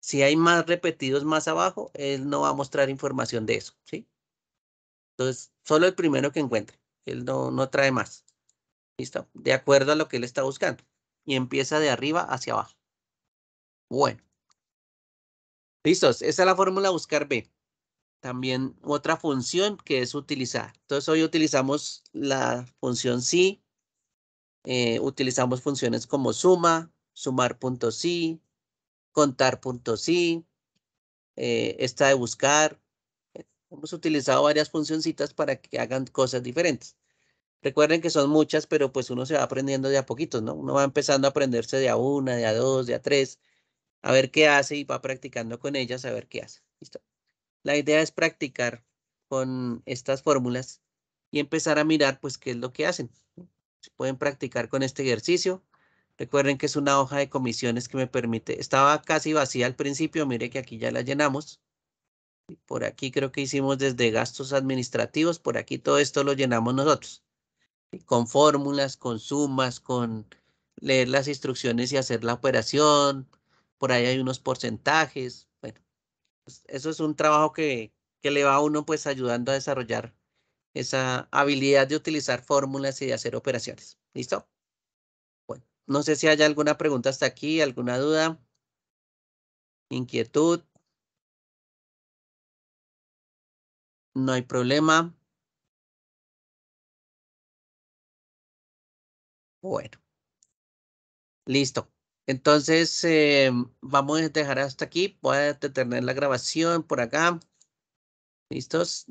Si hay más repetidos más abajo, él no va a mostrar información de eso. ¿sí? Entonces, solo el primero que encuentre. Él no, no trae más. ¿Listo? De acuerdo a lo que él está buscando. Y empieza de arriba hacia abajo. Bueno. Listos, esa es la fórmula buscar B. También otra función que es utilizar. Entonces hoy utilizamos la función sí, eh, utilizamos funciones como suma, sumar punto sí, contar punto sí, eh, esta de buscar. Hemos utilizado varias funcioncitas para que hagan cosas diferentes. Recuerden que son muchas, pero pues uno se va aprendiendo de a poquito. ¿no? Uno va empezando a aprenderse de a una, de a dos, de a tres, a ver qué hace y va practicando con ellas a ver qué hace. ¿Listo? La idea es practicar con estas fórmulas y empezar a mirar pues qué es lo que hacen. Se pueden practicar con este ejercicio. Recuerden que es una hoja de comisiones que me permite, estaba casi vacía al principio, mire que aquí ya la llenamos. Por aquí creo que hicimos desde gastos administrativos, por aquí todo esto lo llenamos nosotros. Con fórmulas, con sumas, con leer las instrucciones y hacer la operación, por ahí hay unos porcentajes. Bueno, pues, eso es un trabajo que, que le va a uno pues ayudando a desarrollar esa habilidad de utilizar fórmulas y de hacer operaciones. ¿Listo?
Bueno, no sé si hay alguna pregunta hasta aquí, alguna duda, inquietud. No hay problema. Bueno. Listo. Entonces, eh, vamos a dejar
hasta aquí. Voy a detener la grabación por acá. ¿Listos?